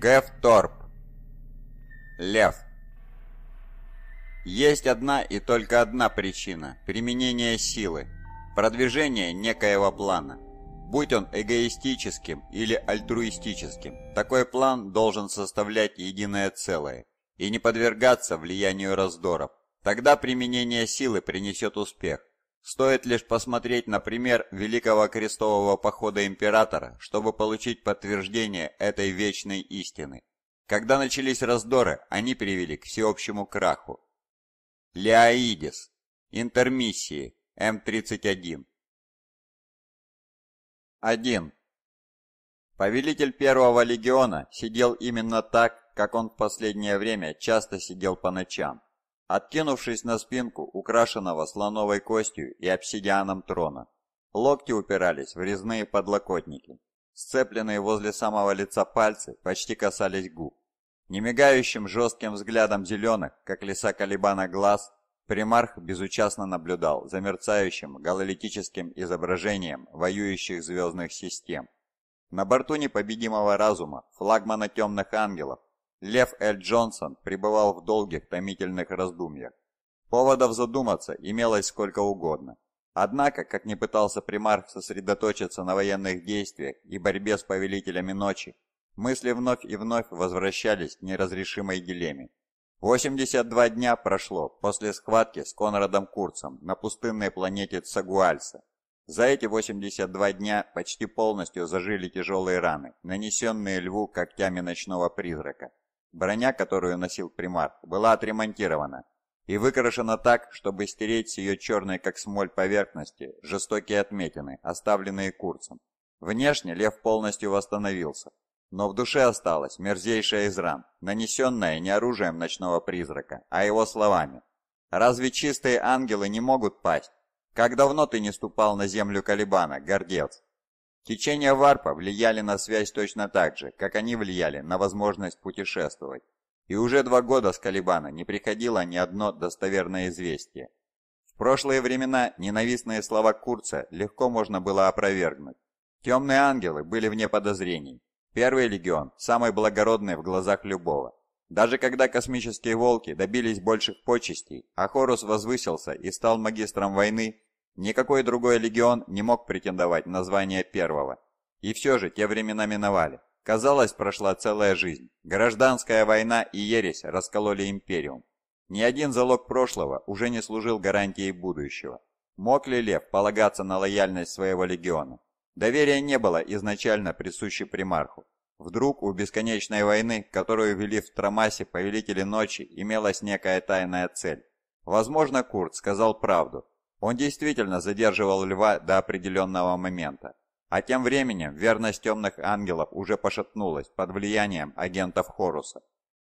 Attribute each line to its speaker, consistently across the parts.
Speaker 1: Гэв Торп. Лев. Есть одна и только одна причина – применение силы, продвижение некоего плана. Будь он эгоистическим или альтруистическим, такой план должен составлять единое целое и не подвергаться влиянию раздоров. Тогда применение силы принесет успех. Стоит лишь посмотреть на пример Великого Крестового Похода Императора, чтобы получить подтверждение этой вечной истины. Когда начались раздоры, они привели к всеобщему краху. Леоидис, Интермиссии, М-31 1. Повелитель Первого Легиона сидел именно так, как он в последнее время часто сидел по ночам откинувшись на спинку украшенного слоновой костью и обсидианом трона. Локти упирались в резные подлокотники. Сцепленные возле самого лица пальцы почти касались губ. Немигающим жестким взглядом зеленых, как леса Калибана, глаз, примарх безучастно наблюдал за мерцающим галолитическим изображением воюющих звездных систем. На борту непобедимого разума, флагмана темных ангелов, Лев Эль Джонсон пребывал в долгих томительных раздумьях. Поводов задуматься имелось сколько угодно. Однако, как ни пытался примар сосредоточиться на военных действиях и борьбе с повелителями ночи, мысли вновь и вновь возвращались к неразрешимой дилемме. 82 дня прошло после схватки с Конрадом Курцем на пустынной планете Цагуальса. За эти 82 дня почти полностью зажили тяжелые раны, нанесенные льву когтями ночного призрака. Броня, которую носил примар, была отремонтирована и выкрашена так, чтобы стереть с ее черной как смоль поверхности жестокие отметины, оставленные Курцем. Внешне лев полностью восстановился, но в душе осталась мерзейшая из ран, нанесенная не оружием ночного призрака, а его словами. «Разве чистые ангелы не могут пасть? Как давно ты не ступал на землю Калибана, гордец?» Течения варпа влияли на связь точно так же, как они влияли на возможность путешествовать. И уже два года с Калибана не приходило ни одно достоверное известие. В прошлые времена ненавистные слова Курца легко можно было опровергнуть. Темные ангелы были вне подозрений. Первый легион – самый благородный в глазах любого. Даже когда космические волки добились больших почестей, Ахорус возвысился и стал магистром войны, Никакой другой легион не мог претендовать на звание первого. И все же те времена миновали. Казалось, прошла целая жизнь. Гражданская война и ересь раскололи империум. Ни один залог прошлого уже не служил гарантией будущего. Мог ли Лев полагаться на лояльность своего легиона? Доверия не было изначально присуще примарху. Вдруг у бесконечной войны, которую вели в Трамасе повелители ночи, имелась некая тайная цель. Возможно, Курт сказал правду, он действительно задерживал льва до определенного момента. А тем временем верность темных ангелов уже пошатнулась под влиянием агентов Хоруса.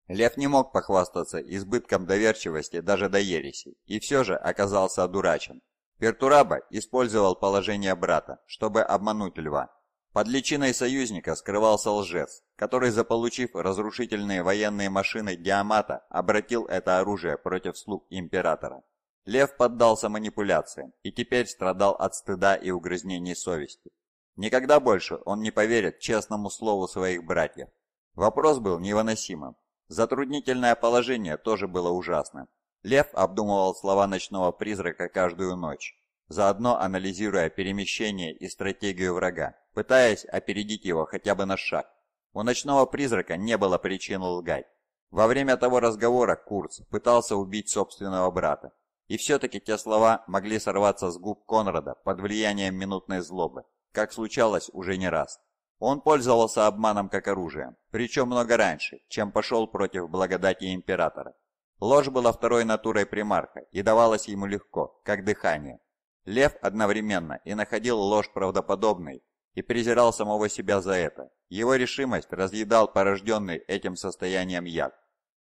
Speaker 1: Лев не мог похвастаться избытком доверчивости даже до ереси, и все же оказался одурачен. Пертураба использовал положение брата, чтобы обмануть льва. Под личиной союзника скрывался лжец, который, заполучив разрушительные военные машины Диамата, обратил это оружие против слуг императора. Лев поддался манипуляциям и теперь страдал от стыда и угрызнений совести. Никогда больше он не поверит честному слову своих братьев. Вопрос был невыносимым. Затруднительное положение тоже было ужасным. Лев обдумывал слова ночного призрака каждую ночь, заодно анализируя перемещение и стратегию врага, пытаясь опередить его хотя бы на шаг. У ночного призрака не было причин лгать. Во время того разговора Курц пытался убить собственного брата, и все-таки те слова могли сорваться с губ Конрада под влиянием минутной злобы, как случалось уже не раз. Он пользовался обманом как оружием, причем много раньше, чем пошел против благодати императора. Ложь была второй натурой примарха и давалась ему легко, как дыхание. Лев одновременно и находил ложь правдоподобной, и презирал самого себя за это. Его решимость разъедал порожденный этим состоянием яд.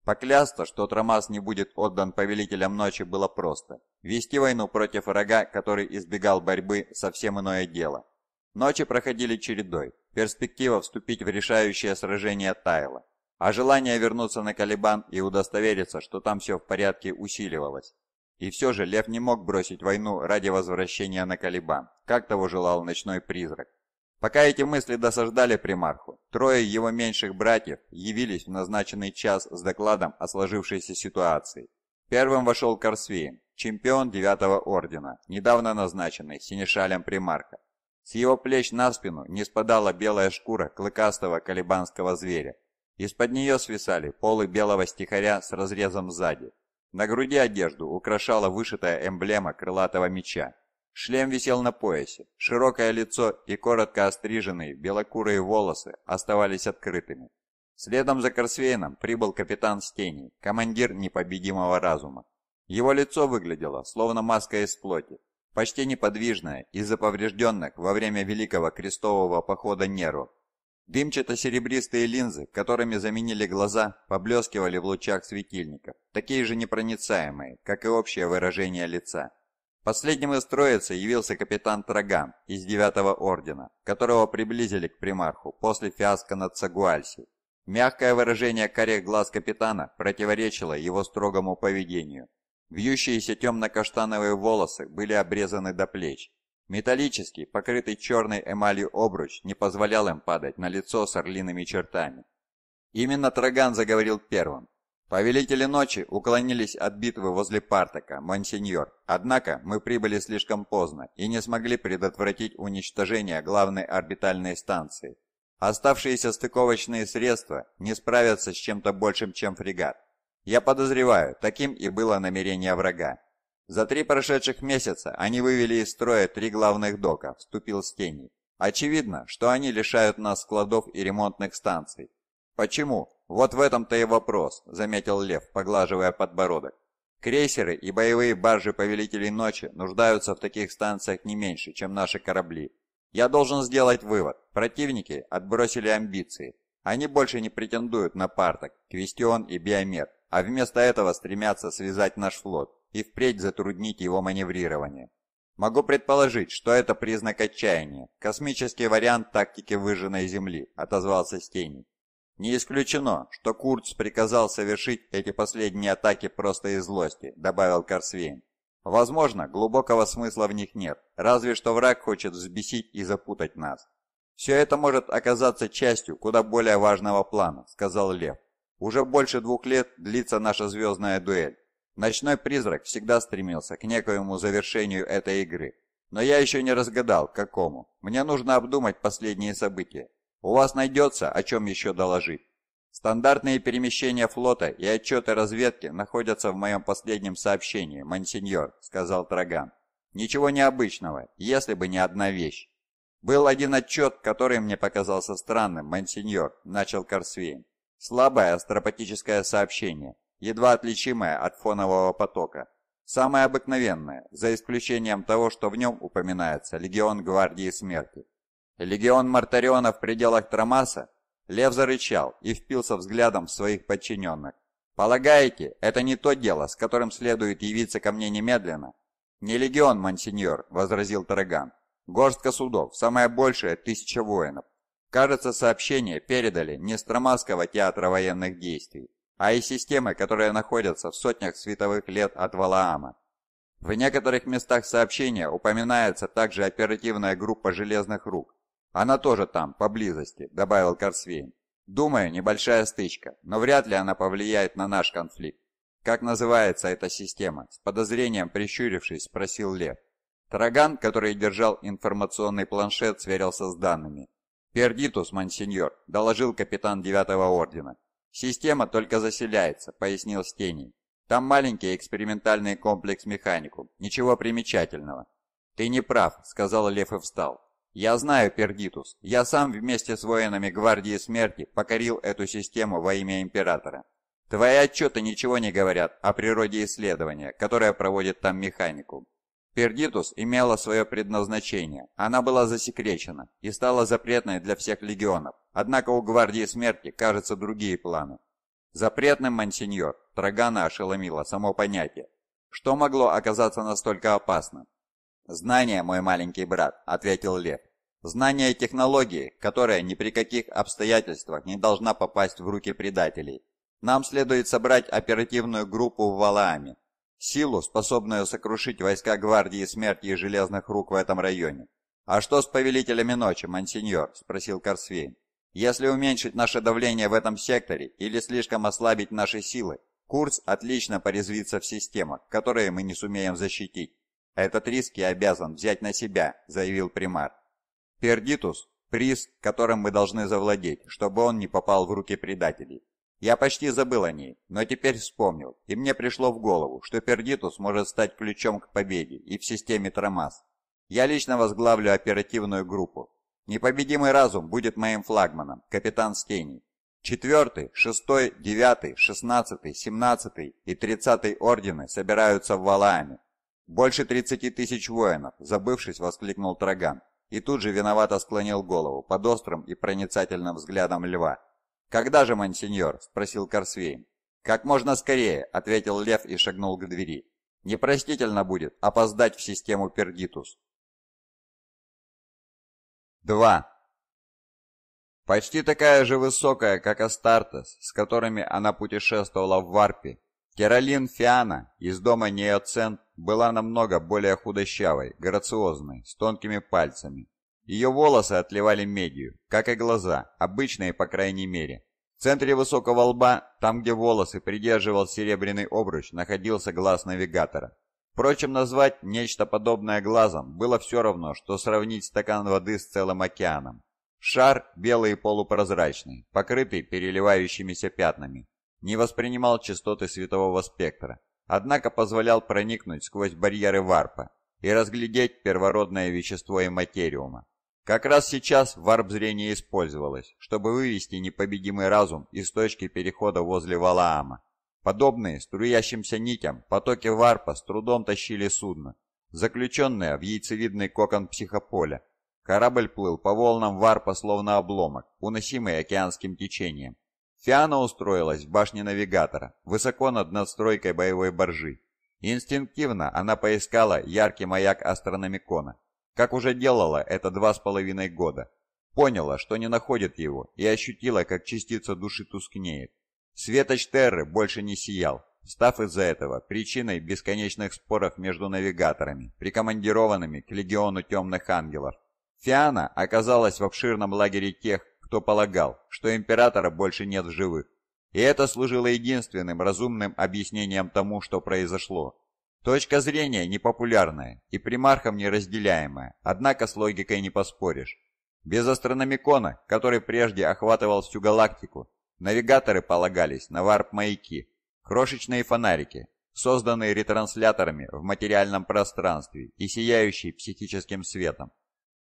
Speaker 1: Поклясться, что Трамас не будет отдан повелителям ночи, было просто. Вести войну против врага, который избегал борьбы, совсем иное дело. Ночи проходили чередой, перспектива вступить в решающее сражение таяла, а желание вернуться на Калибан и удостовериться, что там все в порядке, усиливалось. И все же Лев не мог бросить войну ради возвращения на Калибан, как того желал ночной призрак. Пока эти мысли досаждали примарху, трое его меньших братьев явились в назначенный час с докладом о сложившейся ситуации. Первым вошел Корсвейн, чемпион девятого ордена, недавно назначенный синешалем примарха. С его плеч на спину не спадала белая шкура клыкастого калибанского зверя. Из-под нее свисали полы белого стихаря с разрезом сзади. На груди одежду украшала вышитая эмблема крылатого меча. Шлем висел на поясе, широкое лицо и коротко остриженные белокурые волосы оставались открытыми. Следом за Корсвейном прибыл капитан Стеней, командир непобедимого разума. Его лицо выглядело, словно маска из плоти, почти неподвижная из-за поврежденных во время Великого Крестового Похода нервов. Дымчато-серебристые линзы, которыми заменили глаза, поблескивали в лучах светильников, такие же непроницаемые, как и общее выражение лица. Последним из троицы явился капитан Траган из девятого ордена, которого приблизили к примарху после фиаско над Сагуальси. Мягкое выражение корих глаз капитана противоречило его строгому поведению. Вьющиеся темно-каштановые волосы были обрезаны до плеч. Металлический, покрытый черной эмалью обруч не позволял им падать на лицо с орлиными чертами. Именно Траган заговорил первым, Повелители ночи уклонились от битвы возле Партака, монсеньор. Однако мы прибыли слишком поздно и не смогли предотвратить уничтожение главной орбитальной станции. Оставшиеся стыковочные средства не справятся с чем-то большим, чем фрегат. Я подозреваю, таким и было намерение врага. За три прошедших месяца они вывели из строя три главных дока, вступил с тени. Очевидно, что они лишают нас складов и ремонтных станций. Почему? «Вот в этом-то и вопрос», — заметил Лев, поглаживая подбородок. «Крейсеры и боевые баржи Повелителей Ночи нуждаются в таких станциях не меньше, чем наши корабли. Я должен сделать вывод. Противники отбросили амбиции. Они больше не претендуют на Парток, Квестион и Биомер, а вместо этого стремятся связать наш флот и впредь затруднить его маневрирование. Могу предположить, что это признак отчаяния. Космический вариант тактики выжженной Земли», — отозвался Стейник. Не исключено, что Курц приказал совершить эти последние атаки просто из злости, добавил Корсвейн. Возможно, глубокого смысла в них нет, разве что враг хочет взбесить и запутать нас. «Все это может оказаться частью куда более важного плана», — сказал Лев. «Уже больше двух лет длится наша звездная дуэль. Ночной призрак всегда стремился к некоему завершению этой игры. Но я еще не разгадал, к какому. Мне нужно обдумать последние события. У вас найдется, о чем еще доложить. Стандартные перемещения флота и отчеты разведки находятся в моем последнем сообщении, мансеньор», — сказал Траган. «Ничего необычного, если бы не одна вещь». «Был один отчет, который мне показался странным, мансеньор», — начал Корсвейн. «Слабое астропатическое сообщение, едва отличимое от фонового потока. Самое обыкновенное, за исключением того, что в нем упоминается Легион Гвардии Смерти. Легион Мартариона в пределах Трамаса? Лев зарычал и впился взглядом в своих подчиненных. «Полагаете, это не то дело, с которым следует явиться ко мне немедленно?» «Не легион, мансиньор», — возразил Тараган. «Горстка судов, самая большая тысяча воинов. Кажется, сообщение передали не с Трамасского театра военных действий, а из системы, которая находится в сотнях световых лет от Валаама. В некоторых местах сообщения упоминается также оперативная группа «Железных рук», «Она тоже там, поблизости», — добавил Корсвейн. «Думаю, небольшая стычка, но вряд ли она повлияет на наш конфликт». «Как называется эта система?» — с подозрением прищурившись, спросил Лев. Тараган, который держал информационный планшет, сверился с данными. «Пердитус, мансеньор», — доложил капитан девятого ордена. «Система только заселяется», — пояснил Стений. «Там маленький экспериментальный комплекс механику. Ничего примечательного». «Ты не прав», — сказал Лев и встал. Я знаю Пердитус, я сам вместе с воинами Гвардии Смерти покорил эту систему во имя Императора. Твои отчеты ничего не говорят о природе исследования, которое проводит там механику. Пердитус имела свое предназначение, она была засекречена и стала запретной для всех легионов, однако у Гвардии Смерти, кажется, другие планы. Запретным мансиньор Трагана ошеломило само понятие. Что могло оказаться настолько опасным? «Знания, мой маленький брат», — ответил Лев. «Знания и технологии, которая ни при каких обстоятельствах не должна попасть в руки предателей. Нам следует собрать оперативную группу в Валааме. Силу, способную сокрушить войска гвардии смерти и железных рук в этом районе. «А что с повелителями ночи, мансиньор?» – спросил Корсвейн. «Если уменьшить наше давление в этом секторе или слишком ослабить наши силы, Курс отлично порезвится в системах, которые мы не сумеем защитить. «Этот риск я обязан взять на себя», — заявил примар. «Пердитус — приз, которым мы должны завладеть, чтобы он не попал в руки предателей. Я почти забыл о ней, но теперь вспомнил, и мне пришло в голову, что Пердитус может стать ключом к победе и в системе Трамас. Я лично возглавлю оперативную группу. Непобедимый разум будет моим флагманом, капитан Стеней. Четвертый, шестой, девятый, шестнадцатый, семнадцатый и тридцатый ордены собираются в Валааме, «Больше 30 тысяч воинов!» – забывшись, воскликнул Траган. И тут же виновато склонил голову под острым и проницательным взглядом льва. «Когда же, мансиньор?» – спросил Корсвейн. «Как можно скорее!»
Speaker 2: – ответил лев и шагнул к двери. «Непростительно будет опоздать в систему Пергитус. 2. Почти такая же высокая, как Астартес, с которыми она путешествовала в Варпе,
Speaker 1: Керолин Фиана из дома Неоцент была намного более худощавой, грациозной, с тонкими пальцами. Ее волосы отливали медью, как и глаза, обычные по крайней мере. В центре высокого лба, там где волосы придерживал серебряный обруч, находился глаз навигатора. Впрочем, назвать нечто подобное глазом было все равно, что сравнить стакан воды с целым океаном. Шар белый и полупрозрачный, покрытый переливающимися пятнами не воспринимал частоты светового спектра, однако позволял проникнуть сквозь барьеры варпа и разглядеть первородное вещество и материума. Как раз сейчас варп-зрение использовалось, чтобы вывести непобедимый разум из точки перехода возле Валаама. Подобные струящимся нитям потоки варпа с трудом тащили судно, заключенное в яйцевидный кокон психополя. Корабль плыл по волнам варпа словно обломок, уносимый океанским течением. Фиана устроилась в башне навигатора, высоко над надстройкой боевой боржи. Инстинктивно она поискала яркий маяк астрономикона, как уже делала это два с половиной года. Поняла, что не находит его, и ощутила, как частица души тускнеет. Светоч Терры больше не сиял, став из-за этого причиной бесконечных споров между навигаторами, прикомандированными к Легиону Темных Ангелов. Фиана оказалась в обширном лагере тех, кто полагал, что императора больше нет в живых. И это служило единственным разумным объяснением тому, что произошло. Точка зрения непопулярная и примархом неразделяемая, однако с логикой не поспоришь. Без астрономикона, который прежде охватывал всю галактику, навигаторы полагались на варп-маяки, крошечные фонарики, созданные ретрансляторами в материальном пространстве и сияющие психическим светом.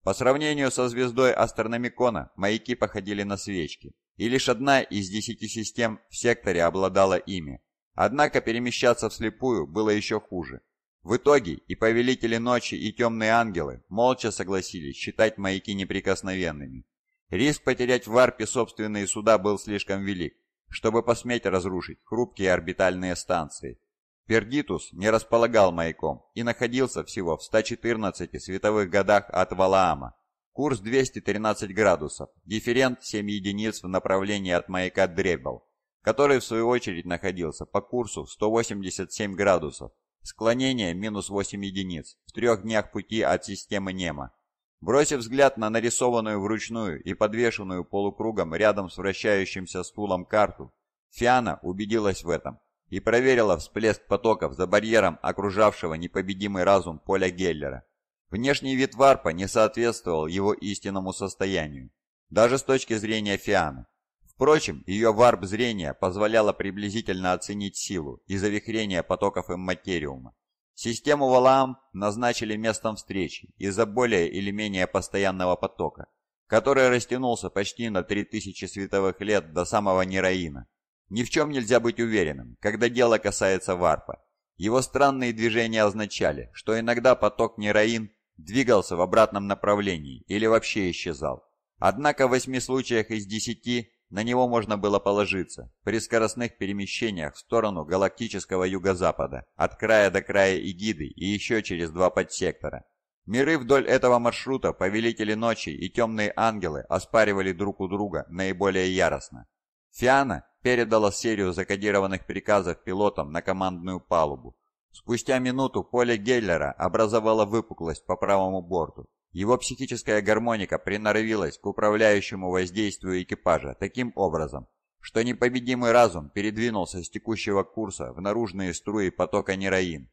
Speaker 1: По сравнению со звездой Астрономикона, маяки походили на свечки, и лишь одна из десяти систем в секторе обладала ими. Однако перемещаться вслепую было еще хуже. В итоге и Повелители Ночи, и Темные Ангелы молча согласились считать маяки неприкосновенными. Риск потерять в варпе собственные суда был слишком велик, чтобы посметь разрушить хрупкие орбитальные станции, Пердитус не располагал маяком и находился всего в 114 световых годах от Валаама. Курс 213 градусов, дифферент 7 единиц в направлении от маяка Дребел, который в свою очередь находился по курсу 187 градусов, склонение минус 8 единиц, в трех днях пути от системы Нема. Бросив взгляд на нарисованную вручную и подвешенную полукругом рядом с вращающимся стулом карту, Фиана убедилась в этом и проверила всплеск потоков за барьером окружавшего непобедимый разум поля Геллера. Внешний вид варпа не соответствовал его истинному состоянию, даже с точки зрения Фианы. Впрочем, ее варп-зрение позволяло приблизительно оценить силу и завихрение потоков имматериума. Систему Валаам назначили местом встречи из-за более или менее постоянного потока, который растянулся почти на 3000 световых лет до самого Нераина. Ни в чем нельзя быть уверенным, когда дело касается варпа. Его странные движения означали, что иногда поток нероин двигался в обратном направлении или вообще исчезал. Однако в восьми случаях из десяти на него можно было положиться при скоростных перемещениях в сторону галактического юго-запада, от края до края Эгиды и еще через два подсектора. Миры вдоль этого маршрута Повелители Ночи и Темные Ангелы оспаривали друг у друга наиболее яростно. Фиана передала серию закодированных приказов пилотам на командную палубу. Спустя минуту поле Геллера образовало выпуклость по правому борту. Его психическая гармоника приноровилась к управляющему воздействию экипажа таким образом, что непобедимый разум передвинулся с текущего курса в наружные струи потока нероин.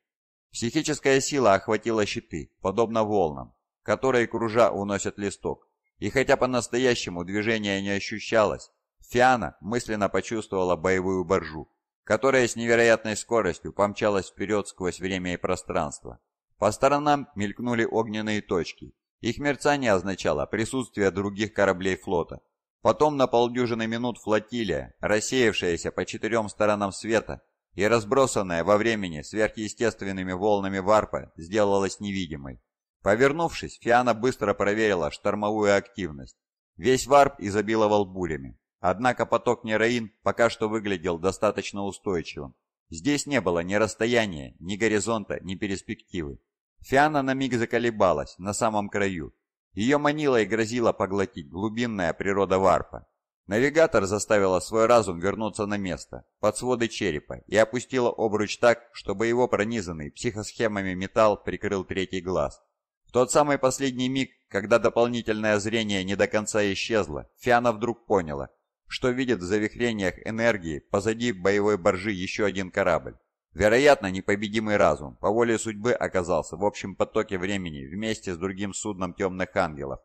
Speaker 1: Психическая сила охватила щиты, подобно волнам, которые кружа уносят листок. И хотя по-настоящему движение не ощущалось, Фиана мысленно почувствовала боевую боржу, которая с невероятной скоростью помчалась вперед сквозь время и пространство. По сторонам мелькнули огненные точки. Их мерцание означало присутствие других кораблей флота. Потом на полдюжины минут флотилия, рассеявшаяся по четырем сторонам света и разбросанная во времени сверхъестественными волнами варпа, сделалась невидимой. Повернувшись, Фиана быстро проверила штормовую активность. Весь варп изобиловал бурями. Однако поток Нероин пока что выглядел достаточно устойчивым. Здесь не было ни расстояния, ни горизонта, ни перспективы. Фиана на миг заколебалась, на самом краю. Ее манила и грозила поглотить глубинная природа варпа. Навигатор заставила свой разум вернуться на место, под своды черепа, и опустила обруч так, чтобы его пронизанный психосхемами металл прикрыл третий глаз. В тот самый последний миг, когда дополнительное зрение не до конца исчезло, Фиана вдруг поняла, что видит в завихрениях энергии позади боевой боржи еще один корабль. Вероятно, непобедимый разум по воле судьбы оказался в общем потоке времени вместе с другим судном темных ангелов.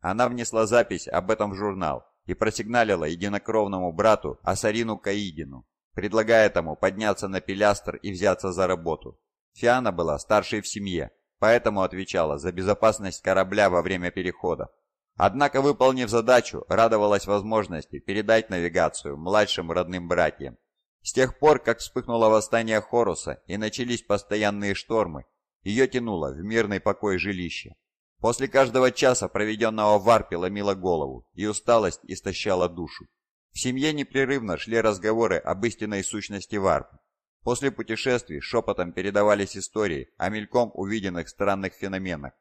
Speaker 1: Она внесла запись об этом в журнал и просигналила единокровному брату Асарину Каидину, предлагая тому подняться на пилястр и взяться за работу. Фиана была старшей в семье, поэтому отвечала за безопасность корабля во время переходов. Однако, выполнив задачу, радовалась возможности передать навигацию младшим родным братьям. С тех пор, как вспыхнуло восстание Хоруса и начались постоянные штормы, ее тянуло в мирный покой жилища. После каждого часа, проведенного в арпе, ломила голову, и усталость истощала душу. В семье непрерывно шли разговоры об истинной сущности варпа. После путешествий шепотом передавались истории о мельком увиденных странных феноменах.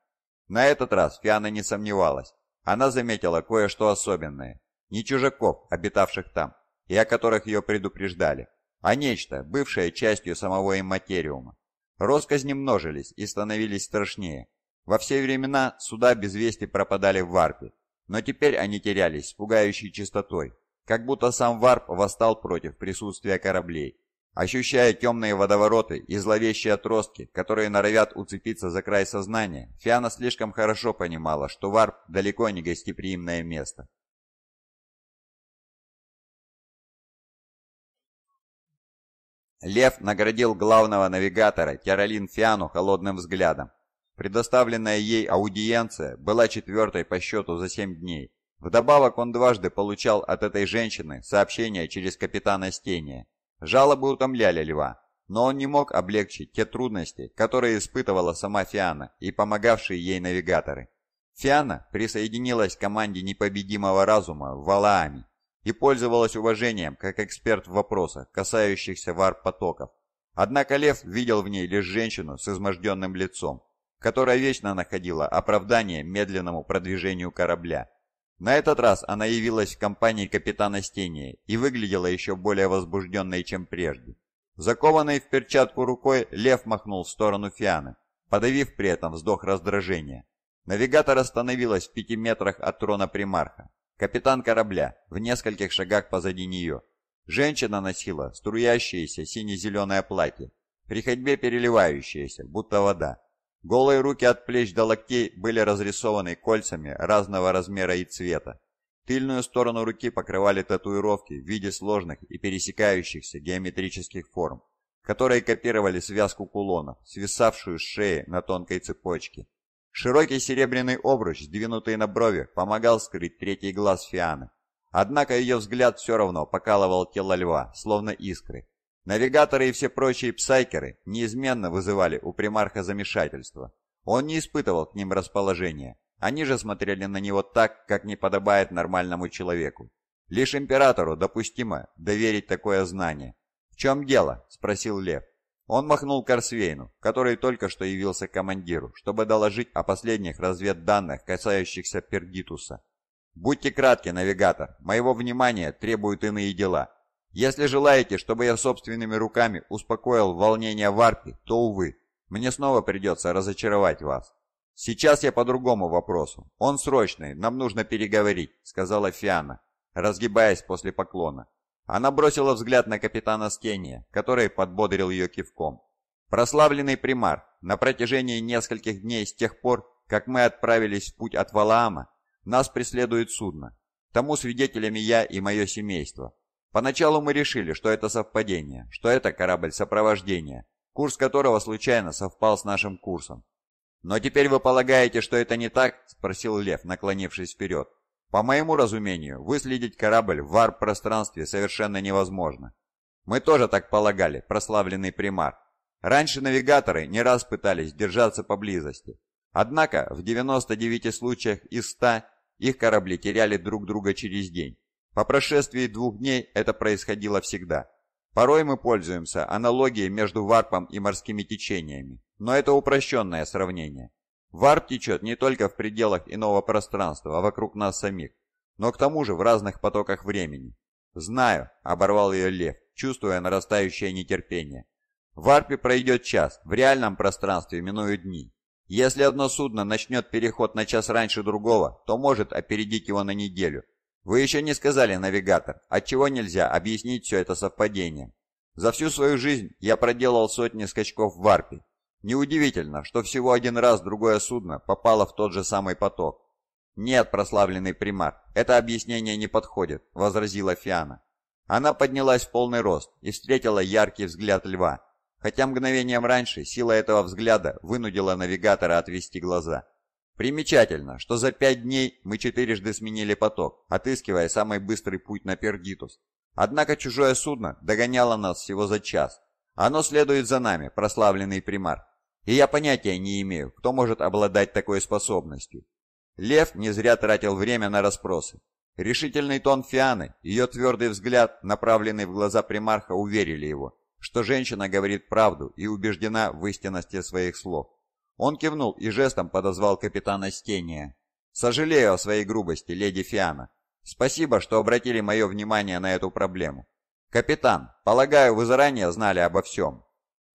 Speaker 1: На этот раз Фиана не сомневалась. Она заметила кое-что особенное. Не чужаков, обитавших там, и о которых ее предупреждали, а нечто, бывшее частью самого имматериума. Росказни множились и становились страшнее. Во все времена суда без вести пропадали в варпе, но теперь они терялись с пугающей чистотой, как будто сам варп восстал против присутствия кораблей. Ощущая темные водовороты и зловещие отростки, которые норовят уцепиться за край сознания, Фиана
Speaker 2: слишком хорошо понимала, что варп далеко не гостеприимное место. Лев наградил главного навигатора Теролин Фиану холодным взглядом. Предоставленная
Speaker 1: ей аудиенция была четвертой по счету за семь дней. Вдобавок он дважды получал от этой женщины сообщение через капитана Стения. Жалобы утомляли Льва, но он не мог облегчить те трудности, которые испытывала сама Фиана и помогавшие ей навигаторы. Фиана присоединилась к команде непобедимого разума в Валааме и пользовалась уважением как эксперт в вопросах, касающихся варп-потоков. Однако Лев видел в ней лишь женщину с изможденным лицом, которая вечно находила оправдание медленному продвижению корабля. На этот раз она явилась в компании капитана Стения и выглядела еще более возбужденной, чем прежде. Закованной в перчатку рукой лев махнул в сторону Фианы, подавив при этом вздох раздражения. Навигатор остановилась в пяти метрах от трона примарха. Капитан корабля в нескольких шагах позади нее. Женщина носила струящееся сине-зеленое платье, при ходьбе переливающееся, будто вода. Голые руки от плеч до локтей были разрисованы кольцами разного размера и цвета. Тыльную сторону руки покрывали татуировки в виде сложных и пересекающихся геометрических форм, которые копировали связку кулонов, свисавшую с шеи на тонкой цепочке. Широкий серебряный обруч, сдвинутый на брови, помогал скрыть третий глаз Фианы. Однако ее взгляд все равно покалывал тело льва, словно искры, Навигаторы и все прочие псайкеры неизменно вызывали у примарха замешательство. Он не испытывал к ним расположения. Они же смотрели на него так, как не подобает нормальному человеку. Лишь императору допустимо доверить такое знание. «В чем дело?» – спросил Лев. Он махнул Корсвейну, который только что явился командиру, чтобы доложить о последних разведданных, касающихся Пердитуса. «Будьте кратки, навигатор. Моего внимания требуют иные дела. Если желаете, чтобы я собственными руками успокоил волнение Варпи, то, увы, мне снова придется разочаровать вас. Сейчас я по другому вопросу. Он срочный, нам нужно переговорить», — сказала Фиана, разгибаясь после поклона. Она бросила взгляд на капитана Стения, который подбодрил ее кивком. «Прославленный примар, на протяжении нескольких дней с тех пор, как мы отправились в путь от Валаама, нас преследует судно. Тому свидетелями я и мое семейство. Поначалу мы решили, что это совпадение, что это корабль сопровождения, курс которого случайно совпал с нашим курсом. «Но теперь вы полагаете, что это не так?» – спросил Лев, наклонившись вперед. «По моему разумению, выследить корабль в варп-пространстве совершенно невозможно. Мы тоже так полагали, прославленный примар. Раньше навигаторы не раз пытались держаться поблизости. Однако в 99 случаях из 100 их корабли теряли друг друга через день. По прошествии двух дней это происходило всегда. Порой мы пользуемся аналогией между варпом и морскими течениями, но это упрощенное сравнение. Варп течет не только в пределах иного пространства, а вокруг нас самих, но к тому же в разных потоках времени. «Знаю», — оборвал ее Лев, чувствуя нарастающее нетерпение. «В варпе пройдет час, в реальном пространстве минуют дни. Если одно судно начнет переход на час раньше другого, то может опередить его на неделю, «Вы еще не сказали, навигатор, отчего нельзя объяснить все это совпадение. За всю свою жизнь я проделал сотни скачков в варпе. Неудивительно, что всего один раз другое судно попало в тот же самый поток. «Нет, прославленный примар, это объяснение не подходит», — возразила Фиана. Она поднялась в полный рост и встретила яркий взгляд льва, хотя мгновением раньше сила этого взгляда вынудила навигатора отвести глаза. Примечательно, что за пять дней мы четырежды сменили поток, отыскивая самый быстрый путь на Пергитус. Однако чужое судно догоняло нас всего за час. Оно следует за нами, прославленный примар. И я понятия не имею, кто может обладать такой способностью. Лев не зря тратил время на расспросы. Решительный тон Фианы, ее твердый взгляд, направленный в глаза примарха, уверили его, что женщина говорит правду и убеждена в истинности своих слов. Он кивнул и жестом подозвал капитана Стения. «Сожалею о своей грубости, леди Фиана. Спасибо, что обратили мое внимание на эту проблему. Капитан, полагаю, вы заранее знали обо всем.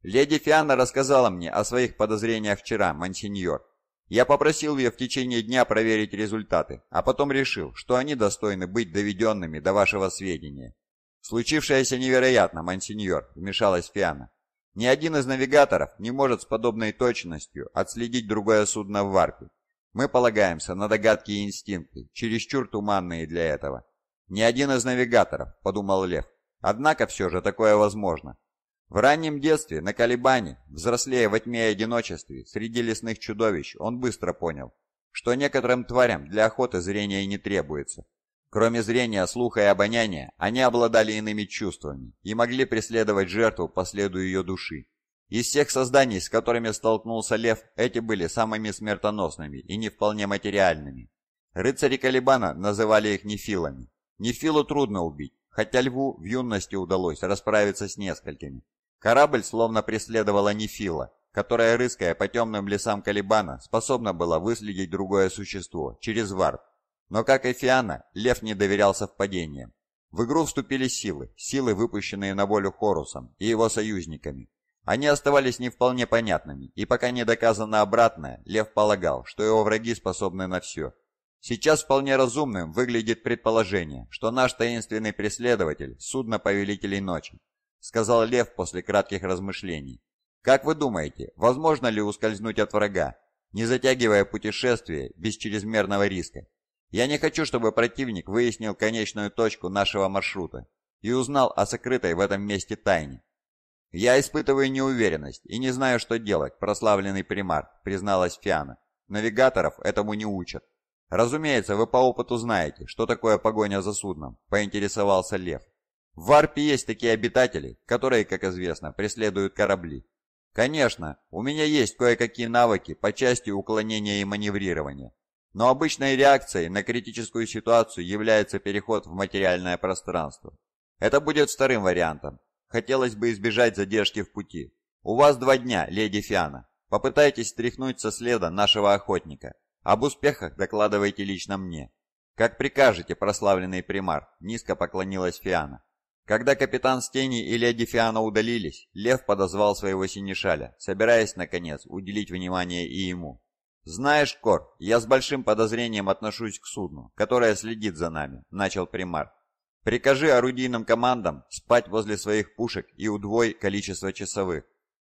Speaker 1: Леди Фиана рассказала мне о своих подозрениях вчера, мансиньор. Я попросил ее в течение дня проверить результаты, а потом решил, что они достойны быть доведенными до вашего сведения. Случившееся невероятно, мансиньор, вмешалась Фиана. Ни один из навигаторов не может с подобной точностью отследить другое судно в варпе. Мы полагаемся на догадки и инстинкты, чересчур туманные для этого. Ни один из навигаторов, подумал Лев. Однако все же такое возможно. В раннем детстве, на Калибане, взрослея во тьме и одиночестве, среди лесных чудовищ, он быстро понял, что некоторым тварям для охоты зрения не требуется. Кроме зрения, слуха и обоняния, они обладали иными чувствами и могли преследовать жертву по следу ее души. Из всех созданий, с которыми столкнулся лев, эти были самыми смертоносными и не вполне материальными. Рыцари Калибана называли их нефилами. Нефилу трудно убить, хотя льву в юности удалось расправиться с несколькими. Корабль словно преследовала нефила, которая, рыская по темным лесам Калибана, способна была выследить другое существо через варп но, как и Фиана, Лев не доверял совпадениям. В игру вступили силы, силы, выпущенные на волю Хорусом и его союзниками. Они оставались не вполне понятными, и пока не доказано обратное, Лев полагал, что его враги способны на все. Сейчас вполне разумным выглядит предположение, что наш таинственный преследователь – судно Повелителей Ночи, сказал Лев после кратких размышлений. Как вы думаете, возможно ли ускользнуть от врага, не затягивая путешествие без чрезмерного риска? Я не хочу, чтобы противник выяснил конечную точку нашего маршрута и узнал о сокрытой в этом месте тайне. «Я испытываю неуверенность и не знаю, что делать, прославленный примар», — призналась Фиана. «Навигаторов этому не учат». «Разумеется, вы по опыту знаете, что такое погоня за судном», — поинтересовался Лев. «В Варпе есть такие обитатели, которые, как известно, преследуют корабли. Конечно, у меня есть кое-какие навыки по части уклонения и маневрирования, но обычной реакцией на критическую ситуацию является переход в материальное пространство. Это будет вторым вариантом. Хотелось бы избежать задержки в пути. У вас два дня, леди Фиана. Попытайтесь стряхнуть со следа нашего охотника. Об успехах докладывайте лично мне. Как прикажете, прославленный примар, низко поклонилась Фиана. Когда капитан Стени и леди Фиана удалились, Лев подозвал своего синешаля, собираясь, наконец, уделить внимание и ему. «Знаешь, Кор, я с большим подозрением отношусь к судну, которое следит за нами», — начал примар. «Прикажи орудийным командам спать возле своих пушек и удвой количество часовых».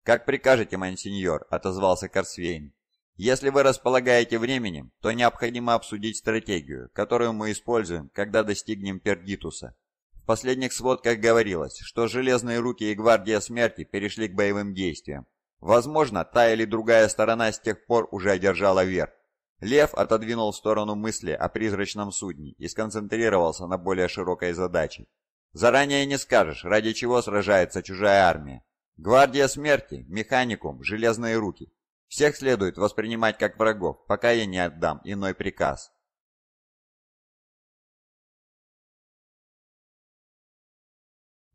Speaker 1: «Как прикажете, мансиньор», — отозвался Корсвейн. «Если вы располагаете временем, то необходимо обсудить стратегию, которую мы используем, когда достигнем Пердитуса». В последних сводках говорилось, что «Железные руки» и «Гвардия смерти» перешли к боевым действиям, Возможно, та или другая сторона с тех пор уже одержала верх. Лев отодвинул в сторону мысли о призрачном судне и сконцентрировался на более широкой задаче. Заранее не скажешь, ради чего сражается чужая армия. Гвардия смерти, механикум, железные руки. Всех следует воспринимать как врагов, пока я
Speaker 2: не отдам иной приказ.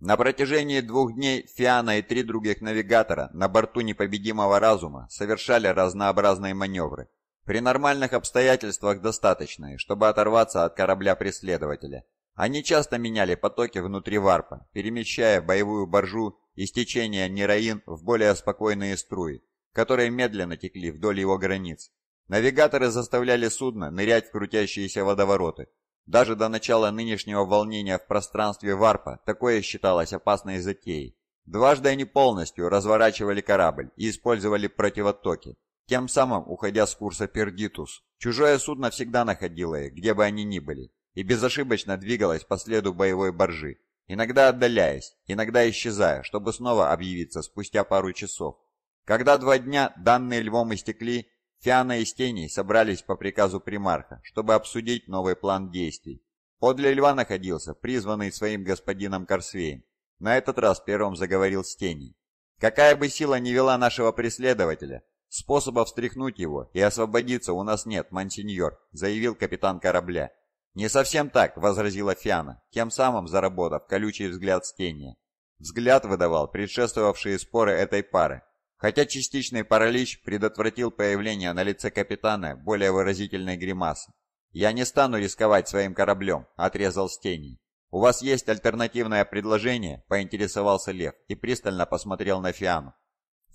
Speaker 2: На протяжении двух дней Фиана и три других
Speaker 1: навигатора на борту непобедимого разума совершали разнообразные маневры. При нормальных обстоятельствах достаточные, чтобы оторваться от корабля-преследователя. Они часто меняли потоки внутри варпа, перемещая боевую боржу из течения Нераин в более спокойные струи, которые медленно текли вдоль его границ. Навигаторы заставляли судно нырять в крутящиеся водовороты, даже до начала нынешнего волнения в пространстве варпа такое считалось опасной затеей. Дважды они полностью разворачивали корабль и использовали противотоки, тем самым уходя с курса Пердитус. Чужое судно всегда находило их, где бы они ни были, и безошибочно двигалось по следу боевой боржи, иногда отдаляясь, иногда исчезая, чтобы снова объявиться спустя пару часов. Когда два дня данные львом истекли, Тиана и Стений собрались по приказу примарха, чтобы обсудить новый план действий. Подле льва находился призванный своим господином Корсвейн. На этот раз первым заговорил Стений. «Какая бы сила ни вела нашего преследователя, способа встряхнуть его и освободиться у нас нет, мансиньор», заявил капитан корабля. «Не совсем так», — возразила Фиана, тем самым заработав колючий взгляд Стения. Взгляд выдавал предшествовавшие споры этой пары, Хотя частичный паралич предотвратил появление на лице капитана более выразительной гримасы. «Я не стану рисковать своим кораблем», — отрезал Стений. «У вас есть альтернативное предложение?» — поинтересовался Лев и пристально посмотрел на Фиану.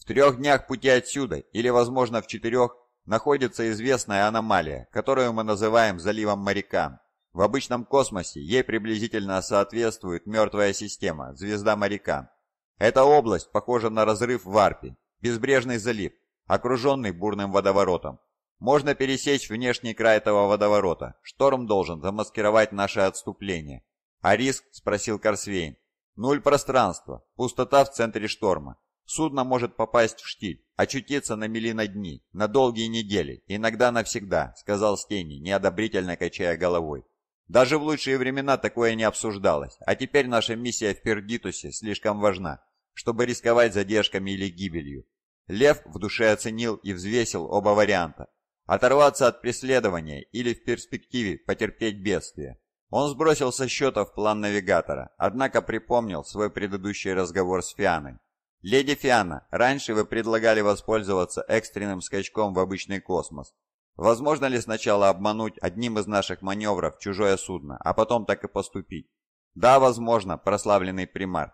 Speaker 1: «В трех днях пути отсюда, или, возможно, в четырех, находится известная аномалия, которую мы называем заливом моряка. В обычном космосе ей приблизительно соответствует мертвая система, звезда моряка. Эта область похожа на разрыв в Арпе, Безбрежный залив, окруженный бурным водоворотом. Можно пересечь внешний край этого водоворота. Шторм должен замаскировать наше отступление. А риск, спросил Корсвейн. Нуль пространства, пустота в центре шторма. Судно может попасть в штиль, очутиться на мели на дни, на долгие недели, иногда навсегда, сказал Стени, неодобрительно качая головой. Даже в лучшие времена такое не обсуждалось, а теперь наша миссия в Пердитусе слишком важна чтобы рисковать задержками или гибелью. Лев в душе оценил и взвесил оба варианта. Оторваться от преследования или в перспективе потерпеть бедствие. Он сбросил со счета в план навигатора, однако припомнил свой предыдущий разговор с Фианой. «Леди Фиана, раньше вы предлагали воспользоваться экстренным скачком в обычный космос. Возможно ли сначала обмануть одним из наших маневров чужое судно, а потом так и поступить?» «Да, возможно, прославленный примар.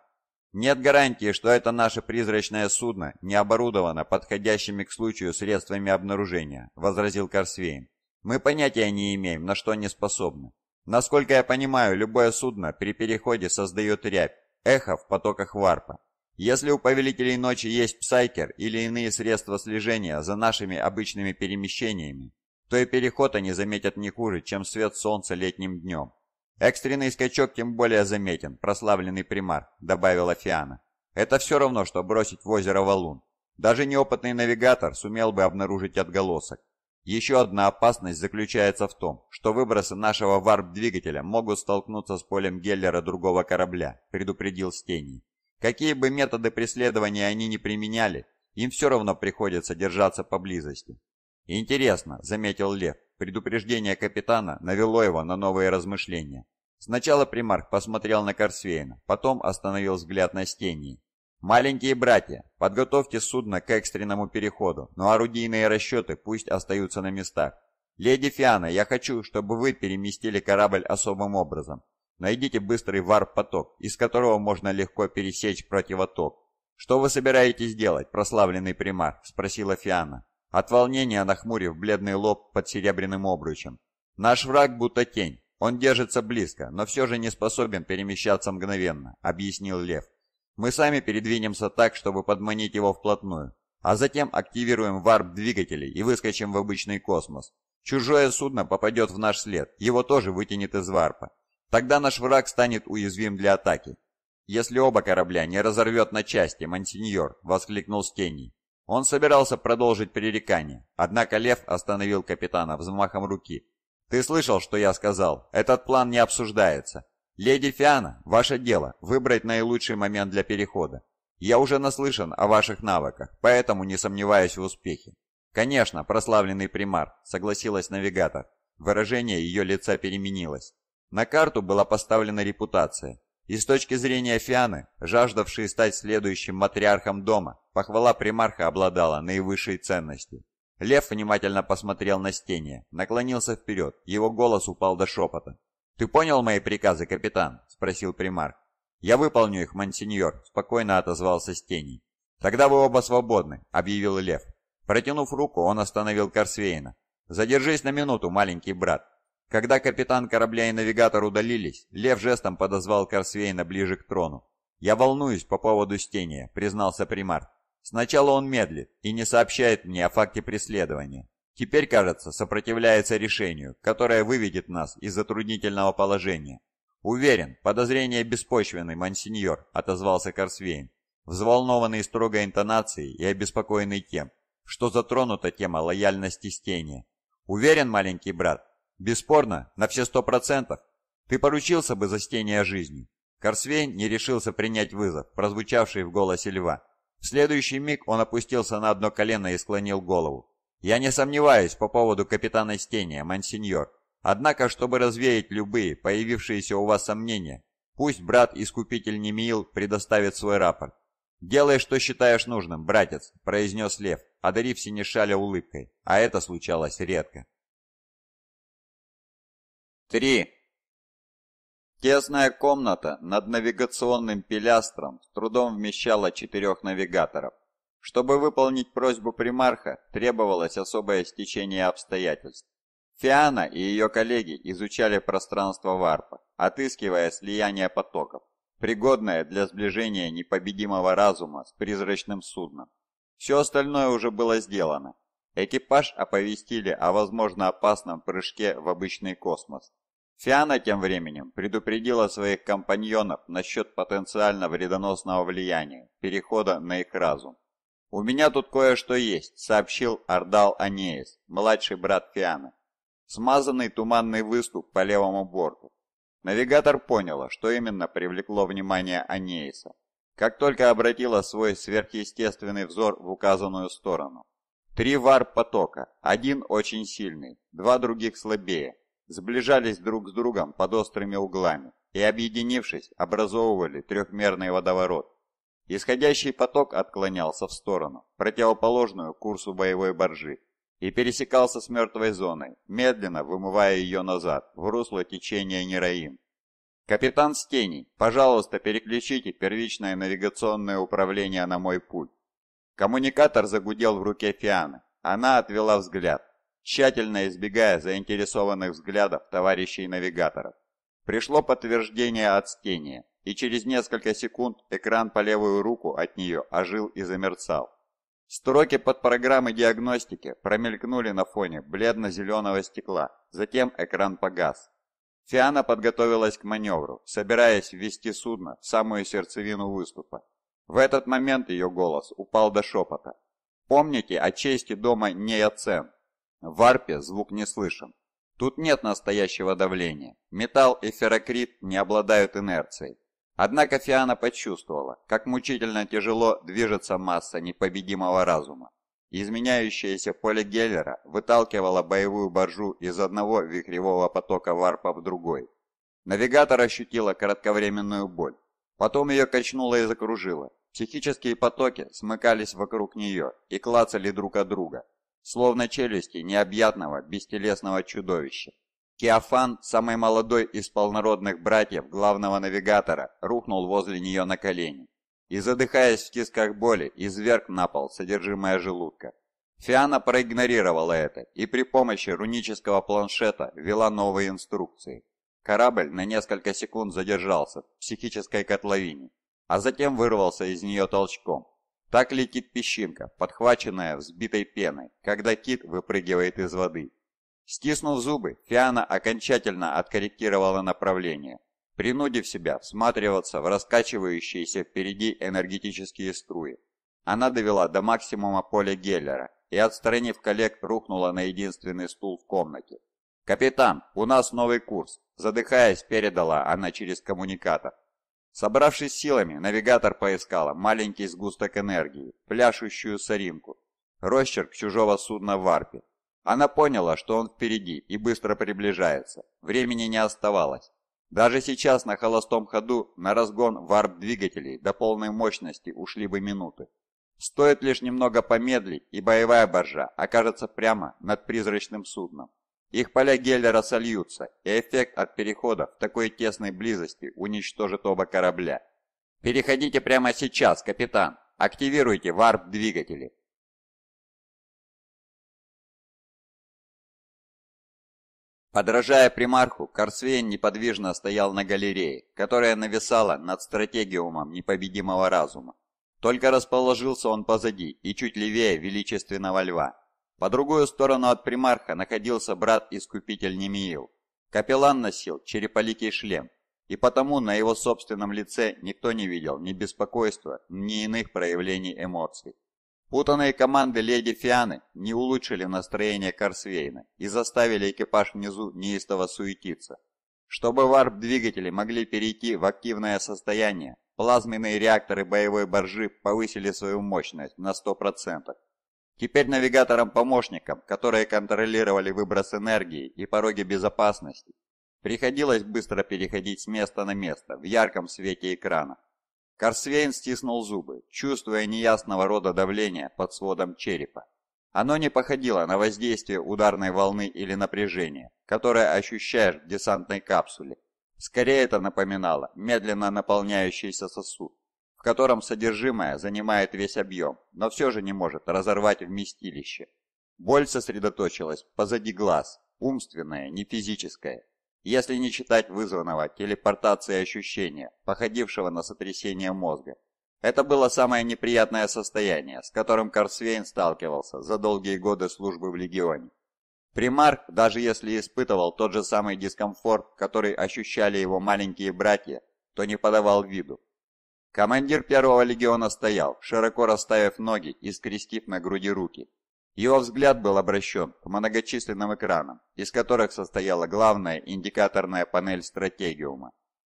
Speaker 1: Нет гарантии, что это наше призрачное судно не оборудовано подходящими к случаю средствами обнаружения, возразил Корсвейн. Мы понятия не имеем, на что они способны. Насколько я понимаю, любое судно при переходе создает рябь, эхо в потоках варпа. Если у Повелителей Ночи есть псайкер или иные средства слежения за нашими обычными перемещениями, то и переход они заметят не хуже, чем свет солнца летним днем. «Экстренный скачок тем более заметен, прославленный примар», — добавила Фиана. «Это все равно, что бросить в озеро валун. Даже неопытный навигатор сумел бы обнаружить отголосок. Еще одна опасность заключается в том, что выбросы нашего варп-двигателя могут столкнуться с полем Геллера другого корабля», — предупредил Стений. «Какие бы методы преследования они ни применяли, им все равно приходится держаться поблизости». «Интересно», — заметил Лев, Предупреждение капитана навело его на новые размышления. Сначала примарх посмотрел на Корсвейна, потом остановил взгляд на стене. «Маленькие братья, подготовьте судно к экстренному переходу, но орудийные расчеты пусть остаются на местах. Леди Фиана, я хочу, чтобы вы переместили корабль особым образом. Найдите быстрый варп-поток, из которого можно легко пересечь противоток. Что вы собираетесь делать, прославленный примар?» – спросила Фиана. От волнения нахмурив бледный лоб под серебряным обручем. Наш враг будто тень. Он держится близко, но все же не способен перемещаться мгновенно, объяснил Лев. Мы сами передвинемся так, чтобы подманить его вплотную, а затем активируем варп-двигатели и выскочим в обычный космос. Чужое судно попадет в наш след, его тоже вытянет из варпа. Тогда наш враг станет уязвим для атаки. «Если оба корабля не разорвет на части, мансиньор!» — воскликнул Стений. Он собирался продолжить пререкание, однако Лев остановил капитана взмахом руки. «Ты слышал, что я сказал? Этот план не обсуждается. Леди Фиана, ваше дело выбрать наилучший момент для перехода. Я уже наслышан о ваших навыках, поэтому не сомневаюсь в успехе». «Конечно, прославленный примар», — согласилась навигатор. Выражение ее лица переменилось. На карту была поставлена репутация, и с точки зрения Фианы, жаждавшей стать следующим матриархом дома, похвала примарха обладала наивысшей ценностью. Лев внимательно посмотрел на стене, наклонился вперед, его голос упал до шепота. «Ты понял мои приказы, капитан?» – спросил примарх. «Я выполню их, мансиньор», – спокойно отозвался Стений. «Тогда вы оба свободны», – объявил Лев. Протянув руку, он остановил Корсвейна. «Задержись на минуту, маленький брат. Когда капитан корабля и навигатор удалились, Лев жестом подозвал Корсвейна ближе к трону. «Я волнуюсь по поводу стения», — признался примарт. «Сначала он медлит и не сообщает мне о факте преследования. Теперь, кажется, сопротивляется решению, которое выведет нас из затруднительного положения». «Уверен, подозрение беспочвенный, мансиньор», — отозвался Корсвейн, взволнованный строгой интонацией и обеспокоенный тем, что затронута тема лояльности стения. «Уверен, маленький брат, Бесспорно, на все сто процентов. Ты поручился бы за стение жизни. Корсвейн не решился принять вызов, прозвучавший в голосе льва. В следующий миг он опустился на одно колено и склонил голову. «Я не сомневаюсь по поводу капитана Стения, мансиньор. Однако, чтобы развеять любые появившиеся у вас сомнения, пусть брат-искупитель Немиил предоставит свой рапорт. «Делай, что считаешь нужным, братец», — произнес Лев, одарив синешаля улыбкой, а это случалось редко.
Speaker 2: Три. Тесная
Speaker 1: комната над навигационным пилястром с трудом вмещала четырех навигаторов. Чтобы выполнить просьбу примарха, требовалось особое стечение обстоятельств. Фиана и ее коллеги изучали пространство варпа, отыскивая слияние потоков, пригодное для сближения непобедимого разума с призрачным судном. Все остальное уже было сделано, Экипаж оповестили о возможно опасном прыжке в обычный космос. Фиана тем временем предупредила своих компаньонов насчет потенциально вредоносного влияния, перехода на их разум. «У меня тут кое-что есть», — сообщил Ардал Анеис, младший брат Фианы. Смазанный туманный выступ по левому борту. Навигатор поняла, что именно привлекло внимание Анеиса, как только обратила свой сверхъестественный взор в указанную сторону. Три вар потока, один очень сильный, два других слабее, сближались друг с другом под острыми углами и, объединившись, образовывали трехмерный водоворот. Исходящий поток отклонялся в сторону, противоположную курсу боевой боржи, и пересекался с мертвой зоной, медленно вымывая ее назад, в русло течения Нераим. «Капитан Стеней, пожалуйста, переключите первичное навигационное управление на мой пульт. Коммуникатор загудел в руке Фианы. Она отвела взгляд, тщательно избегая заинтересованных взглядов товарищей-навигаторов. Пришло подтверждение от стения, и через несколько секунд экран по левую руку от нее ожил и замерцал. Строки под программой диагностики промелькнули на фоне бледно-зеленого стекла, затем экран погас. Фиана подготовилась к маневру, собираясь ввести судно в самую сердцевину выступа, в этот момент ее голос упал до шепота. «Помните о чести дома Неоцен. В варпе звук не слышен. Тут нет настоящего давления. Металл и ферокрит не обладают инерцией. Однако Фиана почувствовала, как мучительно тяжело движется масса непобедимого разума. Изменяющееся поле Геллера выталкивало боевую боржу из одного вихревого потока варпа в другой. Навигатор ощутила кратковременную боль. Потом ее качнуло и закружило. Психические потоки смыкались вокруг нее и клацали друг от друга, словно челюсти необъятного бестелесного чудовища. Кеофан, самый молодой из полнородных братьев главного навигатора, рухнул возле нее на колени и, задыхаясь в кисках боли, изверг на пол содержимое желудка. Фиана проигнорировала это и при помощи рунического планшета вела новые инструкции. Корабль на несколько секунд задержался в психической котловине, а затем вырвался из нее толчком. Так летит песчинка, подхваченная взбитой пеной, когда кит выпрыгивает из воды. Стиснув зубы, Фиана окончательно откорректировала направление, принудив себя всматриваться в раскачивающиеся впереди энергетические струи. Она довела до максимума поля Геллера и, отстранив коллег, рухнула на единственный стул в комнате, «Капитан, у нас новый курс», – задыхаясь, передала она через коммуникатор. Собравшись силами, навигатор поискала маленький сгусток энергии, пляшущую соринку, росчерк чужого судна в арпе. Она поняла, что он впереди и быстро приближается. Времени не оставалось. Даже сейчас на холостом ходу на разгон варп-двигателей до полной мощности ушли бы минуты. Стоит лишь немного помедлить, и боевая боржа окажется прямо над призрачным судном. Их поля Геллера рассольются, и эффект от перехода в такой тесной близости уничтожит
Speaker 2: оба корабля. Переходите прямо сейчас, капитан. Активируйте варп-двигатели. Подражая примарху, Корсвейн неподвижно стоял на галерее, которая
Speaker 1: нависала над стратегиумом непобедимого разума. Только расположился он позади и чуть левее величественного льва. По другую сторону от примарха находился брат-искупитель Немиил. Капеллан носил череполикий шлем, и потому на его собственном лице никто не видел ни беспокойства, ни иных проявлений эмоций. Путанные команды леди Фианы не улучшили настроение Корсвейна и заставили экипаж внизу неистово суетиться. Чтобы варп-двигатели могли перейти в активное состояние, плазменные реакторы боевой боржи повысили свою мощность на 100%. Теперь навигаторам-помощникам, которые контролировали выброс энергии и пороги безопасности, приходилось быстро переходить с места на место в ярком свете экрана. Корсвейн стиснул зубы, чувствуя неясного рода давление под сводом черепа. Оно не походило на воздействие ударной волны или напряжения, которое ощущаешь в десантной капсуле. Скорее это напоминало медленно наполняющийся сосуд, в котором содержимое занимает весь объем, но все же не может разорвать вместилище. Боль сосредоточилась позади глаз, умственная, не физическая, если не считать вызванного телепортацией ощущения, походившего на сотрясение мозга. Это было самое неприятное состояние, с которым Корсвейн сталкивался за долгие годы службы в Легионе. Примарх, даже если испытывал тот же самый дискомфорт, который ощущали его маленькие братья, то не подавал виду. Командир первого легиона стоял, широко расставив ноги и скрестив на груди руки. Его взгляд был обращен к многочисленным экранам, из которых состояла главная индикаторная панель стратегиума.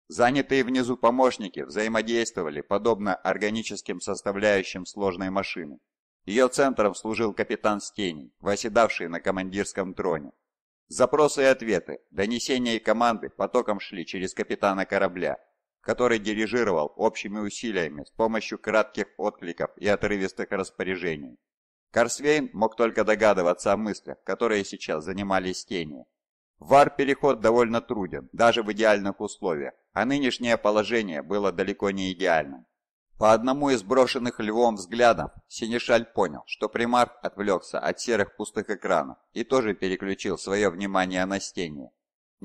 Speaker 1: Занятые внизу помощники взаимодействовали подобно органическим составляющим сложной машины. Ее центром служил капитан Стеней, восседавший на командирском троне. Запросы и ответы, донесения и команды потоком шли через капитана корабля, который дирижировал общими усилиями с помощью кратких откликов и отрывистых распоряжений. Корсвейн мог только догадываться о мыслях, которые сейчас занимались тенью. Вар-переход довольно труден, даже в идеальных условиях, а нынешнее положение было далеко не идеальным. По одному из брошенных львом взглядов Синишаль понял, что примарх отвлекся от серых пустых экранов и тоже переключил свое внимание на стене.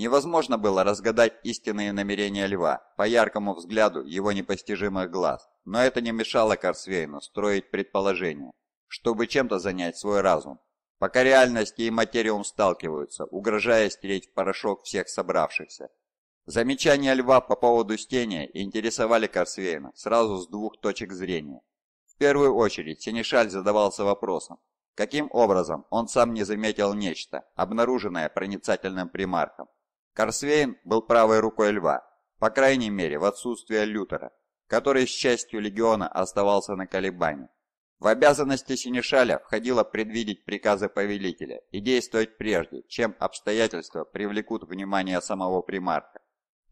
Speaker 1: Невозможно было разгадать истинные намерения льва по яркому взгляду его непостижимых глаз, но это не мешало Корсвейну строить предположения, чтобы чем-то занять свой разум. Пока реальности и материум сталкиваются, угрожая стереть в порошок всех собравшихся. Замечания льва по поводу стения интересовали Корсвейна сразу с двух точек зрения. В первую очередь сенешаль задавался вопросом, каким образом он сам не заметил нечто, обнаруженное проницательным примарком. Корсвейн был правой рукой льва, по крайней мере в отсутствие Лютера, который с частью легиона оставался на колебании. В обязанности Синишаля входило предвидеть приказы повелителя и действовать прежде, чем обстоятельства привлекут внимание самого примарка.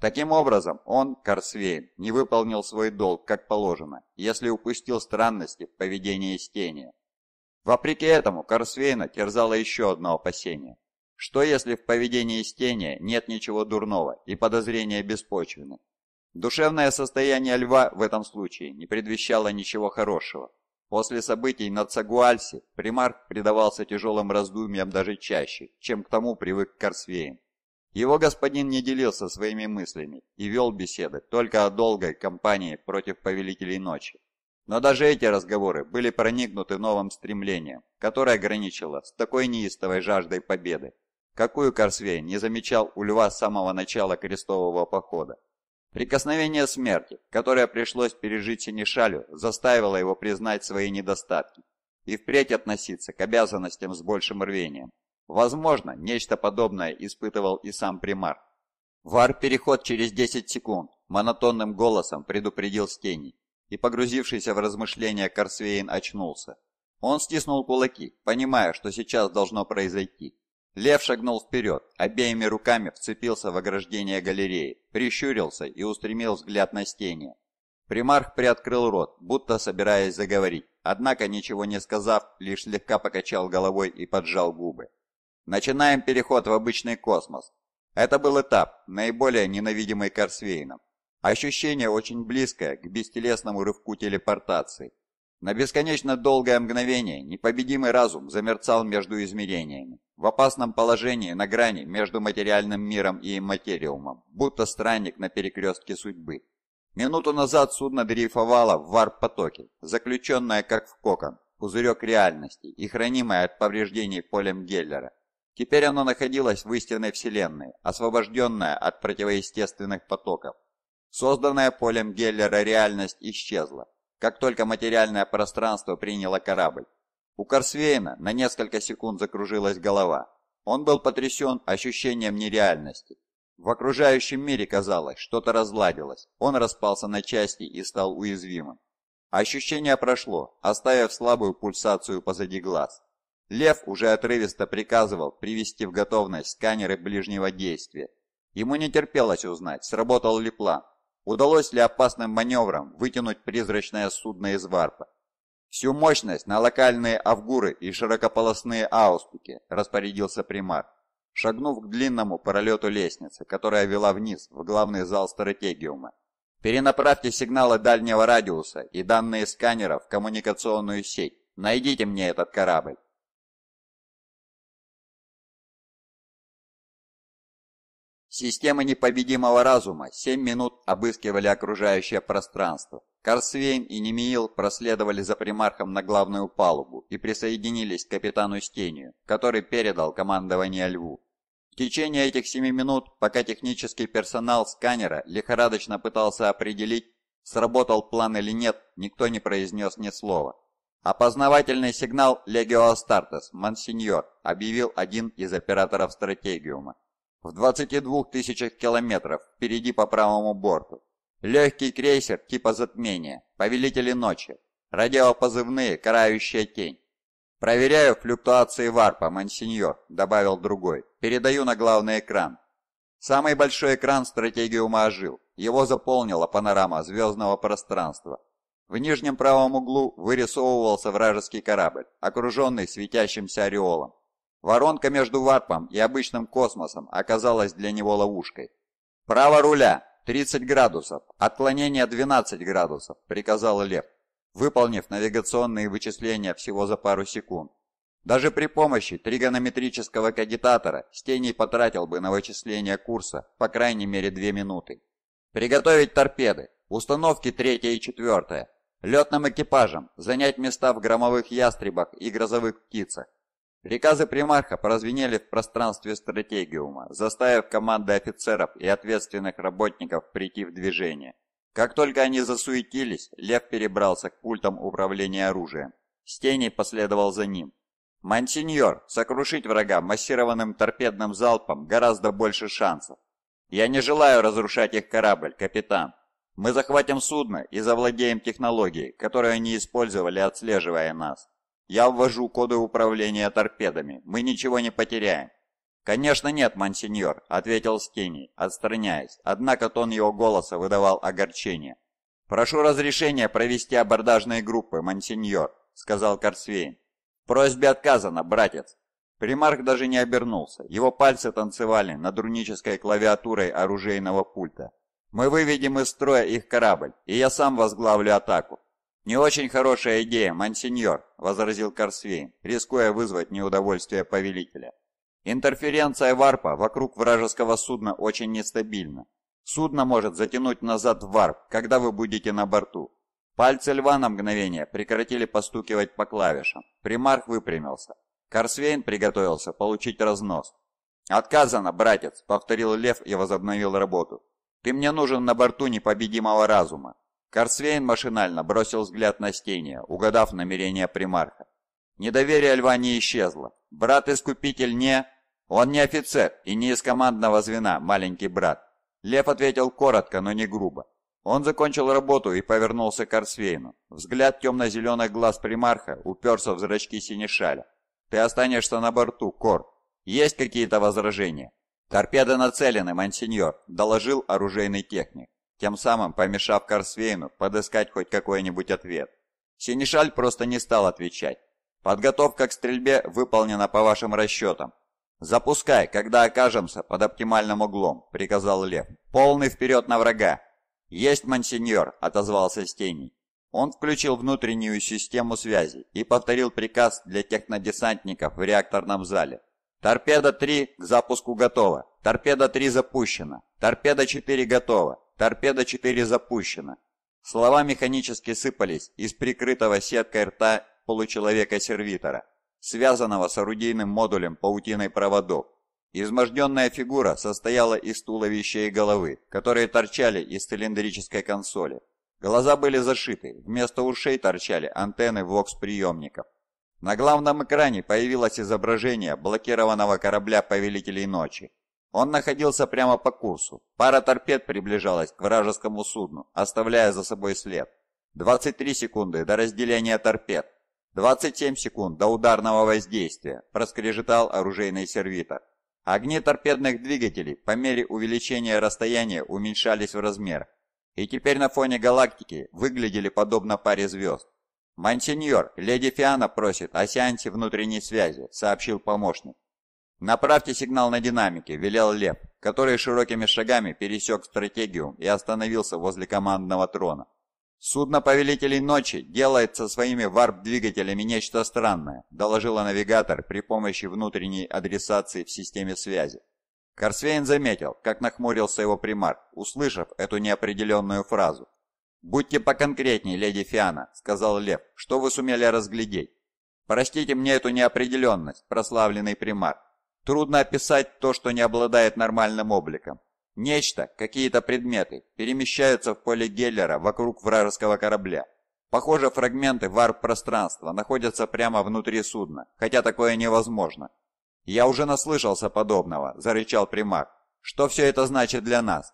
Speaker 1: Таким образом, он, Корсвейн, не выполнил свой долг как положено, если упустил странности в поведении Стения. Вопреки этому, Корсвейна терзало еще одно опасение. Что если в поведении Стения нет ничего дурного и подозрения беспочвены? Душевное состояние льва в этом случае не предвещало ничего хорошего. После событий на Цагуальсе примарх предавался тяжелым раздумьям даже чаще, чем к тому привык корсвеин. Его господин не делился своими мыслями и вел беседы только о долгой кампании против повелителей ночи. Но даже эти разговоры были проникнуты новым стремлением, которое граничило с такой неистовой жаждой победы, какую Корсвей не замечал у льва с самого начала крестового похода. Прикосновение смерти, которое пришлось пережить Синишалю, заставило его признать свои недостатки и впредь относиться к обязанностям с большим рвением. Возможно, нечто подобное испытывал и сам примар. «Вар-переход через 10 секунд», – монотонным голосом предупредил Стений, и погрузившийся в размышления Корсвейн очнулся. Он стиснул кулаки, понимая, что сейчас должно произойти. Лев шагнул вперед, обеими руками вцепился в ограждение галереи, прищурился и устремил взгляд на стене. Примарх приоткрыл рот, будто собираясь заговорить, однако, ничего не сказав, лишь слегка покачал головой и поджал губы. Начинаем переход в обычный космос. Это был этап, наиболее ненавидимый Корсвейном. Ощущение очень близкое к бестелесному рывку телепортации. На бесконечно долгое мгновение непобедимый разум замерцал между измерениями, в опасном положении на грани между материальным миром и имматериумом, будто странник на перекрестке судьбы. Минуту назад судно дрейфовало в варп-потоке, заключенное как в кокон, пузырек реальности и хранимое от повреждений полем Геллера. Теперь оно находилось в истинной вселенной, освобожденное от противоестественных потоков. Созданная полем Геллера реальность исчезла, как только материальное пространство приняло корабль. У Корсвейна на несколько секунд закружилась голова. Он был потрясен ощущением нереальности. В окружающем мире казалось, что-то разладилось, он распался на части и стал уязвимым. Ощущение прошло, оставив слабую пульсацию позади глаз. Лев уже отрывисто приказывал привести в готовность сканеры ближнего действия. Ему не терпелось узнать, сработал ли план, Удалось ли опасным маневрам вытянуть призрачное судно из варпа? Всю мощность на локальные авгуры и широкополосные ауспики распорядился примар, шагнув к длинному пролету лестницы, которая вела вниз в главный зал стратегиума. Перенаправьте сигналы дальнего радиуса и данные сканеров в коммуникационную сеть.
Speaker 2: Найдите мне этот корабль. Система непобедимого разума семь минут обыскивали
Speaker 1: окружающее пространство. Корсвейн и Немиил проследовали за примархом на главную палубу и присоединились к капитану Стению, который передал командование Льву. В течение этих семи минут, пока технический персонал сканера лихорадочно пытался определить, сработал план или нет, никто не произнес ни слова. Опознавательный сигнал «Легио Астартес», «Монсеньор», объявил один из операторов стратегиума в 22 тысячах километров впереди по правому борту. Легкий крейсер типа затмения, повелители ночи, радиопозывные, карающая тень. «Проверяю флюктуации варпа, мансиньор», — добавил другой. «Передаю на главный экран». Самый большой экран стратегиума ожил. Его заполнила панорама звездного пространства. В нижнем правом углу вырисовывался вражеский корабль, окруженный светящимся ореолом. Воронка между варпом и обычным космосом оказалась для него ловушкой. «Право руля! 30 градусов! Отклонение 12 градусов!» – приказал Лев, выполнив навигационные вычисления всего за пару секунд. Даже при помощи тригонометрического кагитатора Стений потратил бы на вычисление курса по крайней мере 2 минуты. «Приготовить торпеды! Установки 3 и 4 летным экипажам занять места в громовых ястребах и грозовых птицах, Приказы примарха прозвенели в пространстве стратегиума, заставив команды офицеров и ответственных работников прийти в движение. Как только они засуетились, Лев перебрался к пультам управления оружием. Стений последовал за ним. «Монсеньор, сокрушить врага массированным торпедным залпом гораздо больше шансов. Я не желаю разрушать их корабль, капитан. Мы захватим судно и завладеем технологией, которую они использовали, отслеживая нас. Я ввожу коды управления торпедами. Мы ничего не потеряем». «Конечно нет, мансиньор», — ответил Скини, отстраняясь, однако тон его голоса выдавал огорчение. «Прошу разрешения провести абордажные группы, мансиньор», — сказал Корсвейн. «Просьбе отказано, братец». Примарк даже не обернулся, его пальцы танцевали над рунической клавиатурой оружейного пульта. «Мы выведем из строя их корабль, и я сам возглавлю атаку. «Не очень хорошая идея, мансиньор», — возразил Корсвейн, рискуя вызвать неудовольствие повелителя. «Интерференция варпа вокруг вражеского судна очень нестабильна. Судно может затянуть назад в варп, когда вы будете на борту. Пальцы льва на мгновение прекратили постукивать по клавишам. Примарх выпрямился. Корсвейн приготовился получить разнос. «Отказано, братец», — повторил лев и возобновил работу. «Ты мне нужен на борту непобедимого разума». Корсвейн машинально бросил взгляд на Стения, угадав намерение примарха. Недоверие льва не исчезло. Брат-искупитель не... Он не офицер и не из командного звена, маленький брат. Лев ответил коротко, но не грубо. Он закончил работу и повернулся к Арсвейну. Взгляд темно-зеленых глаз примарха уперся в зрачки синешаля. «Ты останешься на борту, Кор. Есть какие-то возражения?» «Торпеды нацелены, мансиньор», — доложил оружейный техник тем самым помешав Корсвейну подыскать хоть какой-нибудь ответ. Синишаль просто не стал отвечать. «Подготовка к стрельбе выполнена по вашим расчетам. Запускай, когда окажемся под оптимальным углом», — приказал Лев. «Полный вперед на врага». «Есть, мансеньор», — отозвался Стений. Он включил внутреннюю систему связи и повторил приказ для технодесантников в реакторном зале. «Торпеда-3 к запуску готова. Торпеда-3 запущена. Торпеда-4 готова. Торпеда 4 запущена. Слова механически сыпались из прикрытого сеткой рта получеловека-сервитора, связанного с орудийным модулем паутиной проводов. Изможденная фигура состояла из туловища и головы, которые торчали из цилиндрической консоли. Глаза были зашиты, вместо ушей торчали антенны вокс-приемников. На главном экране появилось изображение блокированного корабля Повелителей Ночи. Он находился прямо по курсу. Пара торпед приближалась к вражескому судну, оставляя за собой след. 23 секунды до разделения торпед. 27 секунд до ударного воздействия, проскрежетал оружейный сервитор. Огни торпедных двигателей по мере увеличения расстояния уменьшались в размер, и теперь на фоне галактики выглядели подобно паре звезд. «Монсеньор, леди Фиана просит о сеансе внутренней связи», — сообщил помощник. «Направьте сигнал на динамике», — велел Леп, который широкими шагами пересек стратегию и остановился возле командного трона. «Судно Повелителей Ночи делает со своими варп-двигателями нечто странное», — доложила навигатор при помощи внутренней адресации в системе связи. Корсвейн заметил, как нахмурился его примар, услышав эту неопределенную фразу. «Будьте поконкретней, леди Фиана», — сказал Лев, — «что вы сумели разглядеть?» «Простите мне эту неопределенность, прославленный примар, Трудно описать то, что не обладает нормальным обликом. Нечто, какие-то предметы, перемещаются в поле Геллера вокруг вражеского корабля. Похоже, фрагменты варп-пространства находятся прямо внутри судна, хотя такое невозможно. «Я уже наслышался подобного», – зарычал Примак. «Что все это значит для нас?»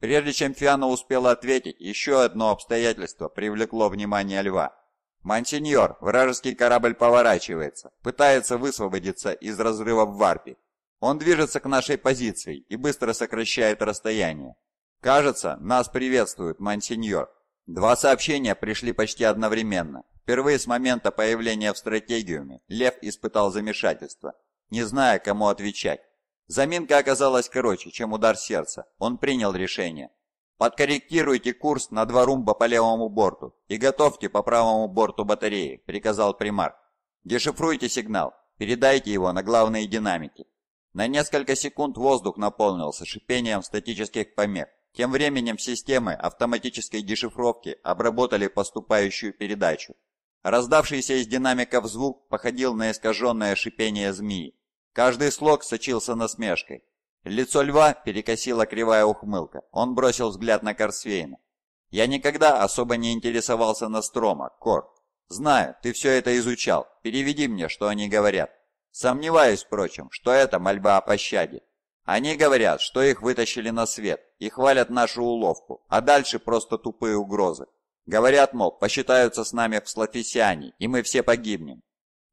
Speaker 1: Прежде чем Фиана успела ответить, еще одно обстоятельство привлекло внимание льва – «Монсеньор, вражеский корабль поворачивается, пытается высвободиться из разрыва в варпе. Он движется к нашей позиции и быстро сокращает расстояние. Кажется, нас приветствуют, монсеньор». Два сообщения пришли почти одновременно. Впервые с момента появления в стратегиуме Лев испытал замешательство, не зная, кому отвечать. Заминка оказалась короче, чем удар сердца. Он принял решение. «Подкорректируйте курс на два румба по левому борту и готовьте по правому борту батареи», — приказал примарк. «Дешифруйте сигнал, передайте его на главные динамики». На несколько секунд воздух наполнился шипением статических помех. Тем временем системы автоматической дешифровки обработали поступающую передачу. Раздавшийся из динамиков звук походил на искаженное шипение змеи. Каждый слог сочился насмешкой. Лицо льва перекосила кривая ухмылка. Он бросил взгляд на Корсвейна. «Я никогда особо не интересовался Настрома, Кор. Знаю, ты все это изучал. Переведи мне, что они говорят. Сомневаюсь, впрочем, что это мольба о пощаде. Они говорят, что их вытащили на свет и хвалят нашу уловку, а дальше просто тупые угрозы. Говорят, мол, посчитаются с нами в Слафисиане, и мы все погибнем.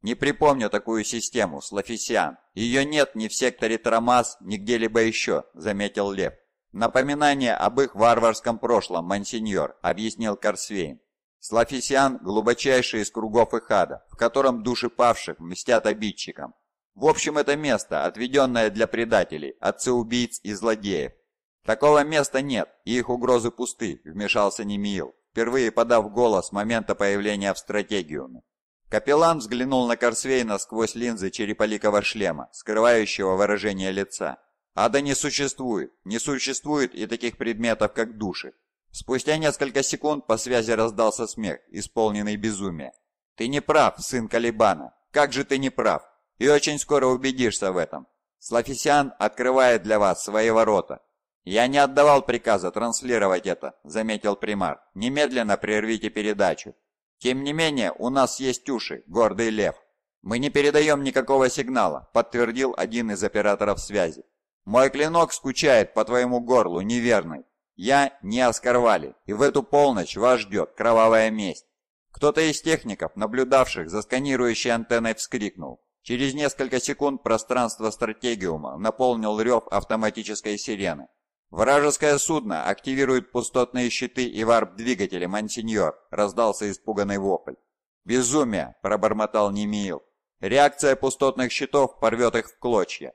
Speaker 1: Не припомню такую систему, Слафисян. Ее нет ни в секторе Трамас, ни где-либо еще», — заметил Леп. «Напоминание об их варварском прошлом, мансиньор», — объяснил Корсвейн. Слафисян – глубочайший из кругов Ихада, в котором души павших мстят обидчикам. В общем, это место, отведенное для предателей, отцы-убийц и злодеев. Такого места нет, и их угрозы пусты, вмешался Немиил, впервые подав голос с момента появления в стратегиуме. Капеллан взглянул на Корсвейна сквозь линзы череполикого шлема, скрывающего выражение лица. Ада не существует, не существует и таких предметов, как души. Спустя несколько секунд по связи раздался смех, исполненный безумия. «Ты не прав, сын Калибана, как же ты не прав, и очень скоро убедишься в этом. Слафисиан открывает для вас свои ворота». «Я не отдавал приказа транслировать это», — заметил примар. «Немедленно прервите передачу». Тем не менее, у нас есть уши, гордый лев. Мы не передаем никакого сигнала, подтвердил один из операторов связи. Мой клинок скучает по твоему горлу, неверный. Я не оскорвали, и в эту полночь вас ждет кровавая месть. Кто-то из техников, наблюдавших за сканирующей антенной, вскрикнул. Через несколько секунд пространство стратегиума наполнил рев автоматической сирены. «Вражеское судно активирует пустотные щиты и варп-двигатели, мансиньор!» — раздался испуганный вопль. «Безумие!» — пробормотал Немиил. «Реакция пустотных щитов порвет их в клочья!»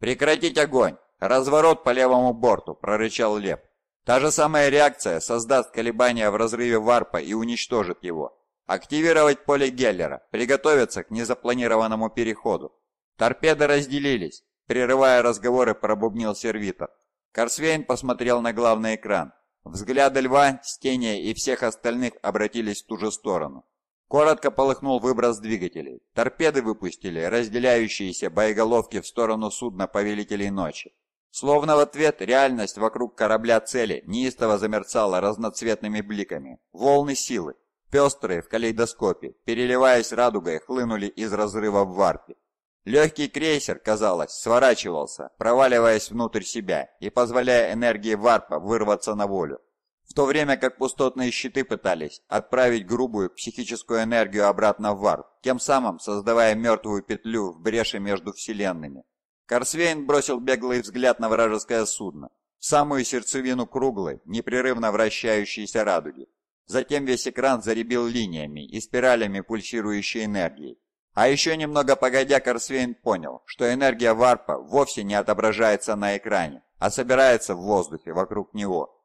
Speaker 1: «Прекратить огонь! Разворот по левому борту!» — прорычал Леп. «Та же самая реакция создаст колебания в разрыве варпа и уничтожит его. Активировать поле Геллера, приготовиться к незапланированному переходу». Торпеды разделились, прерывая разговоры, пробубнил сервитор. Корсвейн посмотрел на главный экран. Взгляды льва, Стения и всех остальных обратились в ту же сторону. Коротко полыхнул выброс двигателей. Торпеды выпустили разделяющиеся боеголовки в сторону судна «Повелителей ночи». Словно в ответ реальность вокруг корабля цели неистово замерцала разноцветными бликами. Волны силы, пестрые в калейдоскопе, переливаясь радугой, хлынули из разрыва в варпе. Легкий крейсер, казалось, сворачивался, проваливаясь внутрь себя и позволяя энергии варпа вырваться на волю, в то время как пустотные щиты пытались отправить грубую психическую энергию обратно в варп, тем самым создавая мертвую петлю в бреши между вселенными. Корсвейн бросил беглый взгляд на вражеское судно, в самую сердцевину круглой, непрерывно вращающейся радуги. Затем весь экран заребил линиями и спиралями пульсирующей энергии, а еще немного погодя, Корсвейн понял, что энергия варпа вовсе не отображается на экране, а собирается в воздухе вокруг него.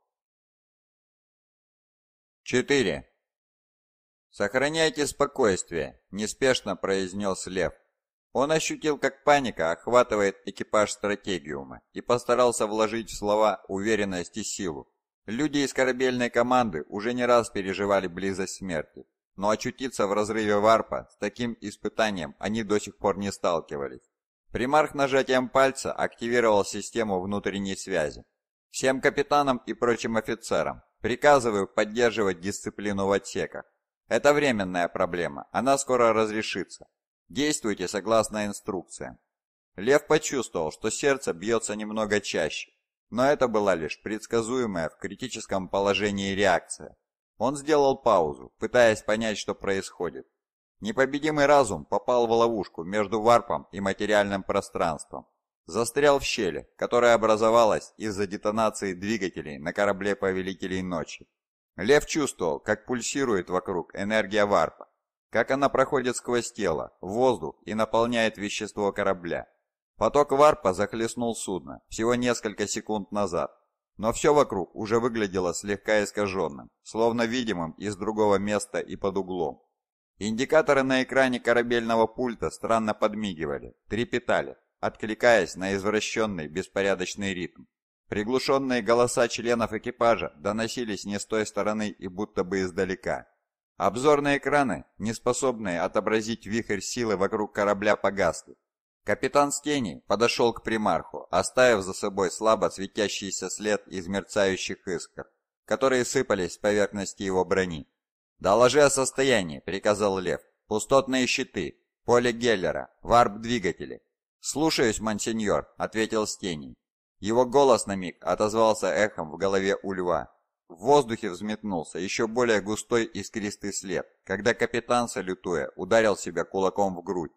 Speaker 1: 4. «Сохраняйте спокойствие», – неспешно произнес Лев. Он ощутил, как паника охватывает экипаж стратегиума и постарался вложить в слова уверенность и силу. Люди из корабельной команды уже не раз переживали близость смерти, но очутиться в разрыве варпа с таким испытанием они до сих пор не сталкивались. Примарх нажатием пальца активировал систему внутренней связи. Всем капитанам и прочим офицерам приказываю поддерживать дисциплину в отсеках. Это временная проблема, она скоро разрешится. Действуйте согласно инструкциям. Лев почувствовал, что сердце бьется немного чаще, но это была лишь предсказуемая в критическом положении реакция. Он сделал паузу, пытаясь понять, что происходит. Непобедимый разум попал в ловушку между варпом и материальным пространством. Застрял в щели, которая образовалась из-за детонации двигателей на корабле Повелителей Ночи. Лев чувствовал, как пульсирует вокруг энергия варпа, как она проходит сквозь тело, воздух и наполняет вещество корабля. Поток варпа захлестнул судно всего несколько секунд назад, но все вокруг уже выглядело слегка искаженным, словно видимым из другого места и под углом. Индикаторы на экране корабельного пульта странно подмигивали, трепетали, откликаясь на извращенный беспорядочный ритм. Приглушенные голоса членов экипажа доносились не с той стороны и будто бы издалека. Обзорные экраны, не способные отобразить вихрь силы вокруг корабля, погасли, Капитан Стени подошел к примарху, оставив за собой слабо светящийся след из мерцающих искр, которые сыпались с поверхности его брони. «Доложи о состоянии», — приказал Лев. «Пустотные щиты, поле Геллера, варп-двигатели». «Слушаюсь, мансеньор», — ответил Стений. Его голос на миг отозвался эхом в голове у льва. В воздухе взметнулся еще более густой искристый след, когда капитан, салютуя, ударил себя кулаком в грудь.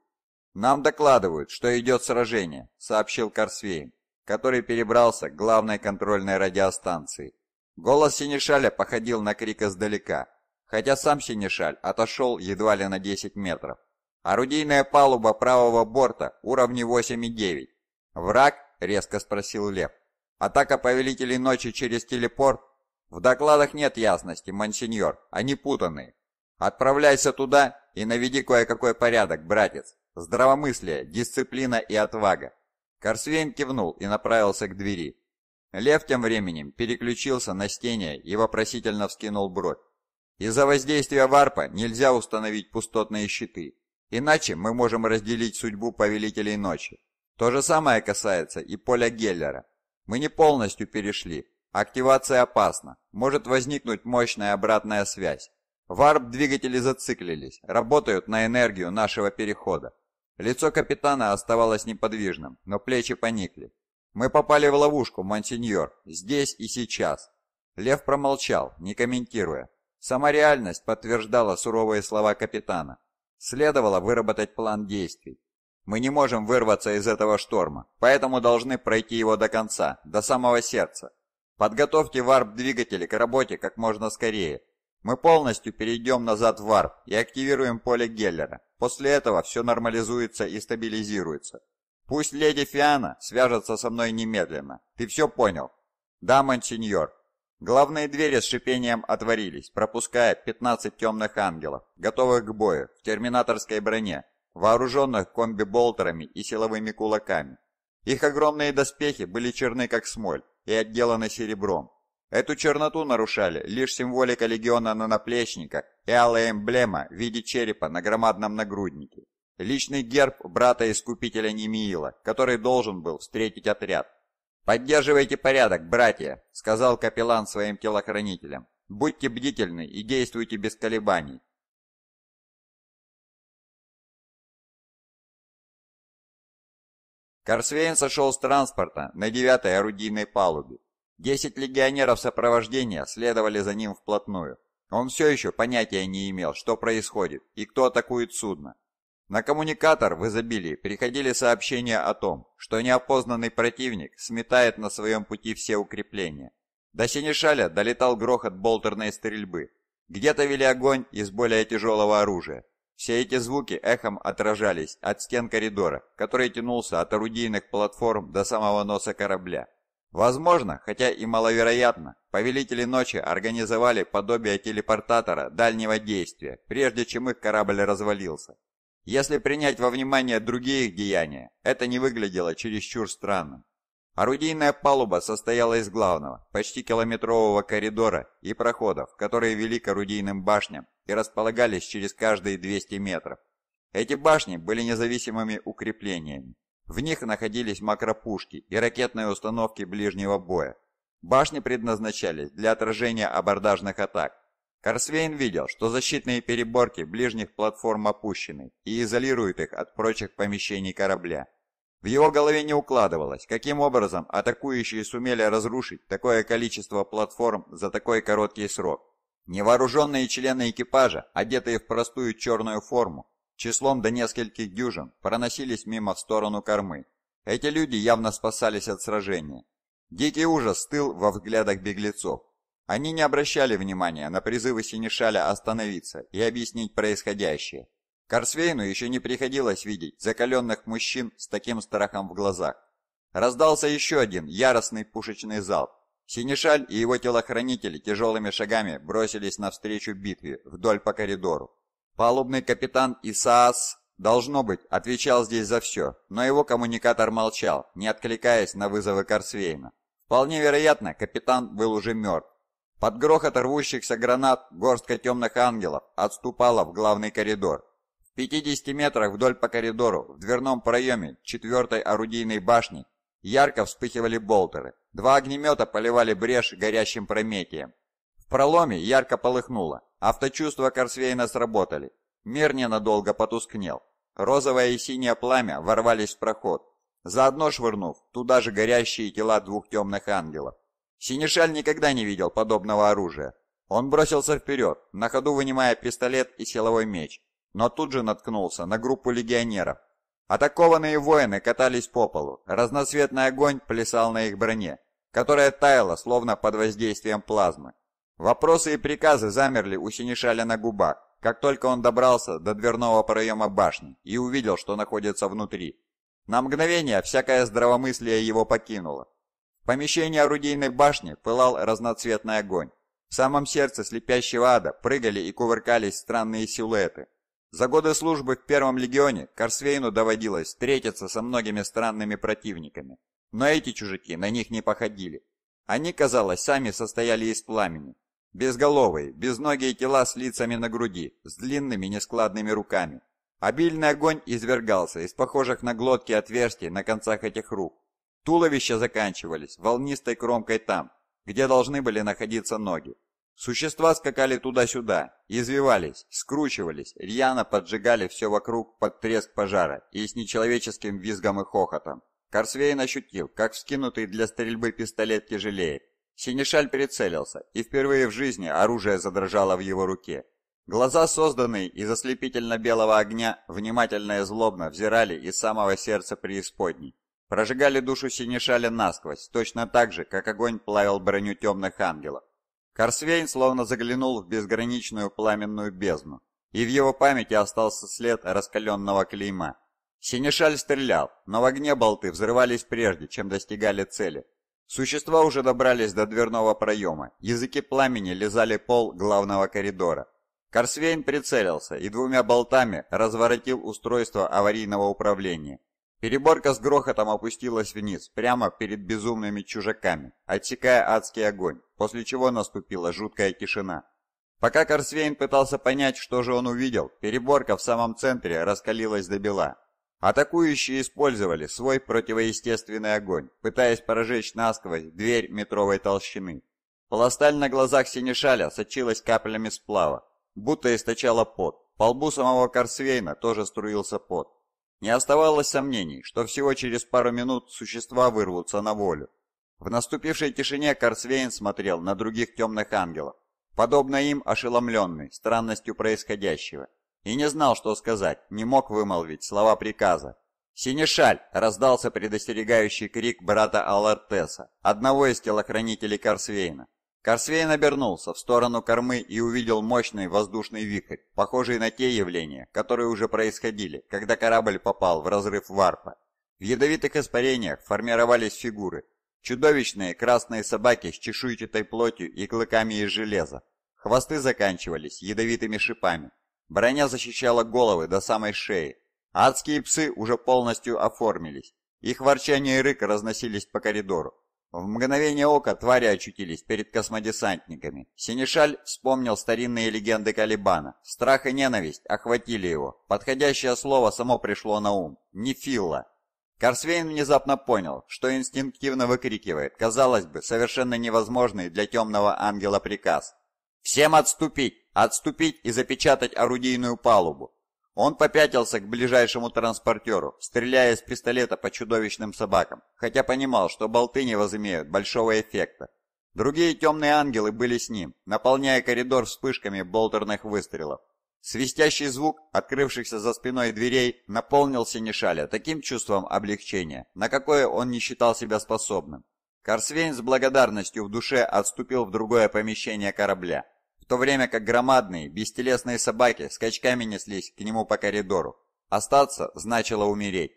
Speaker 1: «Нам докладывают, что идет сражение», — сообщил Корсвейн, который перебрался к главной контрольной радиостанции. Голос Синишаля походил на крик издалека, хотя сам Синишаль отошел едва ли на 10 метров. «Орудийная палуба правого борта, уровни 8,9». «Враг?» — резко спросил Лев. «Атака повелителей ночи через телепорт?» «В докладах нет ясности, мансиньор, они путанные. Отправляйся туда и наведи кое-какой порядок, братец». Здравомыслие, дисциплина и отвага. Корсвейн кивнул и направился к двери. Лев тем временем переключился на стене и вопросительно вскинул бровь. Из-за воздействия варпа нельзя установить пустотные щиты, иначе мы можем разделить судьбу повелителей ночи. То же самое касается и поля Геллера. Мы не полностью перешли. Активация опасна. Может возникнуть мощная обратная связь. Варп-двигатели зациклились, работают на энергию нашего перехода. Лицо капитана оставалось неподвижным, но плечи поникли. «Мы попали в ловушку, монсеньор, здесь и сейчас». Лев промолчал, не комментируя. Сама реальность подтверждала суровые слова капитана. Следовало выработать план действий. «Мы не можем вырваться из этого шторма, поэтому должны пройти его до конца, до самого сердца. Подготовьте варп-двигатели к работе как можно скорее, мы полностью перейдем назад в варп и активируем поле Геллера. После этого все нормализуется и стабилизируется. Пусть леди Фиана свяжется со мной немедленно. Ты все понял? Да, монсеньор. Главные двери с шипением отворились, пропуская 15 темных ангелов, готовых к бою, в терминаторской броне, вооруженных комби-болтерами и силовыми кулаками. Их огромные доспехи были черны как смоль и отделаны серебром. Эту черноту нарушали лишь символика легиона на наплечниках и алая эмблема в виде черепа на громадном нагруднике. Личный герб брата-искупителя Немиила, который должен был встретить отряд. «Поддерживайте порядок, братья», — сказал капеллан своим телохранителям. «Будьте бдительны
Speaker 2: и действуйте без колебаний. Корсвейн сошел с транспорта на девятой
Speaker 1: орудийной палубе. Десять легионеров сопровождения следовали за ним вплотную. Он все еще понятия не имел, что происходит и кто атакует судно. На коммуникатор в изобилии приходили сообщения о том, что неопознанный противник сметает на своем пути все укрепления. До Синишаля долетал грохот болтерной стрельбы. Где-то вели огонь из более тяжелого оружия. Все эти звуки эхом отражались от стен коридора, который тянулся от орудийных платформ до самого носа корабля. Возможно, хотя и маловероятно, повелители ночи организовали подобие телепортатора дальнего действия, прежде чем их корабль развалился. Если принять во внимание другие их деяния, это не выглядело чересчур странным. Орудийная палуба состояла из главного, почти километрового коридора и проходов, которые вели к орудийным башням и располагались через каждые 200 метров. Эти башни были независимыми укреплениями. В них находились макропушки и ракетные установки ближнего боя. Башни предназначались для отражения абордажных атак. Корсвейн видел, что защитные переборки ближних платформ опущены и изолируют их от прочих помещений корабля. В его голове не укладывалось, каким образом атакующие сумели разрушить такое количество платформ за такой короткий срок. Невооруженные члены экипажа, одетые в простую черную форму, числом до нескольких дюжин, проносились мимо в сторону кормы. Эти люди явно спасались от сражения. Дикий ужас стыл во взглядах беглецов. Они не обращали внимания на призывы Синишаля остановиться и объяснить происходящее. Корсвейну еще не приходилось видеть закаленных мужчин с таким страхом в глазах. Раздался еще один яростный пушечный залп. Синишаль и его телохранители тяжелыми шагами бросились навстречу битве вдоль по коридору. Палубный капитан Исаас, должно быть, отвечал здесь за все, но его коммуникатор молчал, не откликаясь на вызовы Корсвейна. Вполне вероятно, капитан был уже мертв. Под грохот рвущихся гранат горстка темных ангелов отступала в главный коридор. В 50 метрах вдоль по коридору, в дверном проеме четвертой орудийной башни, ярко вспыхивали болтеры. Два огнемета поливали брешь горящим прометием. В проломе ярко полыхнуло. Авточувства Корсвейна сработали. Мир ненадолго потускнел. Розовое и синее пламя ворвались в проход, заодно швырнув туда же горящие тела двух темных ангелов. Синишаль никогда не видел подобного оружия. Он бросился вперед, на ходу вынимая пистолет и силовой меч, но тут же наткнулся на группу легионеров. Атакованные воины катались по полу, разноцветный огонь плясал на их броне, которая таяла словно под воздействием плазмы. Вопросы и приказы замерли у Синишаля на губах, как только он добрался до дверного проема башни и увидел, что находится внутри. На мгновение всякое здравомыслие его покинуло. В помещении орудийной башни пылал разноцветный огонь. В самом сердце слепящего ада прыгали и кувыркались странные силуэты. За годы службы в Первом легионе Корсвейну доводилось встретиться со многими странными противниками. Но эти чужаки на них не походили. Они, казалось, сами состояли из пламени, Безголовые, безногие тела с лицами на груди, с длинными нескладными руками. Обильный огонь извергался из похожих на глотки отверстий на концах этих рук. Туловища заканчивались волнистой кромкой там, где должны были находиться ноги. Существа скакали туда-сюда, извивались, скручивались, рьяно поджигали все вокруг под треск пожара и с нечеловеческим визгом и хохотом. Корсвейн ощутил, как вскинутый для стрельбы пистолет тяжелеет, Синишаль прицелился, и впервые в жизни оружие задрожало в его руке. Глаза, созданные из ослепительно-белого огня, внимательно и злобно взирали из самого сердца преисподней. Прожигали душу Синишаля насквозь, точно так же, как огонь плавил броню темных ангелов. Корсвейн словно заглянул в безграничную пламенную бездну, и в его памяти остался след раскаленного клейма. Синишаль стрелял, но в огне болты взрывались прежде, чем достигали цели. Существа уже добрались до дверного проема, языки пламени лизали пол главного коридора. Корсвейн прицелился и двумя болтами разворотил устройство аварийного управления. Переборка с грохотом опустилась вниз, прямо перед безумными чужаками, отсекая адский огонь, после чего наступила жуткая тишина. Пока Корсвейн пытался понять, что же он увидел, переборка в самом центре раскалилась до бела, Атакующие использовали свой противоестественный огонь, пытаясь прожечь насквозь дверь метровой толщины. Полосталь на глазах Синешаля сочилась каплями сплава, будто источала пот. По лбу самого Корсвейна тоже струился пот. Не оставалось сомнений, что всего через пару минут существа вырвутся на волю. В наступившей тишине Корсвейн смотрел на других темных ангелов, подобно им ошеломленный странностью происходящего и не знал, что сказать, не мог вымолвить слова приказа. «Синешаль!» – раздался предостерегающий крик брата Алартеса, одного из телохранителей Корсвейна. Корсвейн обернулся в сторону кормы и увидел мощный воздушный вихрь, похожий на те явления, которые уже происходили, когда корабль попал в разрыв варпа. В ядовитых испарениях формировались фигуры. Чудовищные красные собаки с чешуйчатой плотью и клыками из железа. Хвосты заканчивались ядовитыми шипами, Броня защищала головы до самой шеи. Адские псы уже полностью оформились. Их ворчание и рык разносились по коридору. В мгновение ока твари очутились перед космодесантниками. Синишаль вспомнил старинные легенды Калибана. Страх и ненависть охватили его. Подходящее слово само пришло на ум. Нефилла. Корсвейн внезапно понял, что инстинктивно выкрикивает, казалось бы, совершенно невозможный для темного ангела приказ. «Всем отступить!» Отступить и запечатать орудийную палубу. Он попятился к ближайшему транспортеру, стреляя из пистолета по чудовищным собакам, хотя понимал, что болты не возымеют большого эффекта. Другие темные ангелы были с ним, наполняя коридор вспышками болтерных выстрелов. Свистящий звук, открывшихся за спиной дверей, наполнился Синишаля таким чувством облегчения, на какое он не считал себя способным. Корсвейн с благодарностью в душе отступил в другое помещение корабля, то время как
Speaker 2: громадные, бестелесные собаки скачками неслись к нему по коридору. Остаться значило умереть.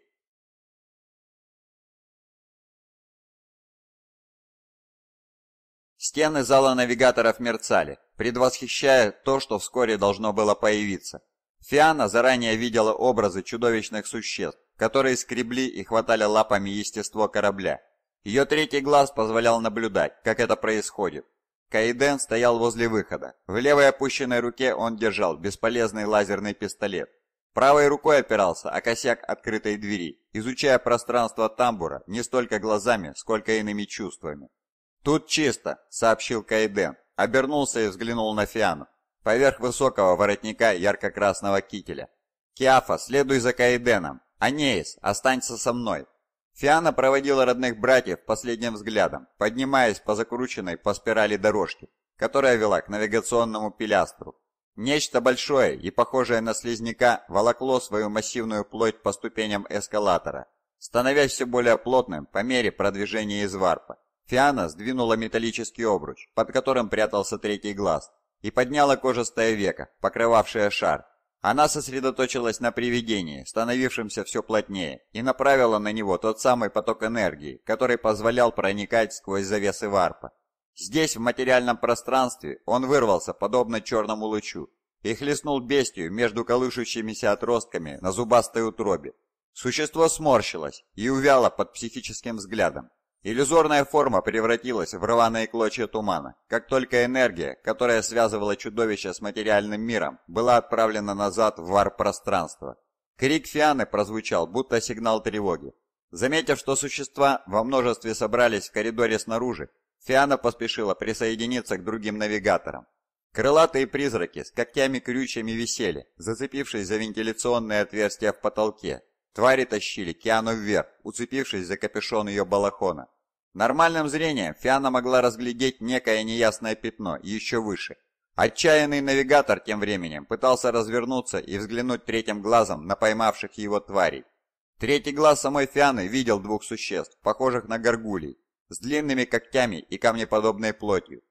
Speaker 2: Стены зала навигаторов мерцали, предвосхищая
Speaker 1: то, что вскоре должно было появиться. Фиана заранее видела образы чудовищных существ, которые скребли и хватали лапами естество корабля. Ее третий глаз позволял наблюдать, как это происходит. Каиден стоял возле выхода. В левой опущенной руке он держал бесполезный лазерный пистолет. Правой рукой опирался о косяк открытой двери, изучая пространство тамбура не столько глазами, сколько иными чувствами. «Тут чисто», — сообщил Каиден, обернулся и взглянул на Фиану. Поверх высокого воротника ярко-красного кителя. «Киафа, следуй за Каиденом! Анеис, останься со мной!» Фиана проводила родных братьев последним взглядом, поднимаясь по закрученной по спирали дорожке, которая вела к навигационному пилястру. Нечто большое и похожее на слизняка волокло свою массивную плоть по ступеням эскалатора, становясь все более плотным по мере продвижения из варпа. Фиана сдвинула металлический обруч, под которым прятался третий глаз, и подняла кожистое веко, покрывавшее шар, она сосредоточилась на привидении, становившемся все плотнее, и направила на него тот самый поток энергии, который позволял проникать сквозь завесы варпа. Здесь, в материальном пространстве, он вырвался, подобно черному лучу, и хлестнул бестию между колышущимися отростками на зубастой утробе. Существо сморщилось и увяло под психическим взглядом. Иллюзорная форма превратилась в рваные клочья тумана, как только энергия, которая связывала чудовище с материальным миром, была отправлена назад в варп пространство Крик Фианы прозвучал, будто сигнал тревоги. Заметив, что существа во множестве собрались в коридоре снаружи, Фиана поспешила присоединиться к другим навигаторам. Крылатые призраки с когтями-крючьями висели, зацепившись за вентиляционные отверстия в потолке, Твари тащили Киану вверх, уцепившись за капюшон ее балахона. Нормальным зрением Фиана могла разглядеть некое неясное пятно еще выше. Отчаянный навигатор тем временем пытался развернуться и взглянуть третьим глазом на поймавших его тварей. Третий глаз самой Фианы видел двух существ, похожих на горгулей, с длинными когтями и камнеподобной плотью.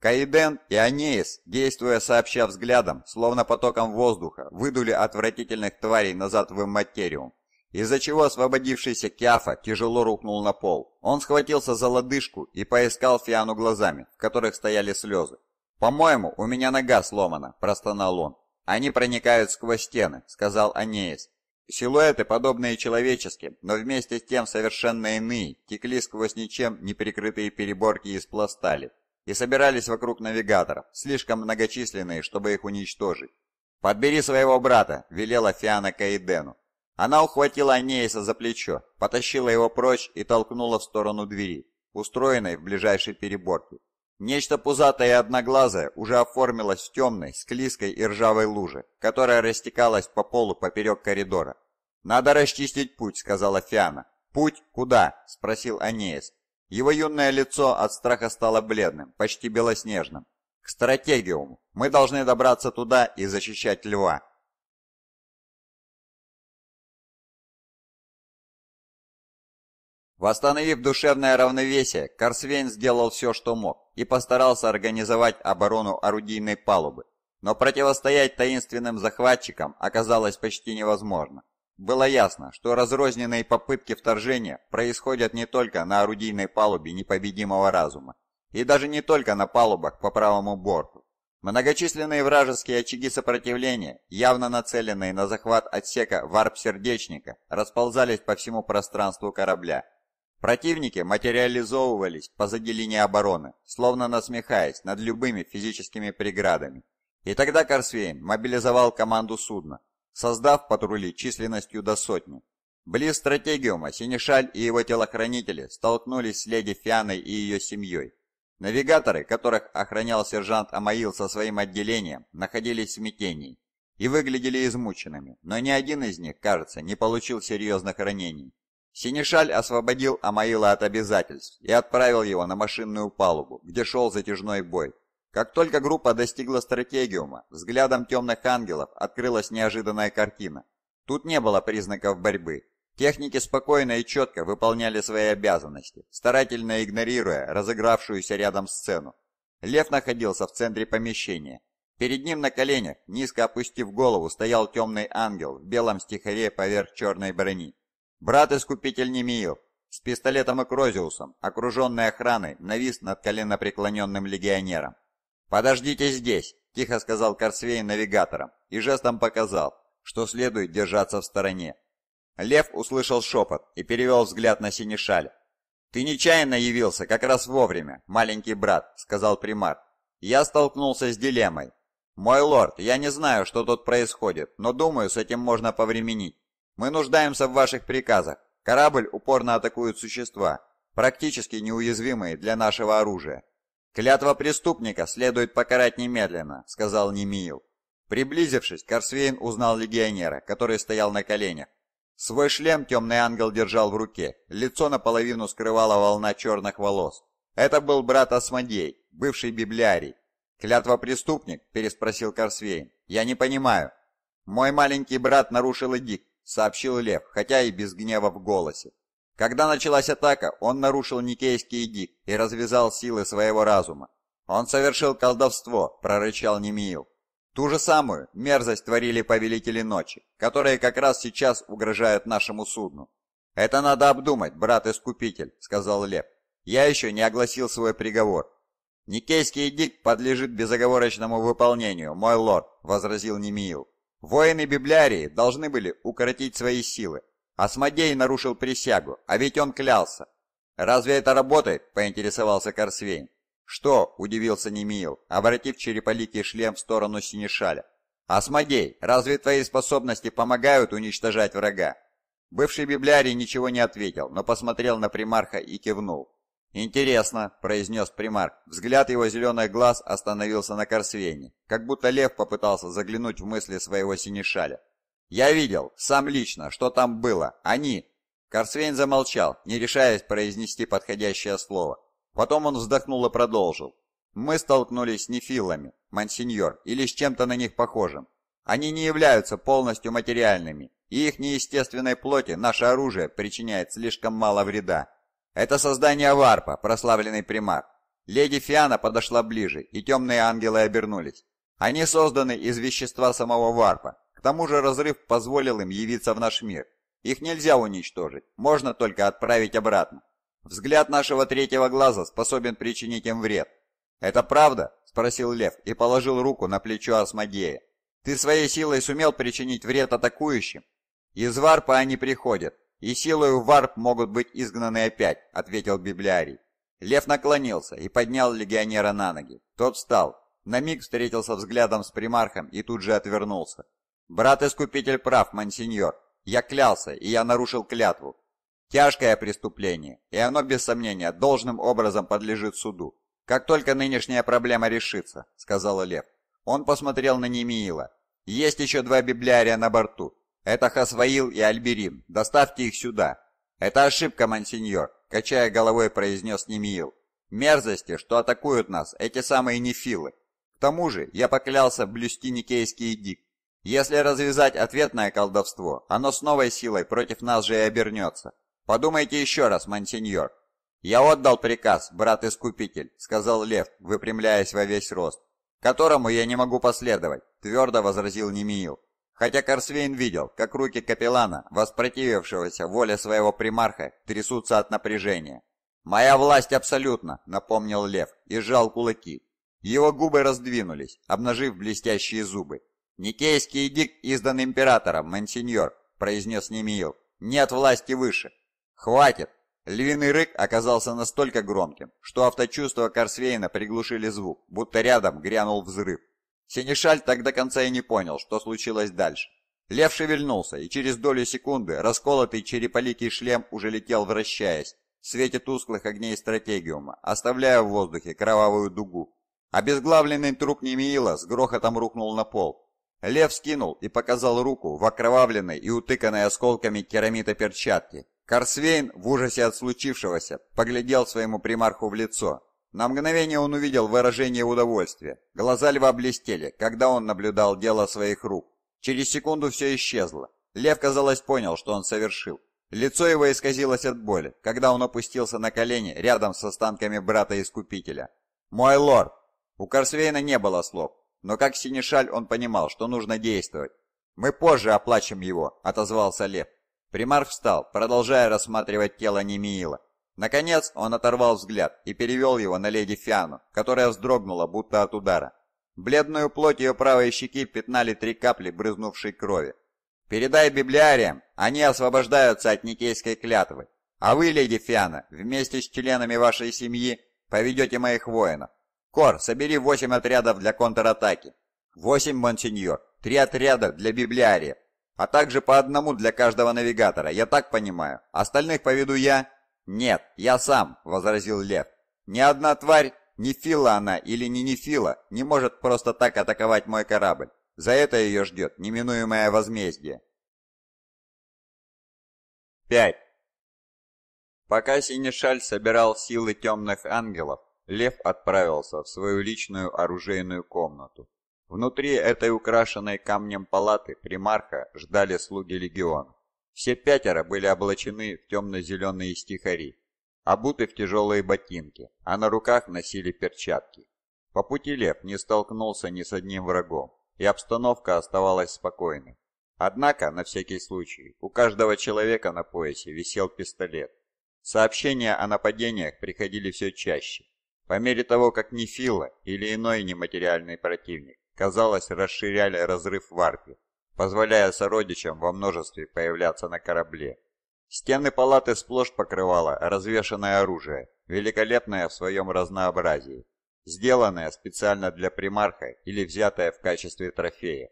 Speaker 1: Каиден и Анеис, действуя сообща взглядом, словно потоком воздуха, выдули отвратительных тварей назад в имматериум из-за чего освободившийся Киафа тяжело рухнул на пол. Он схватился за лодыжку и поискал Фиану глазами, в которых стояли слезы. «По-моему, у меня нога сломана», – простонал он. «Они проникают сквозь стены», – сказал Анеис. Силуэты, подобные человеческим, но вместе с тем совершенно иные, текли сквозь ничем не перекрытые переборки из пластали и собирались вокруг навигаторов, слишком многочисленные, чтобы их уничтожить. «Подбери своего брата», – велела Фиана Каидену. Она ухватила Анеиса за плечо, потащила его прочь и толкнула в сторону двери, устроенной в ближайшей переборке. Нечто пузатое и одноглазое уже оформилось в темной, склизкой и ржавой луже, которая растекалась по полу поперек коридора. «Надо расчистить путь», — сказала Фиана. «Путь куда?» — спросил Анеис. Его юное лицо от страха стало бледным, почти белоснежным. «К стратегиуму. Мы должны
Speaker 2: добраться туда и защищать льва». Восстановив душевное равновесие,
Speaker 1: Корсвейн сделал все, что мог, и постарался организовать оборону орудийной палубы. Но противостоять таинственным захватчикам оказалось почти невозможно. Было ясно, что разрозненные попытки вторжения происходят не только на орудийной палубе непобедимого разума, и даже не только на палубах по правому борту. Многочисленные вражеские очаги сопротивления, явно нацеленные на захват отсека варп-сердечника, расползались по всему пространству корабля – Противники материализовывались позади линии обороны, словно насмехаясь над любыми физическими преградами. И тогда Корсвейн мобилизовал команду судна, создав патрули численностью до сотни. Близ стратегиума Синишаль и его телохранители столкнулись с леди Фианой и ее семьей. Навигаторы, которых охранял сержант Амаил со своим отделением, находились в смятении и выглядели измученными, но ни один из них, кажется, не получил серьезных ранений. Синишаль освободил Амаила от обязательств и отправил его на машинную палубу, где шел затяжной бой. Как только группа достигла стратегиума, взглядом темных ангелов открылась неожиданная картина. Тут не было признаков борьбы. Техники спокойно и четко выполняли свои обязанности, старательно игнорируя разыгравшуюся рядом сцену. Лев находился в центре помещения. Перед ним на коленях, низко опустив голову, стоял темный ангел в белом стихаре поверх черной брони. Брат-искупитель Немиев, с пистолетом и Крозиусом, окруженный охраной, навис над коленопреклоненным легионером. «Подождите здесь!» – тихо сказал Корсвей навигатором и жестом показал, что следует держаться в стороне. Лев услышал шепот и перевел взгляд на Синишаля. «Ты нечаянно явился, как раз вовремя, маленький брат», – сказал примар. «Я столкнулся с дилеммой. Мой лорд, я не знаю, что тут происходит, но думаю, с этим можно повременить. Мы нуждаемся в ваших приказах. Корабль упорно атакует существа, практически неуязвимые для нашего оружия. Клятва преступника следует покарать немедленно, сказал Немиил. Приблизившись, Корсвейн узнал легионера, который стоял на коленях. Свой шлем темный ангел держал в руке, лицо наполовину скрывала волна черных волос. Это был брат Асмодей, бывший библиарий. «Клятва преступник?» – переспросил Корсвейн. «Я не понимаю. Мой маленький брат нарушил эдикт, сообщил Лев, хотя и без гнева в голосе. Когда началась атака, он нарушил Никейский эдик и развязал силы своего разума. «Он совершил колдовство», — прорычал Немиил. Ту же самую мерзость творили повелители ночи, которые как раз сейчас угрожают нашему судну. «Это надо обдумать, брат-искупитель», — сказал Лев. «Я еще не огласил свой приговор». «Никейский эдикт подлежит безоговорочному выполнению, мой лорд», — возразил Немиил. Воины Библярии должны были укоротить свои силы. Асмодей нарушил присягу, а ведь он клялся. «Разве это работает?» – поинтересовался Корсвейн. «Что?» – удивился Немил, обратив череполикий шлем в сторону Синишаля. «Асмодей, разве твои способности помогают уничтожать врага?» Бывший библиарий ничего не ответил, но посмотрел на примарха и кивнул. «Интересно», — произнес примарк. Взгляд его зеленых глаз остановился на Корсвене, как будто лев попытался заглянуть в мысли своего синешаля. «Я видел, сам лично, что там было. Они...» Корсвейн замолчал, не решаясь произнести подходящее слово. Потом он вздохнул и продолжил. «Мы столкнулись с нефилами, мансиньор, или с чем-то на них похожим. Они не являются полностью материальными, и их неестественной плоти наше оружие причиняет слишком мало вреда». «Это создание варпа, прославленный примар». Леди Фиана подошла ближе, и темные ангелы обернулись. Они созданы из вещества самого варпа. К тому же разрыв позволил им явиться в наш мир. Их нельзя уничтожить, можно только отправить обратно. Взгляд нашего третьего глаза способен причинить им вред. «Это правда?» – спросил Лев и положил руку на плечо Асмодея. «Ты своей силой сумел причинить вред атакующим?» «Из варпа они приходят, «И силой варп могут быть изгнаны опять», — ответил библиарий. Лев наклонился и поднял легионера на ноги. Тот встал, на миг встретился взглядом с примархом и тут же отвернулся. «Брат-искупитель прав, мансиньор. Я клялся, и я нарушил клятву. Тяжкое преступление, и оно, без сомнения, должным образом подлежит суду. Как только нынешняя проблема решится», — сказал Лев. Он посмотрел на Немиила. «Есть еще два библиария на борту. «Это Хасваил и Альберим. Доставьте их сюда». «Это ошибка, мансиньор», — качая головой, произнес Немиил. «Мерзости, что атакуют нас, эти самые нефилы. К тому же я поклялся блюсти Никейский эдикт. Если развязать ответное колдовство, оно с новой силой против нас же и обернется. Подумайте еще раз, мансиньор». «Я отдал приказ, брат-искупитель», — сказал Лев, выпрямляясь во весь рост, «которому я не могу последовать», — твердо возразил Немиил. Хотя Корсвейн видел, как руки капеллана, воспротивившегося воле своего примарха, трясутся от напряжения. «Моя власть абсолютно», — напомнил лев и сжал кулаки. Его губы раздвинулись, обнажив блестящие зубы. «Никейский эдикт издан императором, мансиньор», — произнес Немиил. «Нет власти выше». «Хватит!» Львиный рык оказался настолько громким, что авточувства Корсвейна приглушили звук, будто рядом грянул взрыв. Синишаль так до конца и не понял, что случилось дальше. Лев шевельнулся, и через долю секунды расколотый череполикий шлем уже летел, вращаясь, в свете тусклых огней стратегиума, оставляя в воздухе кровавую дугу. Обезглавленный труп Немиила с грохотом рухнул на пол. Лев скинул и показал руку в окровавленной и утыканной осколками керамита перчатки. Корсвейн, в ужасе от случившегося, поглядел своему примарху в лицо на мгновение он увидел выражение удовольствия. Глаза льва блестели, когда он наблюдал дело своих рук. Через секунду все исчезло. Лев, казалось, понял, что он совершил. Лицо его исказилось от боли, когда он опустился на колени рядом с останками брата-искупителя. «Мой лорд!» У Корсвейна не было слов, но как синешаль он понимал, что нужно действовать. «Мы позже оплачем его», — отозвался Лев. Примар встал, продолжая рассматривать тело Немиила. Наконец он оторвал взгляд и перевел его на леди Фиану, которая вздрогнула будто от удара. Бледную плоть ее правой щеки пятнали три капли брызнувшей крови. «Передай библиариям, они освобождаются от никейской клятвы. А вы, леди Фиана, вместе с членами вашей семьи поведете моих воинов. Кор, собери восемь отрядов для контратаки. Восемь, монсеньор, три отряда для библиариев, а также по одному для каждого навигатора, я так понимаю. Остальных поведу я «Нет, я сам», — возразил Лев. «Ни одна тварь, не Фила она или не Нефила, не может просто так атаковать мой корабль.
Speaker 2: За это ее ждет неминуемое возмездие». 5. Пока Синишаль собирал силы темных
Speaker 1: ангелов, Лев отправился в свою личную оружейную комнату. Внутри этой украшенной камнем палаты примарха ждали слуги легиона. Все пятеро были облачены в темно-зеленые стихари, обуты в тяжелые ботинки, а на руках носили перчатки. По пути Лев не столкнулся ни с одним врагом, и обстановка оставалась спокойной. Однако, на всякий случай, у каждого человека на поясе висел пистолет. Сообщения о нападениях приходили все чаще, по мере того, как Нефила или иной нематериальный противник, казалось, расширяли разрыв в арпе, позволяя сородичам во множестве появляться на корабле. Стены палаты сплошь покрывало развешанное оружие, великолепное в своем разнообразии, сделанное специально для примарха или взятое в качестве трофея.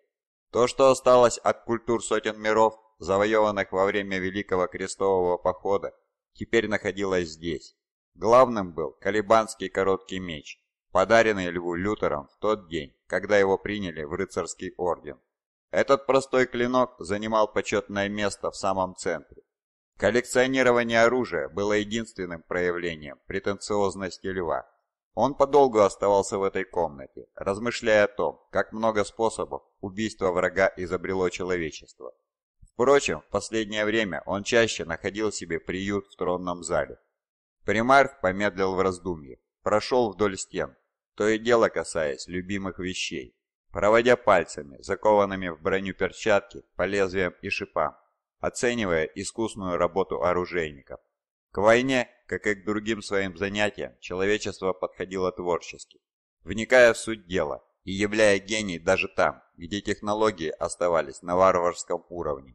Speaker 1: То, что осталось от культур сотен миров, завоеванных во время Великого Крестового Похода, теперь находилось здесь. Главным был Калибанский короткий меч, подаренный Льву Лютером в тот день, когда его приняли в рыцарский орден. Этот простой клинок занимал почетное место в самом центре. Коллекционирование оружия было единственным проявлением претенциозности льва. Он подолгу оставался в этой комнате, размышляя о том, как много способов убийства врага изобрело человечество. Впрочем, в последнее время он чаще находил себе приют в тронном зале. Примарх помедлил в раздумье, прошел вдоль стен, то и дело касаясь любимых вещей проводя пальцами, закованными в броню перчатки, по лезвиям и шипам, оценивая искусную работу оружейников. К войне, как и к другим своим занятиям, человечество подходило творчески, вникая в суть дела и являя гений даже там, где технологии оставались на варварском уровне.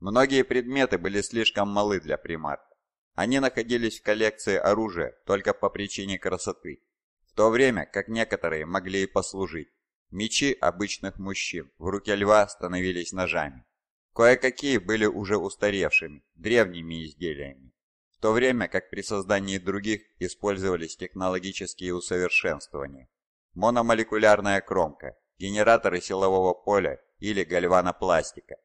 Speaker 1: Многие предметы были слишком малы для примарта. Они находились в коллекции оружия только по причине красоты, в то время как некоторые могли и послужить. Мечи обычных мужчин в руке льва становились ножами. Кое-какие были уже устаревшими, древними изделиями, в то время как при создании других использовались технологические усовершенствования. Мономолекулярная кромка, генераторы силового поля или гальванопластика.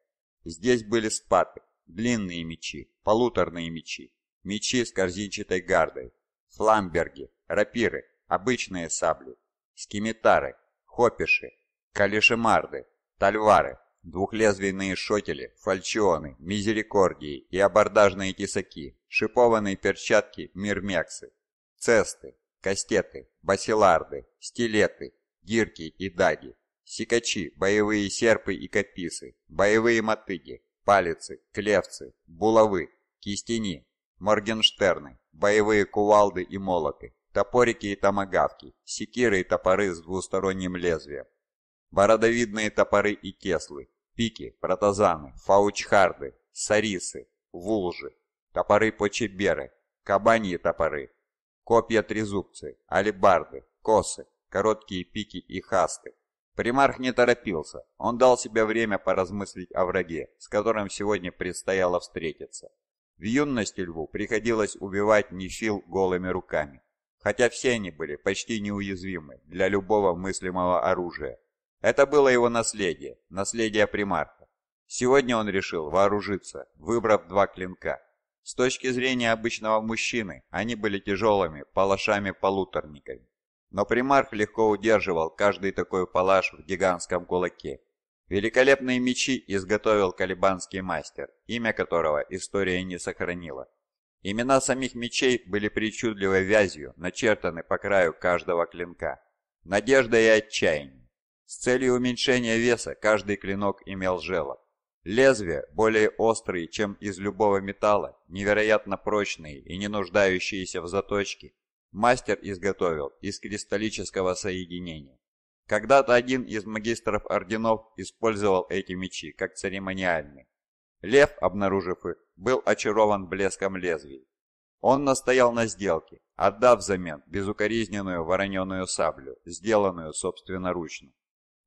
Speaker 1: Здесь были спаты, длинные мечи, полуторные мечи, мечи с корзинчатой гардой, фламберги, рапиры, обычные сабли, скимитары, хопиши, калишемарды, тальвары, двухлезвийные шотели, фальчионы, мизерикордии и абордажные тесаки, шипованные перчатки мирмексы, цесты, кастеты, басиларды, стилеты, гирки и даги, сикачи, боевые серпы и каписы, боевые мотыги, палицы, клевцы, булавы, кистени, моргенштерны, боевые кувалды и молоты, топорики и томагавки, секиры и топоры с двусторонним лезвием, бородовидные топоры и кеслы, пики, протазаны, фаучхарды, сарисы, вулжи, топоры-почеберы, кабаньи топоры, копья-трезубцы, алебарды, косы, короткие пики и хасты. Примарх не торопился, он дал себе время поразмыслить о враге, с которым сегодня предстояло встретиться. В юности льву приходилось убивать нефил голыми руками хотя все они были почти неуязвимы для любого мыслимого оружия. Это было его наследие, наследие примарха. Сегодня он решил вооружиться, выбрав два клинка. С точки зрения обычного мужчины, они были тяжелыми палашами-полуторниками. Но примарх легко удерживал каждый такой палаш в гигантском кулаке. Великолепные мечи изготовил калибанский мастер, имя которого история не сохранила. Имена самих мечей были причудливой вязью, начертаны по краю каждого клинка. Надежда и отчаяние. С целью уменьшения веса каждый клинок имел желоб. Лезвия, более острые, чем из любого металла, невероятно прочные и не нуждающиеся в заточке, мастер изготовил из кристаллического соединения. Когда-то один из магистров орденов использовал эти мечи как церемониальные. Лев, обнаружив их, был очарован блеском лезвий. Он настоял на сделке, отдав взамен безукоризненную вороненую саблю, сделанную собственноручно.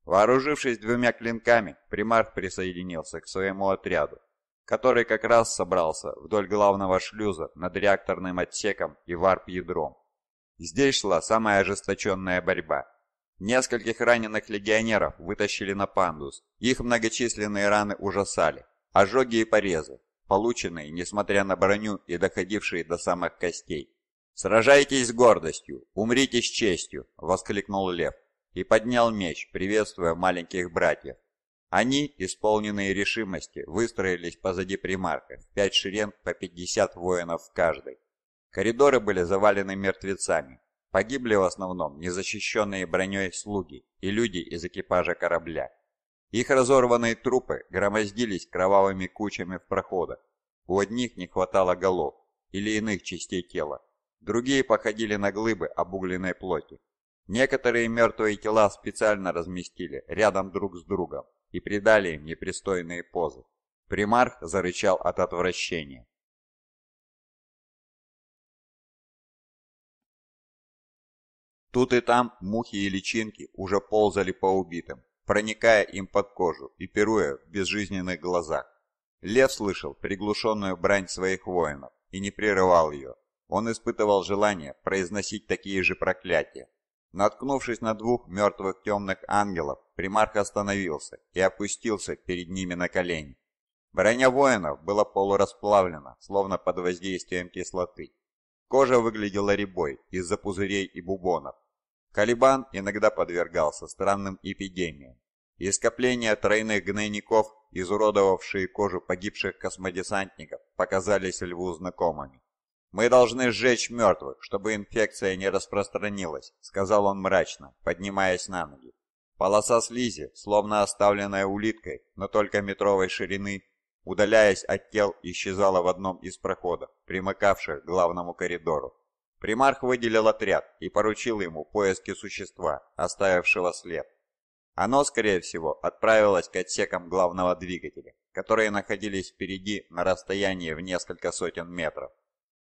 Speaker 1: Вооружившись двумя клинками, примарх присоединился к своему отряду, который как раз собрался вдоль главного шлюза над реакторным отсеком и варп-ядром. Здесь шла самая ожесточенная борьба. Нескольких раненых легионеров вытащили на пандус, их многочисленные раны ужасали, Ожоги и порезы, полученные, несмотря на броню и доходившие до самых костей. «Сражайтесь с гордостью, умрите с честью!» – воскликнул лев и поднял меч, приветствуя маленьких братьев. Они, исполненные решимости, выстроились позади примарка, в пять шеренг по 50 воинов в каждой. Коридоры были завалены мертвецами. Погибли в основном незащищенные броней слуги и люди из экипажа корабля. Их разорванные трупы громоздились кровавыми кучами в проходах. У одних не хватало голов или иных частей тела. Другие походили на глыбы обугленной плоти. Некоторые мертвые тела специально разместили рядом друг с другом
Speaker 2: и придали им непристойные позы. Примарх зарычал от отвращения. Тут и там мухи и личинки уже ползали по убитым, проникая им
Speaker 1: под кожу и пируя в безжизненных глазах. Лев слышал приглушенную брань своих воинов и не прерывал ее. Он испытывал желание произносить такие же проклятия. Наткнувшись на двух мертвых темных ангелов, примарх остановился и опустился перед ними на колени. Броня воинов была полурасплавлена, словно под воздействием кислоты. Кожа выглядела рябой из-за пузырей и бубонов, Калибан иногда подвергался странным эпидемиям. И скопления тройных гнойников, изуродовавшие кожу погибших космодесантников, показались льву знакомыми. «Мы должны сжечь мертвых, чтобы инфекция не распространилась», — сказал он мрачно, поднимаясь на ноги. Полоса слизи, словно оставленная улиткой, но только метровой ширины, удаляясь от тел, исчезала в одном из проходов, примыкавших к главному коридору. Примарх выделил отряд и поручил ему поиски существа, оставившего след. Оно, скорее всего, отправилось к отсекам главного двигателя, которые находились впереди на расстоянии в несколько сотен метров.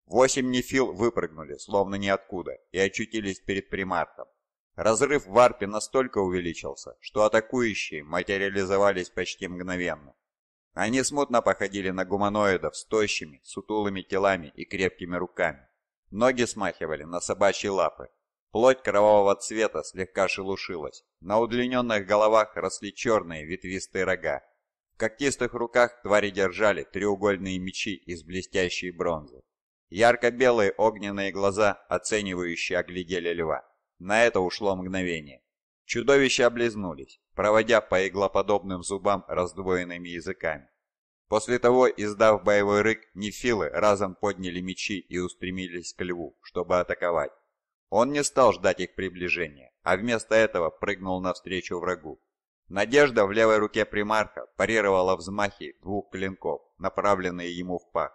Speaker 1: Восемь нефил выпрыгнули, словно ниоткуда, и очутились перед примархом. Разрыв в арпе настолько увеличился, что атакующие материализовались почти мгновенно. Они смутно походили на гуманоидов с тощими, сутулыми телами и крепкими руками. Ноги смахивали на собачьи лапы. Плоть кровавого цвета слегка шелушилась. На удлиненных головах росли черные ветвистые рога. В когтистых руках твари держали треугольные мечи из блестящей бронзы. Ярко-белые огненные глаза, оценивающие, оглядели льва. На это ушло мгновение. Чудовища облизнулись, проводя по иглоподобным зубам раздвоенными языками. После того, издав боевой рык, нефилы разом подняли мечи и устремились к льву, чтобы атаковать. Он не стал ждать их приближения, а вместо этого прыгнул навстречу врагу. Надежда в левой руке примарха парировала взмахи двух клинков, направленные ему в пах,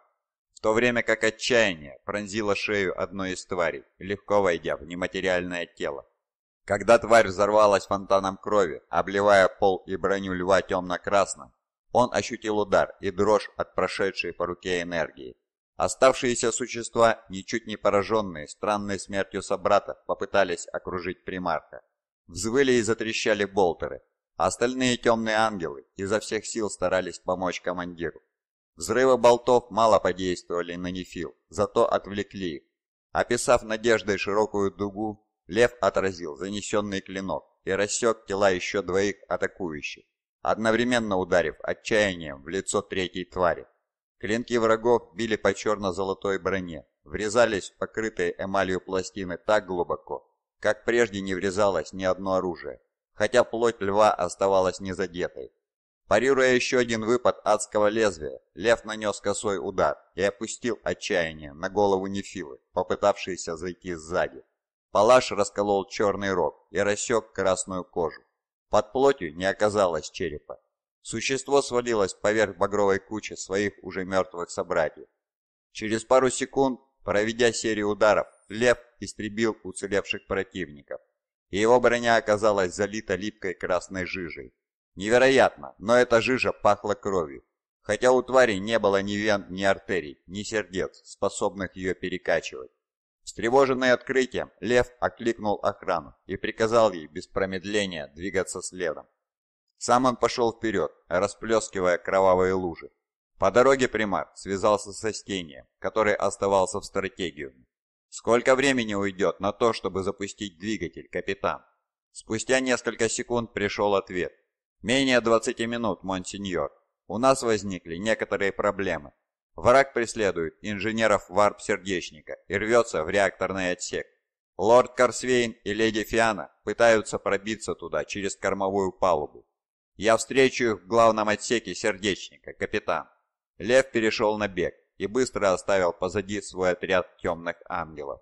Speaker 1: в то время как отчаяние пронзило шею одной из тварей, легко войдя в нематериальное тело. Когда тварь взорвалась фонтаном крови, обливая пол и броню льва темно-красным, он ощутил удар и дрожь от прошедшей по руке энергии. Оставшиеся существа, ничуть не пораженные странной смертью собрата попытались окружить примарка. Взвыли и затрещали болтеры, а остальные темные ангелы изо всех сил старались помочь командиру. Взрывы болтов мало подействовали на нефил, зато отвлекли их. Описав надеждой широкую дугу, лев отразил занесенный клинок и рассек тела еще двоих атакующих одновременно ударив отчаянием в лицо третьей твари. Клинки врагов били по черно-золотой броне, врезались в покрытые эмалью пластины так глубоко, как прежде не врезалось ни одно оружие, хотя плоть льва оставалась незадетой. Парируя еще один выпад адского лезвия, лев нанес косой удар и опустил отчаяние на голову Нефилы, попытавшейся зайти сзади. Палаш расколол черный рог и рассек красную кожу. Под плотью не оказалось черепа. Существо свалилось поверх багровой кучи своих уже мертвых собратьев. Через пару секунд, проведя серию ударов, лев истребил уцелевших противников, и его броня оказалась залита липкой красной жижей. Невероятно, но эта жижа пахла кровью, хотя у твари не было ни вен, ни артерий, ни сердец, способных ее перекачивать. Встревоженный открытием, Лев окликнул охрану и приказал ей без промедления двигаться следом. Сам он пошел вперед, расплескивая кровавые лужи. По дороге примар связался со Стением, который оставался в стратегиуме. «Сколько времени уйдет на то, чтобы запустить двигатель, капитан?» Спустя несколько секунд пришел ответ. «Менее 20 минут, монсеньор. У нас возникли некоторые проблемы, Враг преследует инженеров варп-сердечника и рвется в реакторный отсек. Лорд Корсвейн и леди Фиана пытаются пробиться туда через кормовую палубу. Я встречу их в главном отсеке сердечника, капитан. Лев перешел на бег и быстро
Speaker 2: оставил позади свой отряд темных ангелов.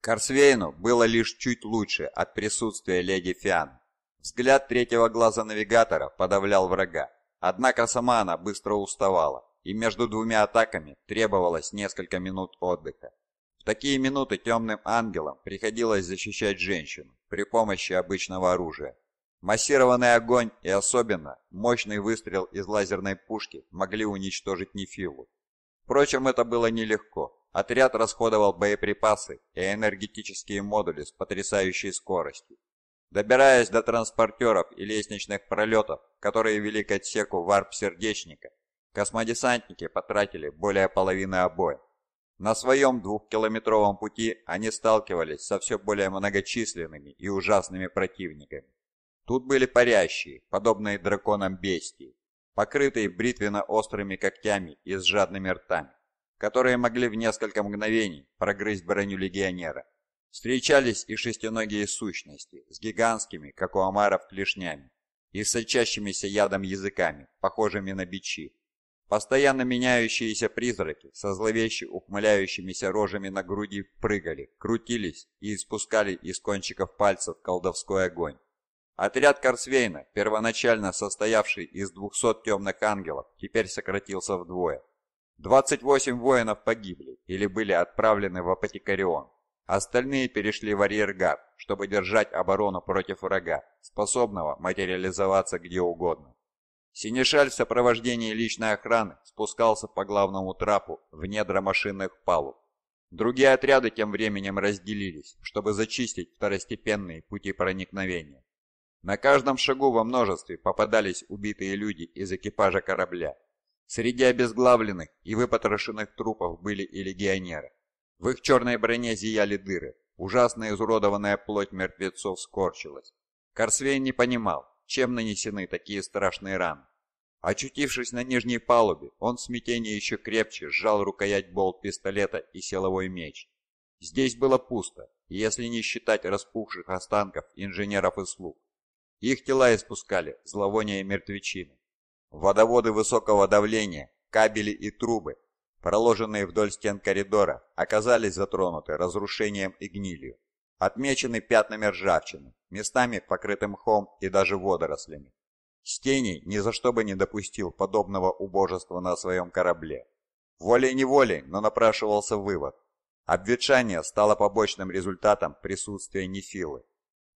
Speaker 2: Корсвейну было лишь
Speaker 1: чуть лучше от присутствия леди Фиан. Взгляд третьего глаза навигатора подавлял врага, однако сама она быстро уставала, и между двумя атаками требовалось несколько минут отдыха. В такие минуты темным ангелам приходилось защищать женщину при помощи обычного оружия. Массированный огонь и особенно мощный выстрел из лазерной пушки могли уничтожить Нефилу. Впрочем, это было нелегко. Отряд расходовал боеприпасы и энергетические модули с потрясающей скоростью. Добираясь до транспортеров и лестничных пролетов, которые вели к отсеку варп-сердечника, космодесантники потратили более половины обоев. На своем двухкилометровом пути они сталкивались со все более многочисленными и ужасными противниками. Тут были парящие, подобные драконам бестии, покрытые бритвенно-острыми когтями и с жадными ртами, которые могли в несколько мгновений прогрызть броню легионера. Встречались и шестиногие сущности с гигантскими, как у омаров, клешнями и с сочащимися ядом языками, похожими на бичи. Постоянно меняющиеся призраки со зловеще ухмыляющимися рожами на груди прыгали, крутились и испускали из кончиков пальцев колдовской огонь. Отряд Корсвейна, первоначально состоявший из 200 темных ангелов, теперь сократился вдвое. 28 воинов погибли или были отправлены в Апотекарион, Остальные перешли в арьергард, чтобы держать оборону против врага, способного материализоваться где угодно. Синешаль в сопровождении личной охраны спускался по главному трапу в недра машинных палуб. Другие отряды тем временем разделились, чтобы зачистить второстепенные пути проникновения. На каждом шагу во множестве попадались убитые люди из экипажа корабля. Среди обезглавленных и выпотрошенных трупов были и легионеры. В их черной броне зияли дыры. ужасная изуродованная плоть мертвецов скорчилась. Корсвей не понимал, чем нанесены такие страшные раны. Очутившись на нижней палубе, он в смятении еще крепче сжал рукоять болт пистолета и силовой меч. Здесь было пусто, если не считать распухших останков инженеров и слуг. Их тела испускали зловоние мертвечины. Водоводы высокого давления, кабели и трубы проложенные вдоль стен коридора, оказались затронуты разрушением и гнилью, отмечены пятнами ржавчины, местами покрытым мхом и даже водорослями. Стеней ни за что бы не допустил подобного убожества на своем корабле. Волей-неволей, но напрашивался вывод. Обветшание стало побочным результатом присутствия нефилы.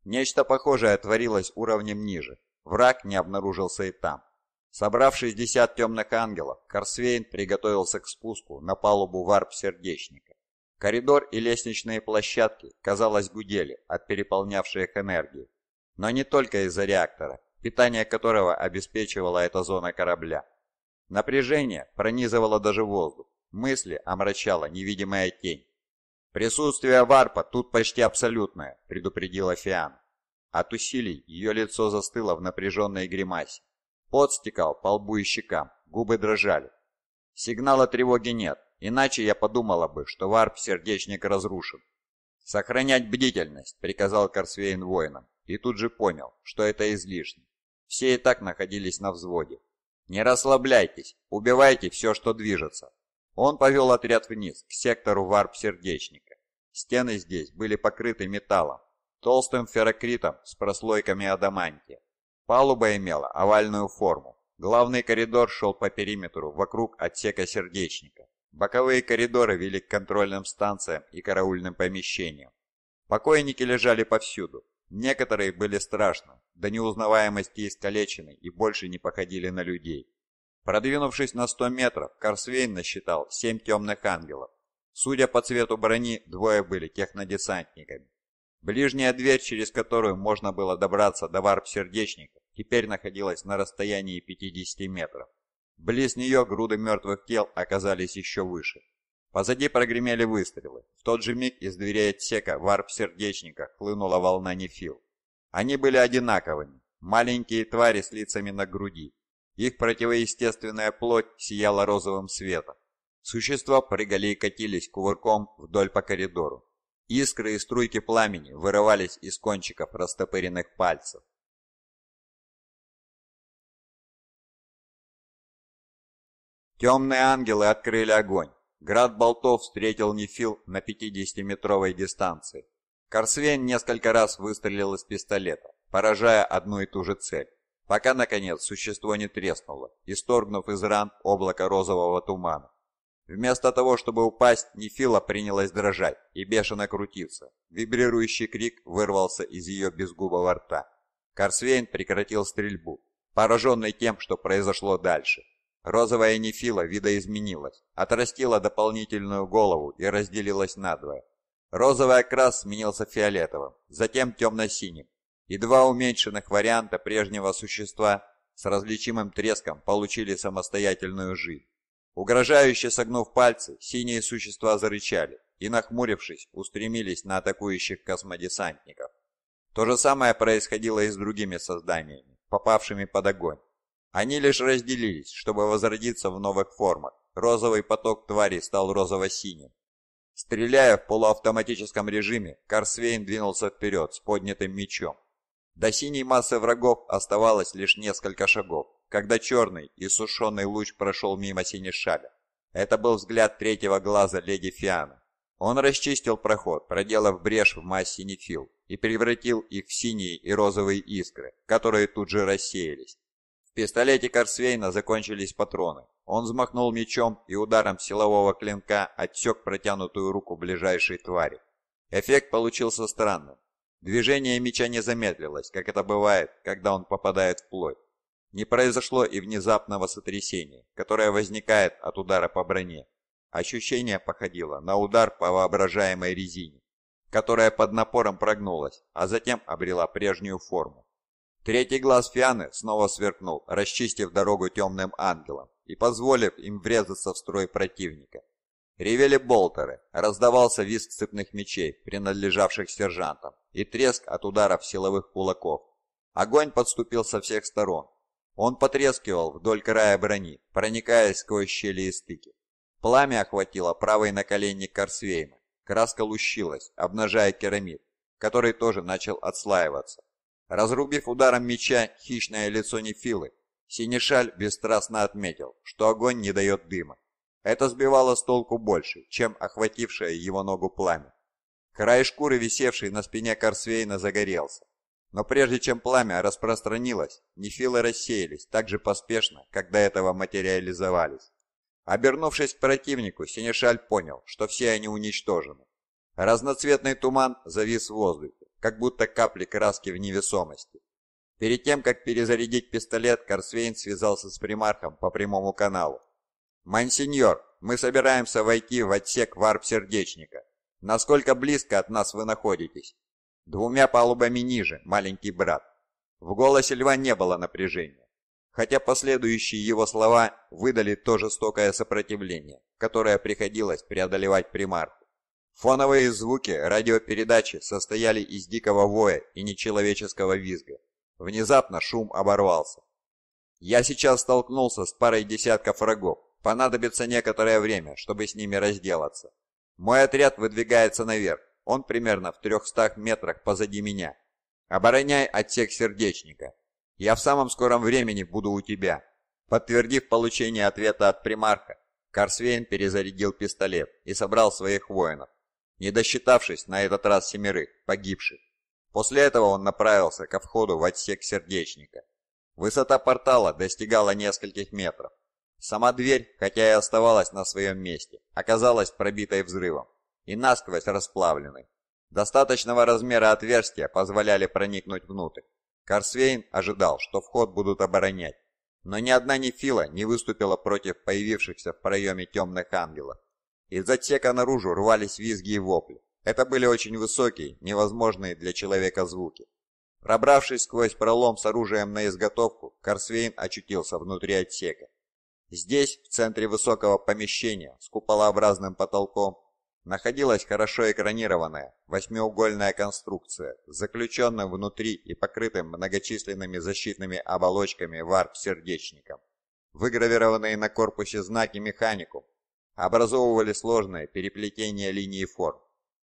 Speaker 1: Нечто похожее творилось уровнем ниже. Враг не обнаружился и там. Собрав 60 темных ангелов, Корсвейн приготовился к спуску на палубу варп-сердечника. Коридор и лестничные площадки, казалось, гудели от переполнявшей их энергии. Но не только из-за реактора, питание которого обеспечивала эта зона корабля. Напряжение пронизывало даже воздух, мысли омрачала невидимая тень. «Присутствие варпа тут почти абсолютное», — предупредила Фиан. От усилий ее лицо застыло в напряженной гримасе. Пот стекал по лбу и щекам, губы дрожали. Сигнала тревоги нет, иначе я подумала бы, что варп-сердечник разрушен. «Сохранять бдительность», — приказал Корсвейн воинам, и тут же понял, что это излишне. Все и так находились на взводе. «Не расслабляйтесь, убивайте все, что движется». Он повел отряд вниз, к сектору варп-сердечника. Стены здесь были покрыты металлом, толстым ферокритом с прослойками адамантия. Палуба имела овальную форму. Главный коридор шел по периметру вокруг отсека сердечника. Боковые коридоры вели к контрольным станциям и караульным помещениям. Покойники лежали повсюду. Некоторые были страшно, до неузнаваемости искалечены и больше не походили на людей. Продвинувшись на 100 метров, Корсвейн насчитал 7 темных ангелов. Судя по цвету брони, двое были технодесантниками. Ближняя дверь, через которую можно было добраться до варп-сердечника, теперь находилась на расстоянии 50 метров. Близ нее груды мертвых тел оказались еще выше. Позади прогремели выстрелы. В тот же миг из дверей отсека варп-сердечника хлынула волна нефил. Они были одинаковыми. Маленькие твари с лицами на груди. Их противоестественная плоть сияла розовым светом. Существа прыгали и катились кувырком вдоль по коридору. Искры и струйки пламени вырывались
Speaker 2: из кончиков растопыренных пальцев. Темные ангелы открыли огонь. Град
Speaker 1: болтов встретил Нефил на 50-метровой дистанции. Корсвен несколько раз выстрелил из пистолета, поражая одну и ту же цель, пока, наконец, существо не треснуло, исторгнув из ран облако розового тумана. Вместо того, чтобы упасть, Нефила принялась дрожать и бешено крутиться. Вибрирующий крик вырвался из ее безгубого рта. Корсвейн прекратил стрельбу, пораженный тем, что произошло дальше. Розовая Нефила видоизменилась, отрастила дополнительную голову и разделилась надвое. Розовый окрас сменился фиолетовым, затем темно-синим, и два уменьшенных варианта прежнего существа с различимым треском получили самостоятельную жизнь. Угрожающе согнув пальцы, синие существа зарычали и, нахмурившись, устремились на атакующих космодесантников. То же самое происходило и с другими созданиями, попавшими под огонь. Они лишь разделились, чтобы возродиться в новых формах. Розовый поток твари стал розово-синим. Стреляя в полуавтоматическом режиме, Корсвейн двинулся вперед с поднятым мечом. До синей массы врагов оставалось лишь несколько шагов когда черный и сушеный луч прошел мимо синешаля. Это был взгляд третьего глаза леди Фиана. Он расчистил проход, проделав брешь в массе нефил, и превратил их в синие и розовые искры, которые тут же рассеялись. В пистолете Корсвейна закончились патроны. Он взмахнул мечом и ударом силового клинка отсек протянутую руку ближайшей твари. Эффект получился странным. Движение меча не замедлилось, как это бывает, когда он попадает в плоть. Не произошло и внезапного сотрясения, которое возникает от удара по броне. Ощущение походило на удар по воображаемой резине, которая под напором прогнулась, а затем обрела прежнюю форму. Третий глаз Фианы снова сверкнул, расчистив дорогу темным ангелам и позволив им врезаться в строй противника. Ревели болтеры, раздавался визг цепных мечей, принадлежавших сержантам, и треск от ударов силовых кулаков. Огонь подступил со всех сторон, он потрескивал вдоль края брони, проникая сквозь щели и стыки. Пламя охватило правый наколенник Корсвейма. Краска лущилась, обнажая керамид, который тоже начал отслаиваться. Разрубив ударом меча хищное лицо Нефилы, Синишаль бесстрастно отметил, что огонь не дает дыма. Это сбивало с толку больше, чем охватившее его ногу пламя. Край шкуры, висевший на спине Корсвейна, загорелся. Но прежде чем пламя распространилось, нефилы рассеялись так же поспешно, как до этого материализовались. Обернувшись к противнику, Синешаль понял, что все они уничтожены. Разноцветный туман завис в воздухе, как будто капли краски в невесомости. Перед тем, как перезарядить пистолет, Корсвейн связался с примархом по прямому каналу. «Монсеньор, мы собираемся войти в отсек варп-сердечника. Насколько близко от нас вы находитесь?» Двумя палубами ниже, маленький брат. В голосе льва не было напряжения, хотя последующие его слова выдали то жестокое сопротивление, которое приходилось преодолевать примарку. Фоновые звуки радиопередачи состояли из дикого воя и нечеловеческого визга. Внезапно шум оборвался. Я сейчас столкнулся с парой десятков врагов. Понадобится некоторое время, чтобы с ними разделаться. Мой отряд выдвигается наверх. Он примерно в 300 метрах позади меня. Обороняй отсек сердечника. Я в самом скором времени буду у тебя». Подтвердив получение ответа от примарха, Корсвейн перезарядил пистолет и собрал своих воинов, не досчитавшись на этот раз семерых, погибших. После этого он направился ко входу в отсек сердечника. Высота портала достигала нескольких метров. Сама дверь, хотя и оставалась на своем месте, оказалась пробитой взрывом и насквозь расплавлены. Достаточного размера отверстия позволяли проникнуть внутрь. Корсвейн ожидал, что вход будут оборонять, но ни одна нефила не выступила против появившихся в проеме темных ангелов. Из отсека наружу рвались визги и вопли. Это были очень высокие, невозможные для человека звуки. Пробравшись сквозь пролом с оружием на изготовку, Корсвейн очутился внутри отсека. Здесь, в центре высокого помещения, с куполообразным потолком, находилась хорошо экранированная восьмиугольная конструкция, заключенная внутри и покрытая многочисленными защитными оболочками варп-сердечником. Выгравированные на корпусе знаки механику образовывали сложное переплетение линий форм,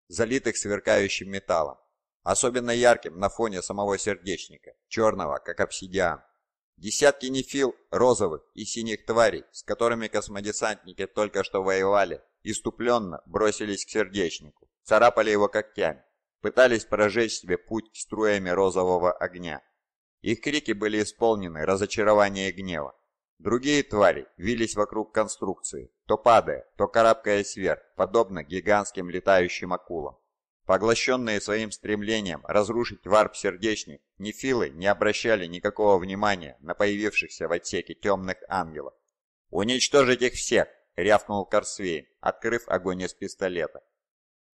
Speaker 1: залитых сверкающим металлом, особенно ярким на фоне самого сердечника, черного, как обсидиан. Десятки нефил розовых и синих тварей, с которыми космодесантники только что воевали, иступленно бросились к сердечнику, царапали его когтями, пытались прожечь себе путь струями розового огня. Их крики были исполнены разочарования и гнева. Другие твари вились вокруг конструкции, то падая, то карабкаясь вверх, подобно гигантским летающим акулам. Поглощенные своим стремлением разрушить варп-сердечник, нефилы не обращали никакого внимания на появившихся в отсеке темных ангелов. «Уничтожить их всех!» — рявкнул Корсвейн, открыв огонь из пистолета.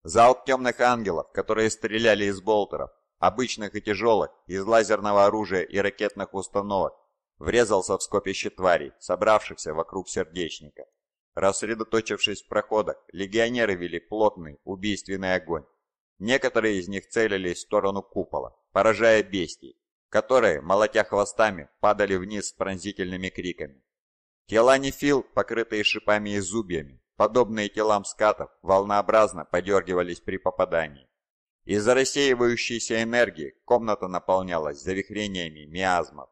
Speaker 1: Залп темных ангелов, которые стреляли из болтеров, обычных и тяжелых, из лазерного оружия и ракетных установок, врезался в скопище тварей, собравшихся вокруг сердечника. Рассредоточившись в проходах, легионеры вели плотный убийственный огонь. Некоторые из них целились в сторону купола, поражая бестий, которые, молотя хвостами, падали вниз с пронзительными криками. Тела нефил, покрытые шипами и зубьями, подобные телам скатов, волнообразно подергивались при попадании. Из-за рассеивающейся энергии комната наполнялась завихрениями миазмов.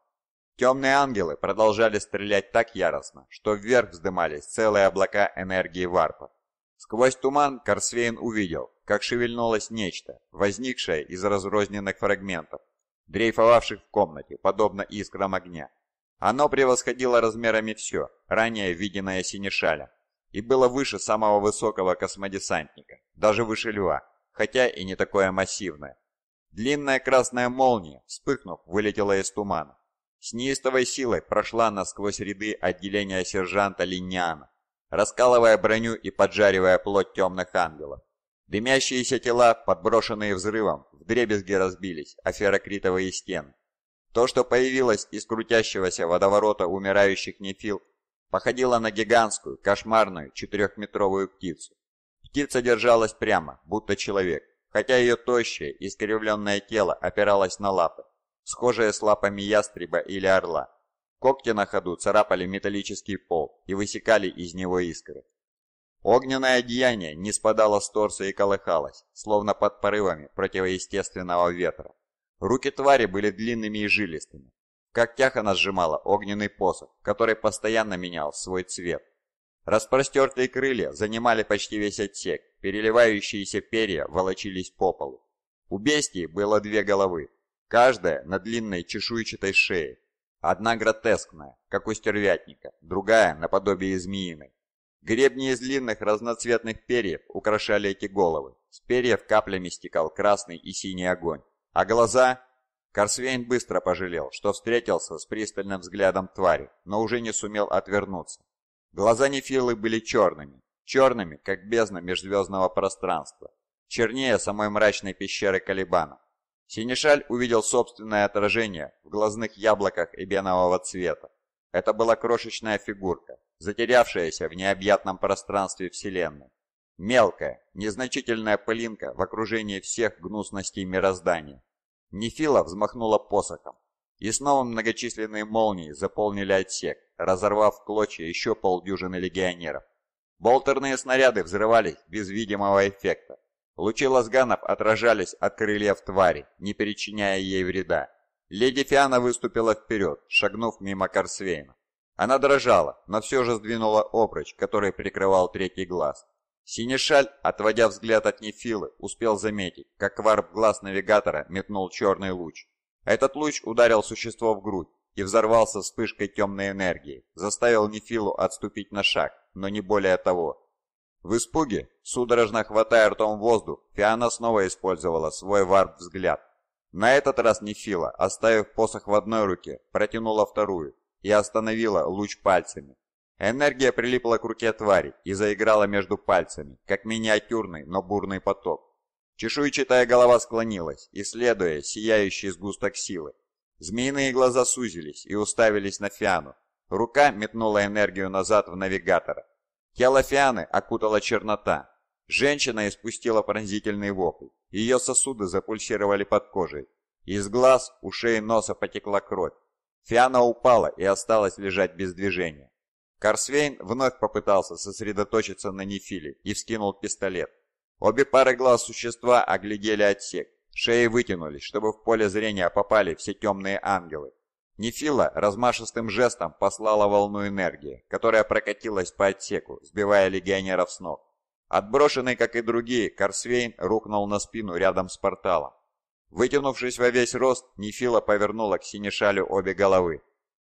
Speaker 1: Темные ангелы продолжали стрелять так яростно, что вверх вздымались целые облака энергии варпа. Сквозь туман Корсвейн увидел, как шевельнулось нечто, возникшее из разрозненных фрагментов, дрейфовавших в комнате, подобно искрам огня. Оно превосходило размерами все, ранее виденное Синешалем, и было выше самого высокого космодесантника, даже выше Льва, хотя и не такое массивное. Длинная красная молния, вспыхнув, вылетела из тумана. С неистовой силой прошла насквозь ряды отделения сержанта Линьяна, раскалывая броню и поджаривая плоть темных ангелов. Дымящиеся тела, подброшенные взрывом, вдребезги разбились, а ферокритовые стены. То, что появилось из крутящегося водоворота умирающих нефил, походило на гигантскую, кошмарную, четырехметровую птицу. Птица держалась прямо, будто человек, хотя ее тощее, искривленное тело опиралось на лапы, схожие с лапами ястреба или орла. Когти на ходу царапали металлический пол и высекали из него искры. Огненное одеяние не спадало с торса и колыхалось, словно под порывами противоестественного ветра. Руки твари были длинными и жилистыми. В когтях она сжимала огненный посох, который постоянно менял свой цвет. Распростертые крылья занимали почти весь отсек, переливающиеся перья волочились по полу. У бестии было две головы, каждая на длинной чешуйчатой шее, Одна гротескная, как у стервятника, другая наподобие змеиной. Гребни из длинных разноцветных перьев украшали эти головы. С перьев каплями стекал красный и синий огонь. А глаза... Корсвейн быстро пожалел, что встретился с пристальным взглядом твари, но уже не сумел отвернуться. Глаза Нефилы были черными, черными, как бездна межзвездного пространства, чернее самой мрачной пещеры Калибана. Синишаль увидел собственное отражение в глазных яблоках эбенового цвета. Это была крошечная фигурка, затерявшаяся в необъятном пространстве Вселенной. Мелкая, незначительная пылинка в окружении всех гнусностей мироздания. Нефила взмахнула посохом, и снова многочисленные молнии заполнили отсек, разорвав в клочья еще полдюжины легионеров. Болтерные снаряды взрывались без видимого эффекта, Лучи лазганов отражались от крыльев твари, не причиняя ей вреда. Леди Фиана выступила вперед, шагнув мимо Корсвейна. Она дрожала, но все же сдвинула обруч, который прикрывал третий глаз. Синишаль, отводя взгляд от Нефилы, успел заметить, как варп глаз навигатора метнул черный луч. Этот луч ударил существо в грудь и взорвался вспышкой темной энергии, заставил Нефилу отступить на шаг, но не более того. В испуге, судорожно хватая ртом воздух, Фиана снова использовала свой варп-взгляд. На этот раз Нефила, а оставив посох в одной руке, протянула вторую и остановила луч пальцами. Энергия прилипла к руке твари и заиграла между пальцами, как миниатюрный, но бурный поток. Чешуйчатая голова склонилась, исследуя сияющий сгусток силы. Змеиные глаза сузились и уставились на Фиану. Рука метнула энергию назад в навигатора. Тело Фианы окутала чернота. Женщина испустила пронзительный вопль. Ее сосуды запульсировали под кожей. Из глаз, ушей и носа потекла кровь. Фиана упала и осталась лежать без движения. Корсвейн вновь попытался сосредоточиться на Нефиле и вскинул пистолет. Обе пары глаз существа оглядели отсек. Шеи вытянулись, чтобы в поле зрения попали все темные ангелы. Нефила размашистым жестом послала волну энергии, которая прокатилась по отсеку, сбивая легионеров с ног. Отброшенный, как и другие, Корсвейн рухнул на спину рядом с порталом. Вытянувшись во весь рост, Нефила повернула к синешалю обе головы.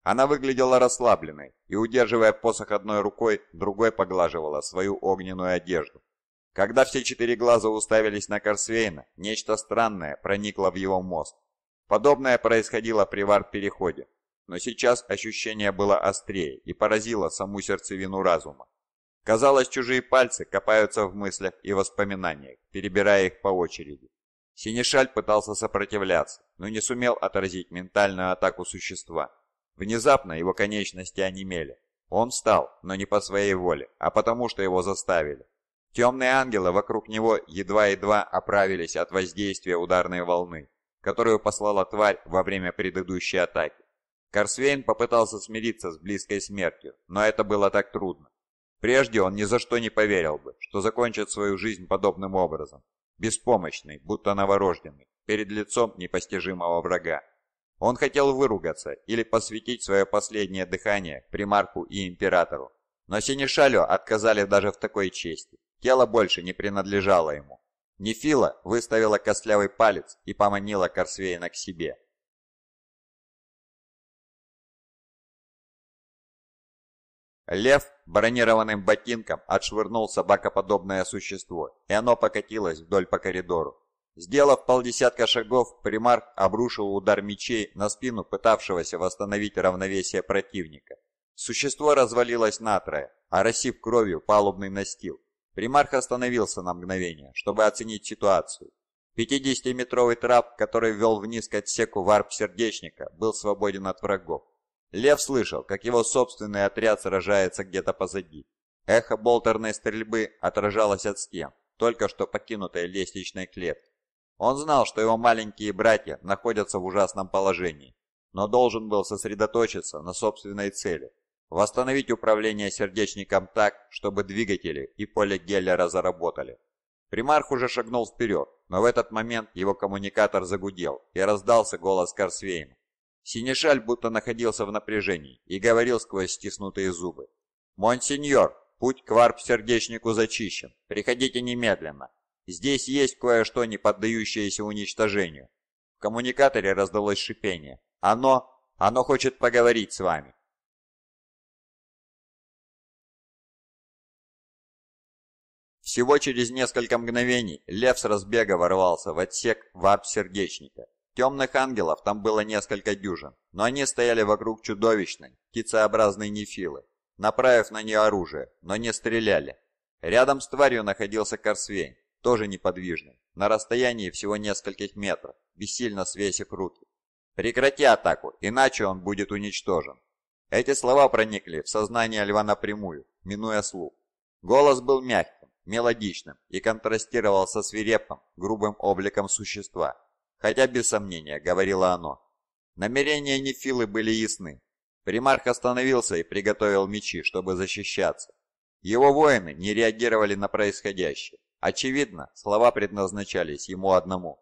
Speaker 1: Она выглядела расслабленной и, удерживая посох одной рукой, другой поглаживала свою огненную одежду. Когда все четыре глаза уставились на Корсвейна, нечто странное проникло в его мозг. Подобное происходило при варп-переходе, но сейчас ощущение было острее и поразило саму сердцевину разума. Казалось, чужие пальцы копаются в мыслях и воспоминаниях, перебирая их по очереди. Синишаль пытался сопротивляться, но не сумел отразить ментальную атаку существа. Внезапно его конечности онемели. Он встал, но не по своей воле, а потому что его заставили. Темные ангелы вокруг него едва-едва оправились от воздействия ударной волны которую послала тварь во время предыдущей атаки. Корсвейн попытался смириться с близкой смертью, но это было так трудно. Прежде он ни за что не поверил бы, что закончит свою жизнь подобным образом, беспомощный, будто новорожденный, перед лицом непостижимого врага. Он хотел выругаться или посвятить свое последнее дыхание примарку и императору, но Синишалю отказали даже в такой чести. Тело больше
Speaker 2: не принадлежало ему. Нефила выставила костлявый палец и поманила Корсвейна к себе. Лев бронированным ботинком отшвырнул собакоподобное
Speaker 1: существо, и оно покатилось вдоль по коридору. Сделав полдесятка шагов, примарх обрушил удар мечей на спину пытавшегося восстановить равновесие противника. Существо развалилось натрое, оросив кровью палубный настил, Примарх остановился на мгновение, чтобы оценить ситуацию. 50-метровый трап, который вел вниз к отсеку варп-сердечника, был свободен от врагов. Лев слышал, как его собственный отряд сражается где-то позади. Эхо болтерной стрельбы отражалось от стен, только что покинутой лестничной клетки. Он знал, что его маленькие братья находятся в ужасном положении, но должен был сосредоточиться на собственной цели – Восстановить управление сердечником так, чтобы двигатели и поле Геллера заработали. Примарх уже шагнул вперед, но в этот момент его коммуникатор загудел, и раздался голос Корсвейна. Синешаль будто находился в напряжении и говорил сквозь стиснутые зубы. «Монсеньор, путь к варп-сердечнику зачищен. Приходите немедленно. Здесь есть кое-что, не поддающееся уничтожению». В коммуникаторе
Speaker 2: раздалось шипение. «Оно... оно хочет поговорить с вами». Всего через несколько мгновений Лев с разбега ворвался в отсек варп-сердечника.
Speaker 1: Темных ангелов там было несколько дюжин, но они стояли вокруг чудовищной, птицеобразной нефилы, направив на нее оружие, но не стреляли. Рядом с тварью находился Корсвейн, тоже неподвижный, на расстоянии всего нескольких метров, бессильно свесив руки. «Прекрати атаку, иначе он будет уничтожен». Эти слова проникли в сознание льва напрямую, минуя слух. Голос был мягкий, мелодичным и контрастировал со свирепым, грубым обликом существа. Хотя, без сомнения, говорило оно. Намерения Нефилы были ясны. Примарх остановился и приготовил мечи, чтобы защищаться. Его воины не реагировали на происходящее. Очевидно, слова предназначались ему одному.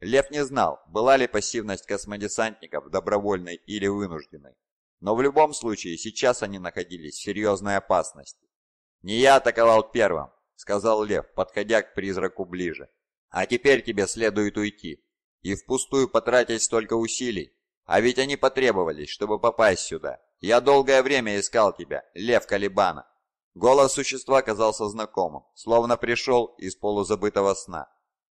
Speaker 1: Лев не знал, была ли пассивность космодесантников добровольной или вынужденной. Но в любом случае, сейчас они находились в серьезной опасности. Не я атаковал первым, — сказал Лев, подходя к призраку ближе. «А теперь тебе следует уйти. И впустую потратить столько усилий. А ведь они потребовались, чтобы попасть сюда. Я долгое время искал тебя, Лев Калибана». Голос существа казался знакомым, словно пришел из полузабытого сна.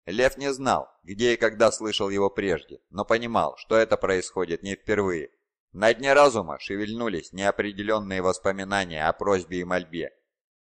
Speaker 1: Лев не знал, где и когда слышал его прежде, но понимал, что это происходит не впервые. На дне разума шевельнулись неопределенные воспоминания о просьбе и мольбе.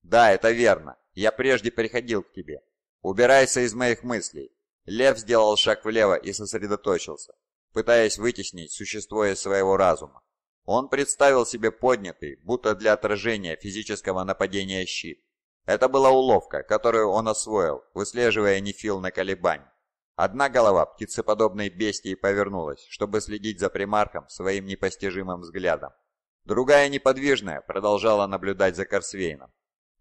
Speaker 1: Да, это верно. Я прежде приходил к тебе. Убирайся из моих мыслей. Лев сделал шаг влево и сосредоточился, пытаясь вытеснить существо из своего разума. Он представил себе поднятый, будто для отражения физического нападения щит. Это была уловка, которую он освоил, выслеживая нефил на колебании. Одна голова птицеподобной бестии повернулась, чтобы следить за примархом своим непостижимым взглядом. Другая неподвижная продолжала наблюдать за Корсвейном.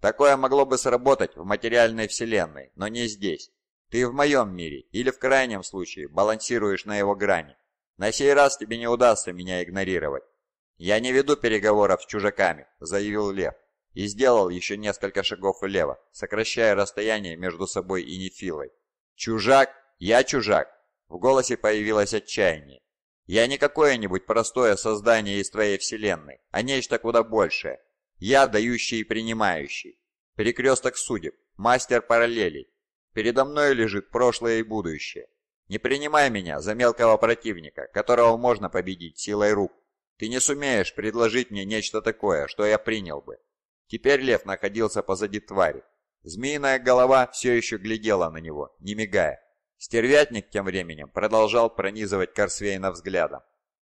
Speaker 1: Такое могло бы сработать в материальной вселенной, но не здесь. Ты в моем мире, или в крайнем случае балансируешь на его грани. На сей раз тебе не удастся меня игнорировать. «Я не веду переговоров с чужаками», — заявил Лев, и сделал еще несколько шагов влево, сокращая расстояние между собой и Нефилой. «Чужак? Я чужак!» В голосе появилось отчаяние. «Я не какое-нибудь простое создание из твоей вселенной, а нечто куда большее. Я дающий и принимающий. Перекресток судеб, мастер параллелей. Передо мной лежит прошлое и будущее. Не принимай меня за мелкого противника, которого можно победить силой рук. Ты не сумеешь предложить мне нечто такое, что я принял бы. Теперь лев находился позади твари. Змеиная голова все еще глядела на него, не мигая. Стервятник тем временем продолжал пронизывать Корсвейна взглядом.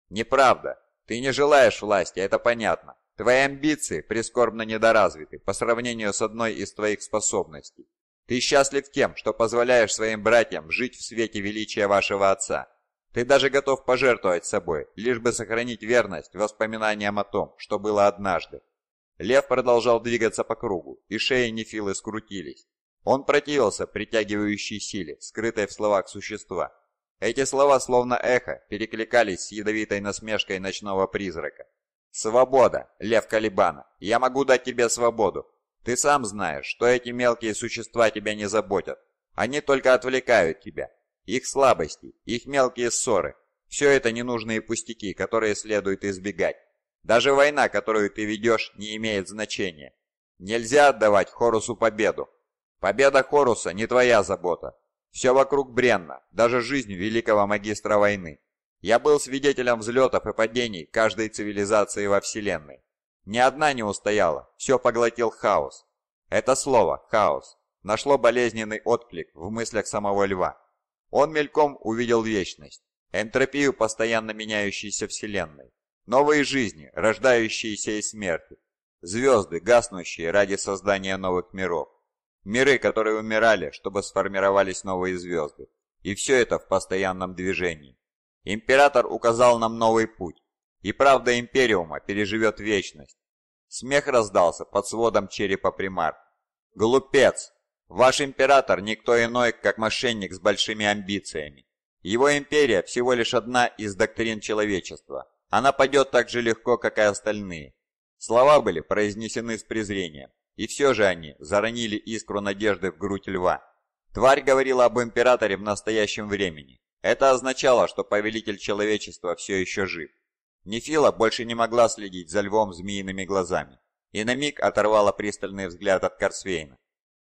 Speaker 1: «Неправда. Ты не желаешь власти, это понятно. Твои амбиции прискорбно недоразвиты по сравнению с одной из твоих способностей. Ты счастлив тем, что позволяешь своим братьям жить в свете величия вашего отца. Ты даже готов пожертвовать собой, лишь бы сохранить верность воспоминаниям о том, что было однажды. Лев продолжал двигаться по кругу, и шеи Нефилы скрутились. Он противился притягивающей силе, скрытой в словах существа. Эти слова, словно эхо, перекликались с ядовитой насмешкой ночного призрака. «Свобода, Лев Калибана! Я могу дать тебе свободу! Ты сам знаешь, что эти мелкие существа тебя не заботят. Они только отвлекают тебя. Их слабости, их мелкие ссоры – все это ненужные пустяки, которые следует избегать. Даже война, которую ты ведешь, не имеет значения. Нельзя отдавать Хорусу победу. Победа Хоруса не твоя забота. Все вокруг бренно, даже жизнь великого магистра войны. Я был свидетелем взлетов и падений каждой цивилизации во Вселенной. Ни одна не устояла, все поглотил хаос. Это слово «хаос» нашло болезненный отклик в мыслях самого Льва. Он мельком увидел вечность, энтропию постоянно меняющейся Вселенной, новые жизни, рождающиеся из смерти, звезды, гаснущие ради создания новых миров, миры, которые умирали, чтобы сформировались новые звезды, и все это в постоянном движении. Император указал нам новый путь, и правда Империума переживет вечность. Смех раздался под сводом черепа примар. «Глупец! Ваш император никто иной, как мошенник с большими амбициями. Его империя всего лишь одна из доктрин человечества. Она падет так же легко, как и остальные». Слова были произнесены с презрением, и все же они заронили искру надежды в грудь льва. Тварь говорила об императоре в настоящем времени, это означало, что повелитель человечества все еще жив. Нефила больше не могла следить за львом змеиными глазами, и на миг оторвала пристальный взгляд от Корсвейна.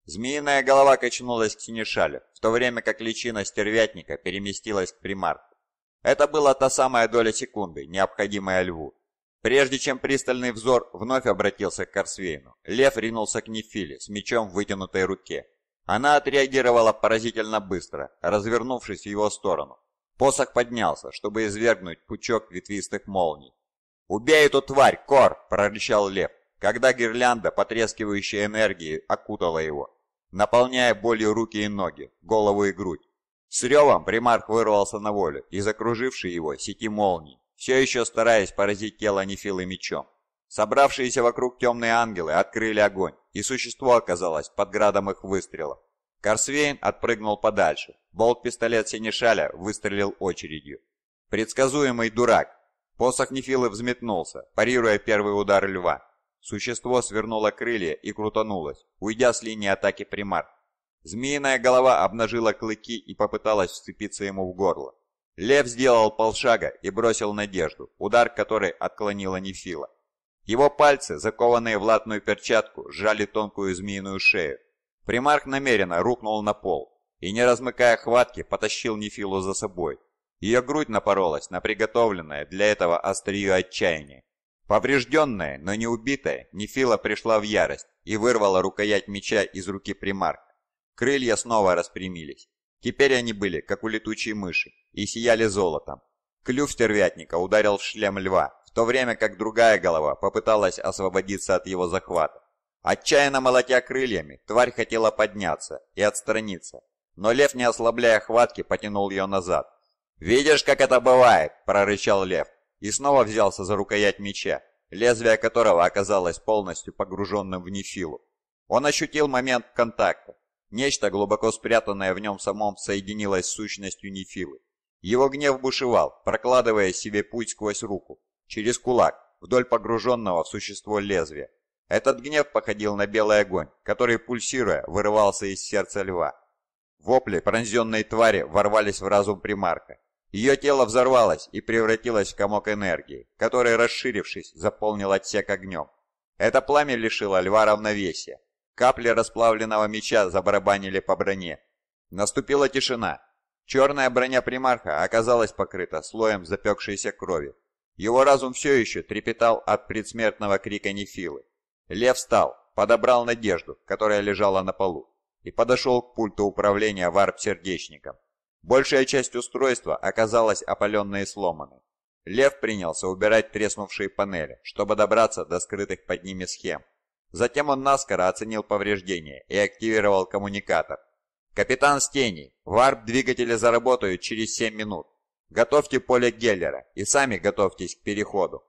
Speaker 1: Змеиная голова качнулась к Синишалю, в то время как личина стервятника переместилась к примарку. Это была та самая доля секунды, необходимая льву. Прежде чем пристальный взор вновь обратился к Корсвейну, лев ринулся к Нефиле с мечом в вытянутой руке. Она отреагировала поразительно быстро, развернувшись в его сторону. Посох поднялся, чтобы извергнуть пучок ветвистых молний. «Убей эту тварь, Кор!» – прорычал лев, когда гирлянда, потрескивающей энергией, окутала его, наполняя болью руки и ноги, голову и грудь. С ревом примарх вырвался на волю и закруживший его сети молний, все еще стараясь поразить тело Нефилы мечом. Собравшиеся вокруг темные ангелы открыли огонь, и существо оказалось под градом их выстрелов. Корсвейн отпрыгнул подальше. Болт-пистолет Синишаля выстрелил очередью. Предсказуемый дурак. Посох Нефилы взметнулся, парируя первый удар льва. Существо свернуло крылья и крутанулось, уйдя с линии атаки примар. Змеиная голова обнажила клыки и попыталась вцепиться ему в горло. Лев сделал полшага и бросил надежду, удар которой отклонила Нефила. Его пальцы, закованные в латную перчатку, сжали тонкую змеиную шею. Примарк намеренно рухнул на пол и, не размыкая хватки, потащил Нефилу за собой. Ее грудь напоролась на приготовленное для этого острие отчаяния. Поврежденная, но не убитая, Нефила пришла в ярость и вырвала рукоять меча из руки примарка. Крылья снова распрямились. Теперь они были, как у летучей мыши, и сияли золотом. Клюв стервятника ударил в шлем льва, то время как другая голова попыталась освободиться от его захвата. Отчаянно молотя крыльями, тварь хотела подняться и отстраниться, но лев, не ослабляя хватки, потянул ее назад. «Видишь, как это бывает!» – прорычал лев и снова взялся за рукоять меча, лезвие которого оказалось полностью погруженным в нефилу. Он ощутил момент контакта. Нечто, глубоко спрятанное в нем самом, соединилось с сущностью нефилы. Его гнев бушевал, прокладывая себе путь сквозь руку, через кулак, вдоль погруженного в существо лезвия. Этот гнев походил на белый огонь, который, пульсируя, вырывался из сердца льва. Вопли пронзенной твари ворвались в разум примарка. Ее тело взорвалось и превратилось в комок энергии, который, расширившись, заполнил отсек огнем. Это пламя лишило льва равновесия. Капли расплавленного меча забарабанили по броне. Наступила тишина. Черная броня примарха оказалась покрыта слоем запекшейся крови, его разум все еще трепетал от предсмертного крика Нефилы. Лев встал, подобрал Надежду, которая лежала на полу, и подошел к пульту управления варп-сердечником. Большая часть устройства оказалась опаленной и сломанной. Лев принялся убирать треснувшие панели, чтобы добраться до скрытых под ними схем. Затем он наскоро оценил повреждения и активировал коммуникатор. «Капитан Стений, варп-двигатели заработают через 7 минут. Готовьте поле Геллера и сами готовьтесь к переходу.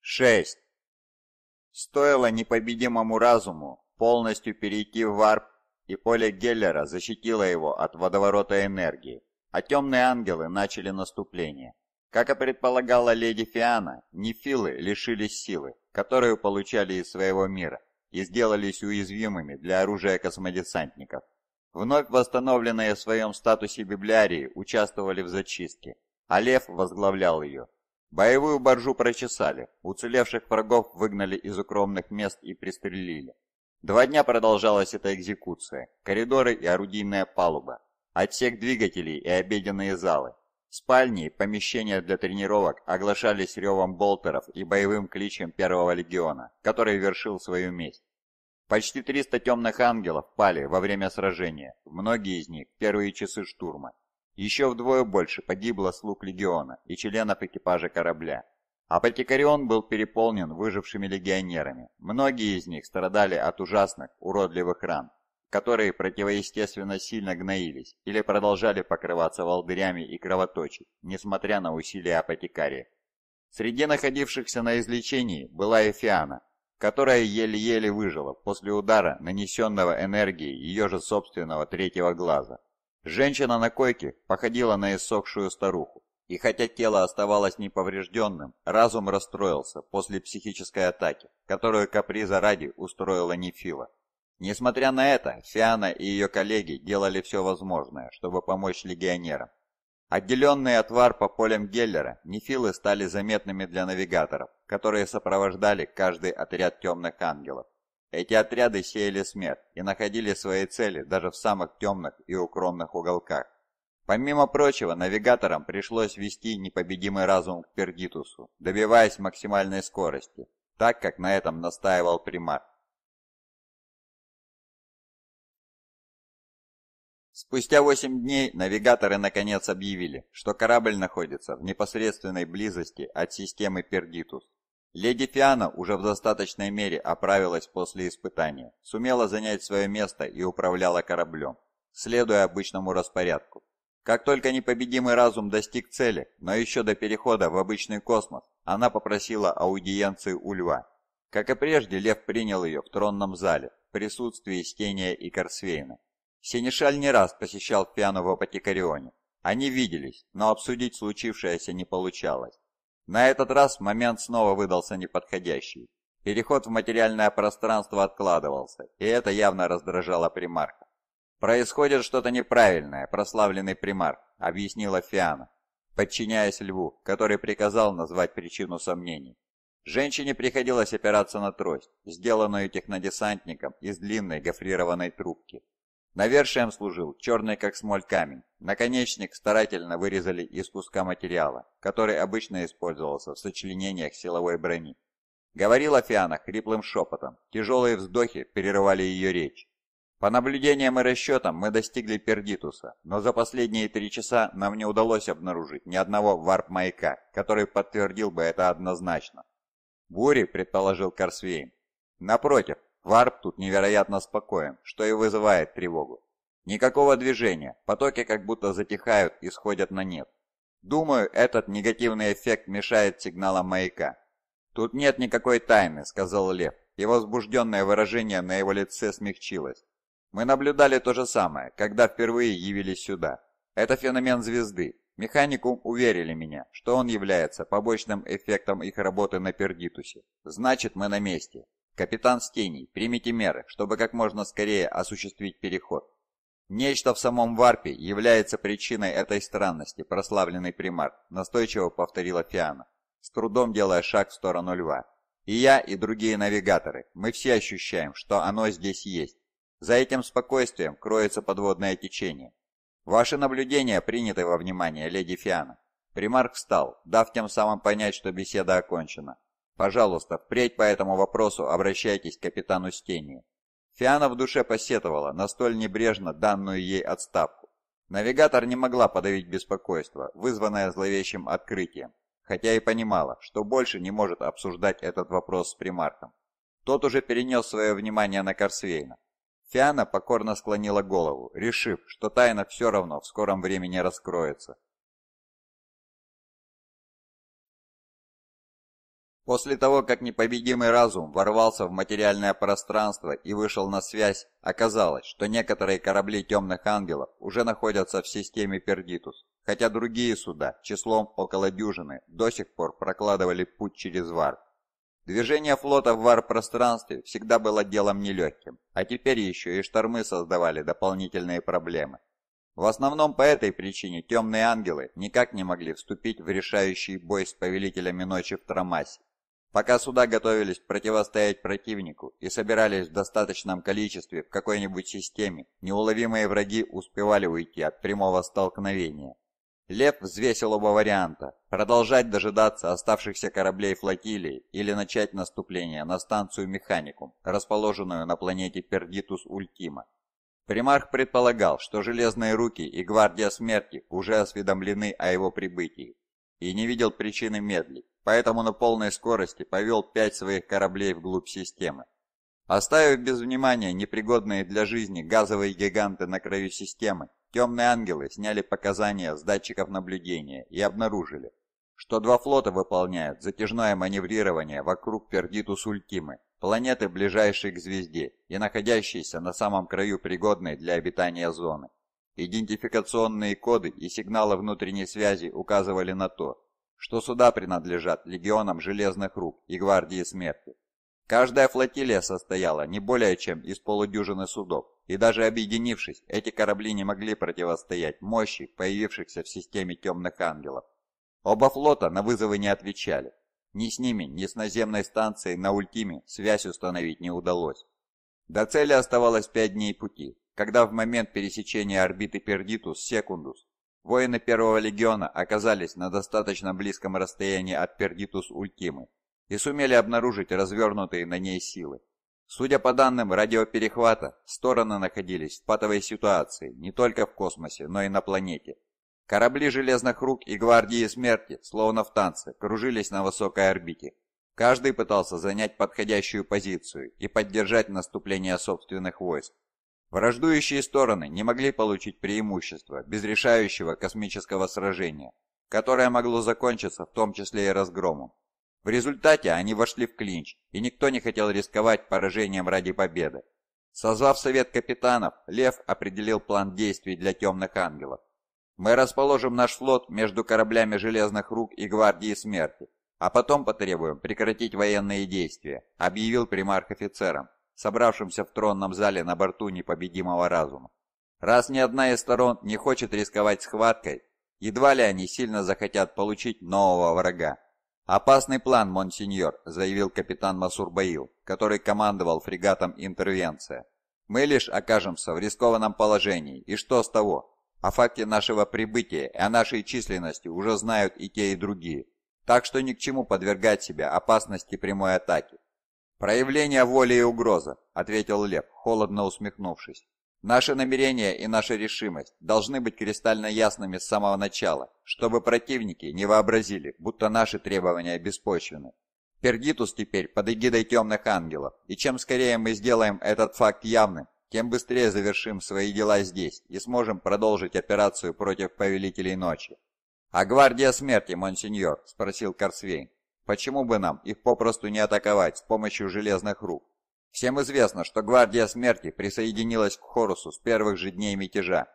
Speaker 1: 6. Стоило непобедимому разуму полностью перейти в варп, и поле Геллера защитило его от водоворота энергии, а темные ангелы начали наступление. Как и предполагала леди Фиана, нефилы лишились силы, которую получали из своего мира, и сделались уязвимыми для оружия космодесантников. Вновь восстановленные в своем статусе библиарии участвовали в зачистке, а Лев возглавлял ее. Боевую боржу прочесали, уцелевших врагов выгнали из укромных мест и пристрелили. Два дня продолжалась эта экзекуция, коридоры и орудийная палуба, отсек двигателей и обеденные залы. Спальни и помещения для тренировок оглашались ревом болтеров и боевым кличем первого легиона, который вершил свою месть. Почти 300 темных ангелов пали во время сражения, многие из них – первые часы штурма. Еще вдвое больше погибло слуг легиона и членов экипажа корабля. Апотекарион был переполнен выжившими легионерами. Многие из них страдали от ужасных, уродливых ран, которые противоестественно сильно гноились или продолжали покрываться волдырями и кровоточить, несмотря на усилия апотекария. Среди находившихся на излечении была Эфиана, которая еле-еле выжила после удара, нанесенного энергией ее же собственного третьего глаза. Женщина на койке походила на иссохшую старуху, и хотя тело оставалось неповрежденным, разум расстроился после психической атаки, которую каприза ради устроила Нефила. Несмотря на это, Фиана и ее коллеги делали все возможное, чтобы помочь легионерам, Отделенные от варпа полем Геллера, нефилы стали заметными для навигаторов, которые сопровождали каждый отряд темных ангелов. Эти отряды сеяли смерть и находили свои цели даже в самых темных и укромных уголках. Помимо прочего, навигаторам пришлось вести непобедимый разум к Пердитусу, добиваясь максимальной скорости,
Speaker 2: так как на этом настаивал примат. Спустя 8 дней навигаторы наконец объявили,
Speaker 1: что корабль находится в непосредственной близости от системы Пердитус. Леди Фиана уже в достаточной мере оправилась после испытания, сумела занять свое место и управляла кораблем, следуя обычному распорядку. Как только непобедимый разум достиг цели, но еще до перехода в обычный космос, она попросила аудиенции у льва. Как и прежде, лев принял ее в тронном зале, в присутствии Стения и Корсвейна. Сенешаль не раз посещал пиано в Апотекарионе. Они виделись, но обсудить случившееся не получалось. На этот раз момент снова выдался неподходящий. Переход в материальное пространство откладывался, и это явно раздражало примарка. «Происходит что-то неправильное, прославленный примарк», — объяснила Фиана, подчиняясь льву, который приказал назвать причину сомнений. Женщине приходилось опираться на трость, сделанную технодесантником из длинной гофрированной трубки. Навершием служил черный как смоль камень. Наконечник старательно вырезали из куска материала, который обычно использовался в сочленениях силовой брони. Говорила Фиана хриплым шепотом, тяжелые вздохи перерывали ее речь. По наблюдениям и расчетам мы достигли Пердитуса, но за последние три часа нам не удалось обнаружить ни одного варп-маяка, который подтвердил бы это однозначно. «Бури», — предположил Корсвейн. «Напротив, Варп тут невероятно спокоен, что и вызывает тревогу. Никакого движения, потоки как будто затихают и сходят на нет. Думаю, этот негативный эффект мешает сигналам маяка. «Тут нет никакой тайны», — сказал Лев, и возбужденное выражение на его лице смягчилось. «Мы наблюдали то же самое, когда впервые явились сюда. Это феномен звезды. Механикум уверили меня, что он является побочным эффектом их работы на Пердитусе. Значит, мы на месте. «Капитан Стений, примите меры, чтобы как можно скорее осуществить переход. Нечто в самом варпе является причиной этой странности, прославленный примар», настойчиво повторила Фиана, с трудом делая шаг в сторону льва. «И я, и другие навигаторы, мы все ощущаем, что оно здесь есть. За этим спокойствием кроется подводное течение. Ваши наблюдения приняты во внимание, леди Фиана». Примарк встал, дав тем самым понять, что беседа окончена. Пожалуйста, впредь по этому вопросу обращайтесь к капитану Стении. Фиана в душе посетовала на столь небрежно данную ей отставку. Навигатор не могла подавить беспокойство, вызванное зловещим открытием, хотя и понимала, что больше не может обсуждать этот вопрос с примарком. Тот уже перенес свое внимание на Корсвейна. Фиана
Speaker 2: покорно склонила голову, решив, что тайна все равно в скором времени раскроется. После того, как непобедимый разум ворвался в материальное пространство и вышел на связь, оказалось,
Speaker 1: что некоторые корабли темных ангелов уже находятся в системе Пердитус, хотя другие суда, числом около дюжины, до сих пор прокладывали путь через Вар. Движение флота в Вар-пространстве всегда было делом нелегким, а теперь еще и штормы создавали дополнительные проблемы. В основном по этой причине темные ангелы никак не могли вступить в решающий бой с повелителями ночи в Трамасе. Пока суда готовились противостоять противнику и собирались в достаточном количестве в какой-нибудь системе, неуловимые враги успевали уйти от прямого столкновения. Лев взвесил оба варианта – продолжать дожидаться оставшихся кораблей флотилии или начать наступление на станцию Механикум, расположенную на планете Пердитус Ультима. Примарх предполагал, что Железные Руки и Гвардия Смерти уже осведомлены о его прибытии, и не видел причины медлить, поэтому на полной скорости повел пять своих кораблей вглубь системы. Оставив без внимания непригодные для жизни газовые гиганты на краю системы, темные ангелы сняли показания с датчиков наблюдения и обнаружили, что два флота выполняют затяжное маневрирование вокруг Пердитус Ультимы, планеты, ближайшей к звезде и находящейся на самом краю пригодной для обитания зоны. Идентификационные коды и сигналы внутренней связи указывали на то, что суда принадлежат легионам Железных Рук и Гвардии Смерти. Каждая флотилия состояла не более чем из полудюжины судов, и даже объединившись, эти корабли не могли противостоять мощи, появившихся в системе темных ангелов. Оба флота на вызовы не отвечали. Ни с ними, ни с наземной станцией на Ультиме связь установить не удалось. До цели оставалось пять дней пути, когда в момент пересечения орбиты Пердитус-Секундус воины Первого легиона оказались на достаточно близком расстоянии от пердитус ультимы и сумели обнаружить развернутые на ней силы. Судя по данным радиоперехвата, стороны находились в патовой ситуации не только в космосе, но и на планете. Корабли «Железных рук» и «Гвардии смерти», словно в танце, кружились на высокой орбите. Каждый пытался занять подходящую позицию и поддержать наступление собственных войск. Враждующие стороны не могли получить преимущество без решающего космического сражения, которое могло закончиться в том числе и разгромом. В результате они вошли в клинч, и никто не хотел рисковать поражением ради победы. Созвав совет капитанов, Лев определил план действий для темных ангелов. «Мы расположим наш флот между кораблями Железных Рук и Гвардии Смерти, а потом потребуем прекратить военные действия», объявил примарх офицерам собравшимся в тронном зале на борту непобедимого разума. Раз ни одна из сторон не хочет рисковать схваткой, едва ли они сильно захотят получить нового врага. «Опасный план, монсеньор», — заявил капитан Масурбаил, который командовал фрегатом «Интервенция». «Мы лишь окажемся в рискованном положении, и что с того? О факте нашего прибытия и о нашей численности уже знают и те, и другие, так что ни к чему подвергать себя опасности прямой атаки. «Проявление воли и угроза», — ответил Лев, холодно усмехнувшись. «Наши намерения и наша решимость должны быть кристально ясными с самого начала, чтобы противники не вообразили, будто наши требования беспочвены. Пердитус теперь под эгидой темных ангелов, и чем скорее мы сделаем этот факт явным, тем быстрее завершим свои дела здесь и сможем продолжить операцию против Повелителей Ночи. «А гвардия смерти, монсеньор?» – спросил Корсвейн. Почему бы нам их попросту не атаковать с помощью железных рук? Всем известно, что Гвардия Смерти присоединилась к Хорусу с первых же дней мятежа.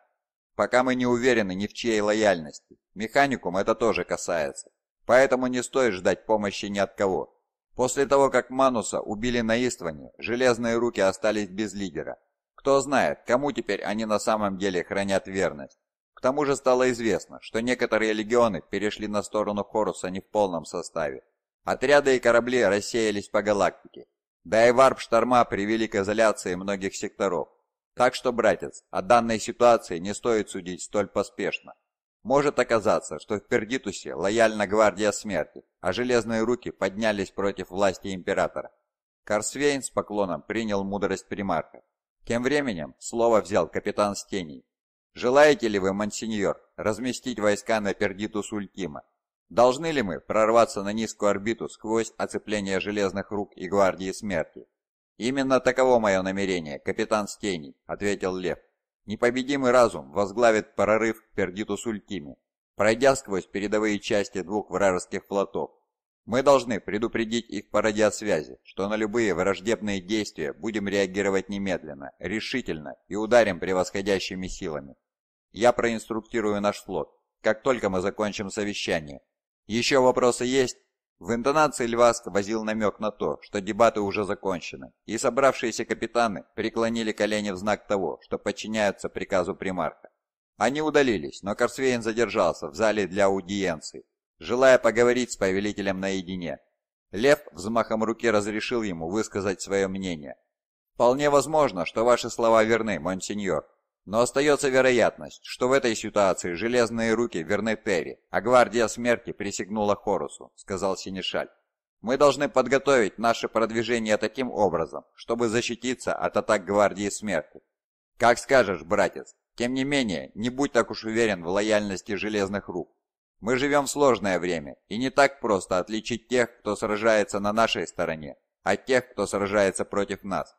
Speaker 1: Пока мы не уверены ни в чьей лояльности, механикум это тоже касается. Поэтому не стоит ждать помощи ни от кого. После того, как Мануса убили на Истване, железные руки остались без лидера. Кто знает, кому теперь они на самом деле хранят верность. К тому же стало известно, что некоторые легионы перешли на сторону Хоруса не в полном составе. Отряды и корабли рассеялись по галактике. Да и варп шторма привели к изоляции многих секторов. Так что, братец, о данной ситуации не стоит судить столь поспешно. Может оказаться, что в Пердитусе лояльна гвардия смерти, а железные руки поднялись против власти императора. Корсвейн с поклоном принял мудрость примарка. Тем временем слово взял капитан Стений. «Желаете ли вы, мансиньор, разместить войска на Пердитус Ультима Должны ли мы прорваться на низкую орбиту сквозь оцепление железных рук и гвардии смерти? Именно таково мое намерение, капитан Стейни, ответил Лев. Непобедимый разум возглавит прорыв к Пердитус Ультиме, пройдя сквозь передовые части двух вражеских флотов. Мы должны предупредить их по радиосвязи, что на любые враждебные действия будем реагировать немедленно, решительно и ударим превосходящими силами. Я проинструктирую наш флот, как только мы закончим совещание, «Еще вопросы есть?» В интонации льва сквозил намек на то, что дебаты уже закончены, и собравшиеся капитаны преклонили колени в знак того, что подчиняются приказу примарка. Они удалились, но Корсвейн задержался в зале для аудиенции, желая поговорить с повелителем наедине. Лев взмахом руки разрешил ему высказать свое мнение. «Вполне возможно, что ваши слова верны, монсеньор», но остается вероятность, что в этой ситуации железные руки верны Терри, а гвардия смерти присягнула Хорусу, сказал Синишаль. Мы должны подготовить наше продвижение таким образом, чтобы защититься от атак гвардии смерти. Как скажешь, братец. Тем не менее, не будь так уж уверен в лояльности железных рук. Мы живем в сложное время, и не так просто отличить тех, кто сражается на нашей стороне, от тех, кто сражается против нас.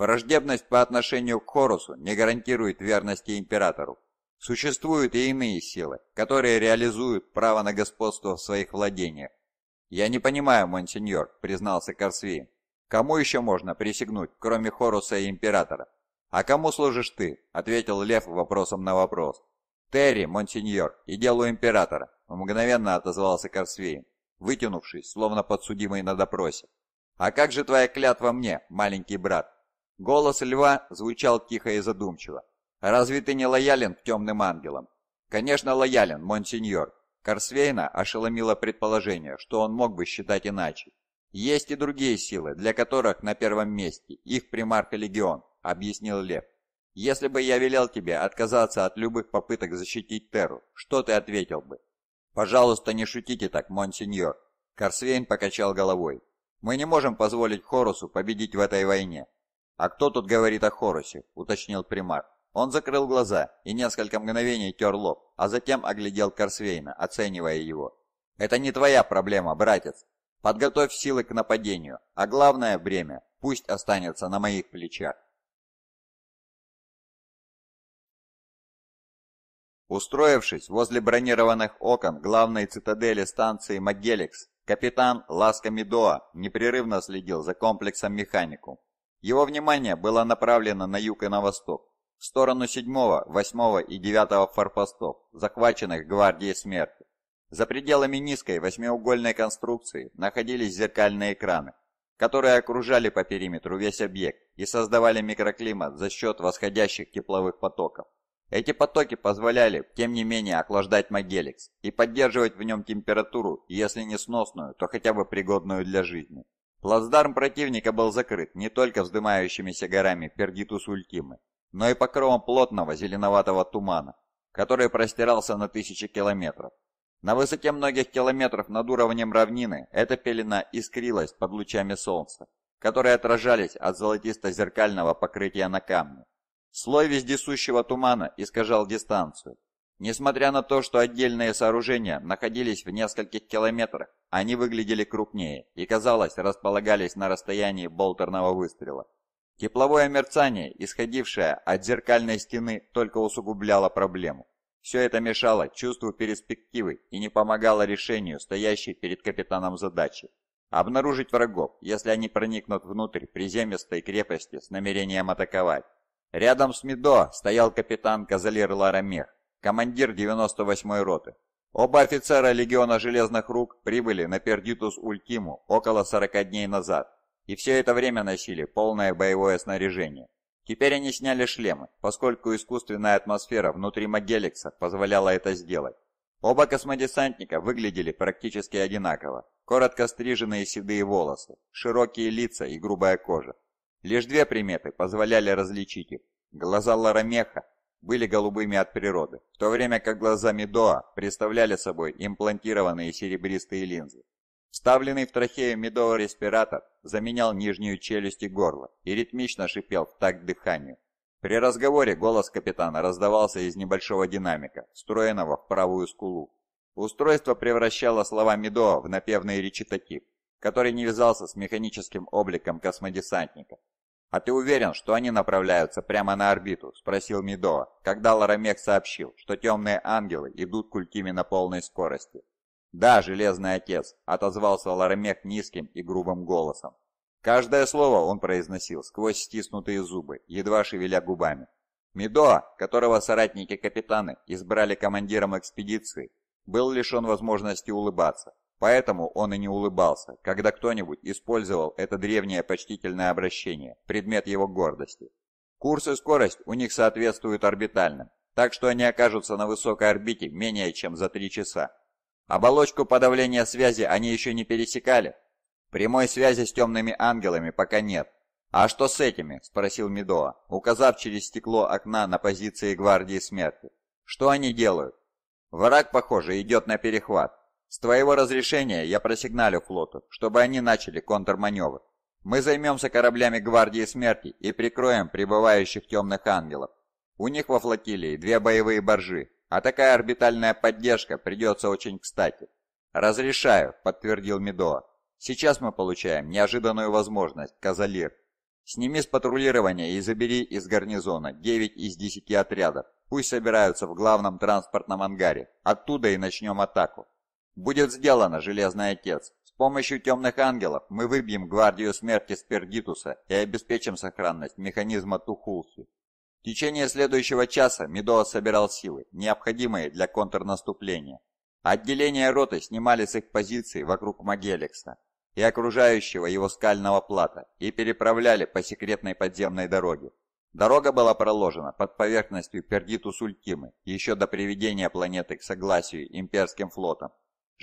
Speaker 1: Враждебность по отношению к Хорусу не гарантирует верности императору. Существуют и иные силы, которые реализуют право на господство в своих владениях. «Я не понимаю, монсеньор», — признался Корсвейн. «Кому еще можно присягнуть, кроме Хоруса и императора?» «А кому служишь ты?» — ответил Лев вопросом на вопрос. «Терри, монсеньор, и делу императора», — мгновенно отозвался Корсвейн, вытянувшись, словно подсудимый на допросе. «А как же твоя клятва мне, маленький брат?» Голос льва звучал тихо и задумчиво. «Разве ты не лоялен к темным ангелам?» «Конечно, лоялен, монсеньор». Корсвейна ошеломило предположение, что он мог бы считать иначе. «Есть и другие силы, для которых на первом месте их примарх легион», — объяснил Лев. «Если бы я велел тебе отказаться от любых попыток защитить Терру, что ты ответил бы?» «Пожалуйста, не шутите так, монсеньор», — Корсвейн покачал головой. «Мы не можем позволить Хорусу победить в этой войне. «А кто тут говорит о хоросе? – уточнил примар. Он закрыл глаза и несколько мгновений тер лоб, а затем оглядел Корсвейна, оценивая его. «Это не твоя проблема, братец. Подготовь силы к нападению,
Speaker 2: а главное бремя пусть останется на моих плечах». Устроившись возле бронированных окон
Speaker 1: главной цитадели станции Магеликс, капитан Ласка Медоа непрерывно следил за комплексом механикум. Его внимание было направлено на юг и на восток, в сторону 7-го, 8-го и 9-го форпостов, захваченных гвардией смерти. За пределами низкой восьмиугольной конструкции находились зеркальные экраны, которые окружали по периметру весь объект и создавали микроклимат за счет восходящих тепловых потоков. Эти потоки позволяли, тем не менее, охлаждать Магеликс и поддерживать в нем температуру, если не сносную, то хотя бы пригодную для жизни. Плацдарм противника был закрыт не только вздымающимися горами Пердитус Ультимы, но и покровом плотного зеленоватого тумана, который простирался на тысячи километров. На высоте многих километров над уровнем равнины эта пелена искрилась под лучами солнца, которые отражались от золотисто-зеркального покрытия на камне. Слой вездесущего тумана искажал дистанцию, Несмотря на то, что отдельные сооружения находились в нескольких километрах, они выглядели крупнее и, казалось, располагались на расстоянии болтерного выстрела. Тепловое мерцание, исходившее от зеркальной стены, только усугубляло проблему. Все это мешало чувству перспективы и не помогало решению стоящей перед капитаном задачи. Обнаружить врагов, если они проникнут внутрь приземистой крепости с намерением атаковать. Рядом с Медо стоял капитан Казалир Ларамех, командир 98-й роты. Оба офицера легиона Железных Рук прибыли на Пердитус Ультиму около 40 дней назад, и все это время носили полное боевое снаряжение. Теперь они сняли шлемы, поскольку искусственная атмосфера внутри Магеликса позволяла это сделать. Оба космодесантника выглядели практически одинаково. Коротко стриженные седые волосы, широкие лица и грубая кожа. Лишь две приметы позволяли различить их. Глаза Ларамеха были голубыми от природы, в то время как глаза Медоа представляли собой имплантированные серебристые линзы. Вставленный в трахею медовый респиратор заменял нижнюю челюсть и горло и ритмично шипел в такт дыханию. При разговоре голос капитана раздавался из небольшого динамика, встроенного в правую скулу. Устройство превращало слова Медоа в напевный речитатив, который не вязался с механическим обликом космодесантника «А ты уверен, что они направляются прямо на орбиту?» – спросил Медоа, когда Ларамек сообщил, что темные ангелы идут к Ультиме на полной скорости. «Да, Железный Отец», – отозвался Ларамек низким и грубым голосом. Каждое слово он произносил сквозь стиснутые зубы, едва шевеля губами. Мидоа, которого соратники-капитаны избрали командиром экспедиции, был лишен возможности улыбаться, Поэтому он и не улыбался, когда кто-нибудь использовал это древнее почтительное обращение, предмет его гордости. Курс и скорость у них соответствуют орбитальным, так что они окажутся на высокой орбите менее чем за 3 часа. Оболочку подавления связи они еще не пересекали? Прямой связи с темными ангелами пока нет. «А что с этими?» – спросил Медоа, указав через стекло окна на позиции гвардии смерти. «Что они делают?» «Враг, похоже, идет на перехват. С твоего разрешения я просигналю флоту, чтобы они начали контрманевр. Мы займемся кораблями Гвардии Смерти и прикроем прибывающих темных ангелов. У них во флотилии две боевые боржи, а такая орбитальная поддержка придется очень кстати. «Разрешаю», — подтвердил Медоа. «Сейчас мы получаем неожиданную возможность, Казалир. Сними с патрулирования и забери из гарнизона 9 из 10 отрядов. Пусть собираются в главном транспортном ангаре. Оттуда и начнем атаку». «Будет сделано, Железный Отец. С помощью темных ангелов мы выбьем гвардию смерти Спердитуса и обеспечим сохранность механизма Тухулсу». В течение следующего часа Медоа собирал силы, необходимые для контрнаступления. Отделения роты снимали с их позиций вокруг Магелекса и окружающего его скального плата и переправляли по секретной подземной дороге. Дорога была проложена под поверхностью Пердитус-Ультимы еще до приведения планеты к согласию имперским флотом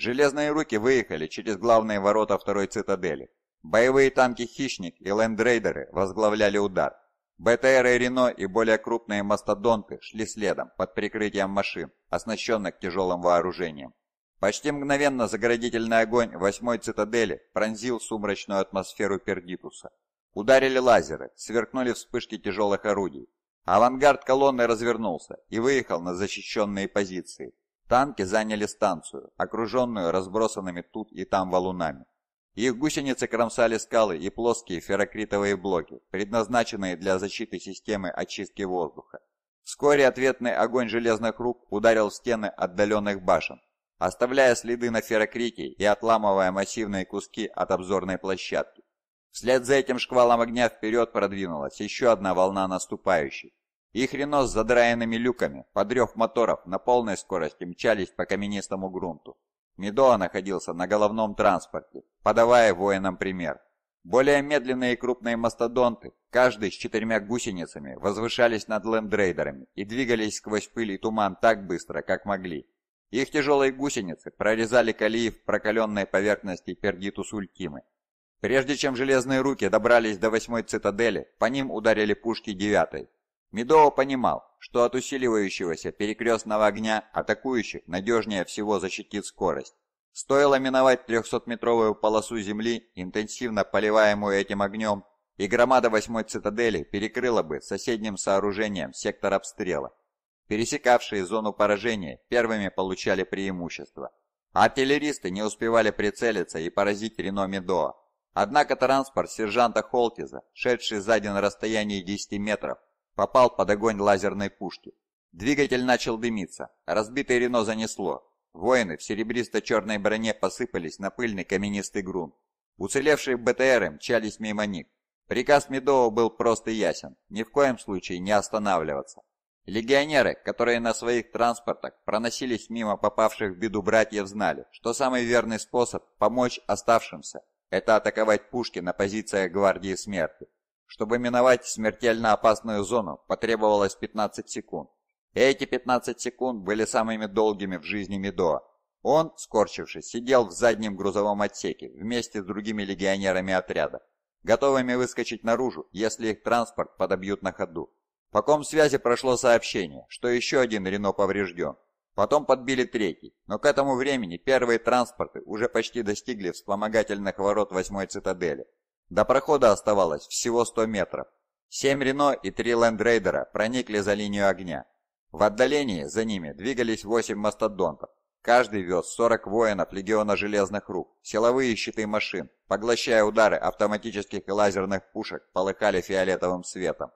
Speaker 1: Железные руки выехали через главные ворота второй цитадели. Боевые танки «Хищник» и «Лендрейдеры» возглавляли удар. БТРы «Рено» и более крупные «Мастодонты» шли следом под прикрытием машин, оснащенных тяжелым вооружением. Почти мгновенно заградительный огонь восьмой цитадели пронзил сумрачную атмосферу Пердитуса. Ударили лазеры, сверкнули вспышки тяжелых орудий. Авангард колонны развернулся и выехал на защищенные позиции. Танки заняли станцию, окруженную разбросанными тут и там валунами. Их гусеницы кромсали скалы и плоские ферокритовые блоки, предназначенные для защиты системы очистки воздуха. Вскоре ответный огонь железных рук ударил в стены отдаленных башен, оставляя следы на ферокрите и отламывая массивные куски от обзорной площадки. Вслед за этим шквалом огня вперед продвинулась еще одна волна наступающих, их Рено с задраенными люками, подрев моторов, на полной скорости мчались по каменистому грунту. Медоа находился на головном транспорте, подавая воинам пример. Более медленные крупные мастодонты, каждый с четырьмя гусеницами, возвышались над лендрейдерами и двигались сквозь пыль и туман так быстро, как могли. Их тяжелые гусеницы прорезали колеи в прокаленной поверхности Пергитус Ультимы. Прежде чем железные руки добрались до восьмой цитадели, по ним ударили пушки девятой, Медоу понимал, что от усиливающегося перекрестного огня атакующих надежнее всего защитит скорость. Стоило миновать 300-метровую полосу земли, интенсивно поливаемую этим огнем, и громада восьмой цитадели перекрыла бы соседним сооружением сектор обстрела. Пересекавшие зону поражения первыми получали преимущество. А артиллеристы не успевали прицелиться и поразить Рено Медоа. Однако транспорт сержанта Холкиза, шедший сзади на расстоянии 10 метров, Попал под огонь лазерной пушки. Двигатель начал дымиться. Разбитый Рено занесло. Воины в серебристо-черной броне посыпались на пыльный каменистый грунт. Уцелевшие БТРы мчались мимо них. Приказ Медова был прост и ясен. Ни в коем случае не останавливаться. Легионеры, которые на своих транспортах проносились мимо попавших в беду братьев, знали, что самый верный способ помочь оставшимся – это атаковать пушки на позициях гвардии смерти. Чтобы миновать смертельно опасную зону, потребовалось 15 секунд. И эти 15 секунд были самыми долгими в жизни Медоа. Он, скорчившись, сидел в заднем грузовом отсеке вместе с другими легионерами отряда, готовыми выскочить наружу, если их транспорт подобьют на ходу. По связи прошло сообщение, что еще один Рено поврежден. Потом подбили третий, но к этому времени первые транспорты уже почти достигли вспомогательных ворот восьмой цитадели. До прохода оставалось всего 100 метров. Семь Рено и три Лендрейдера проникли за линию огня. В отдалении за ними двигались восемь мастодонтов. Каждый вез 40 воинов легиона железных рук, силовые щиты машин, поглощая удары автоматических и лазерных пушек, полыхали фиолетовым светом.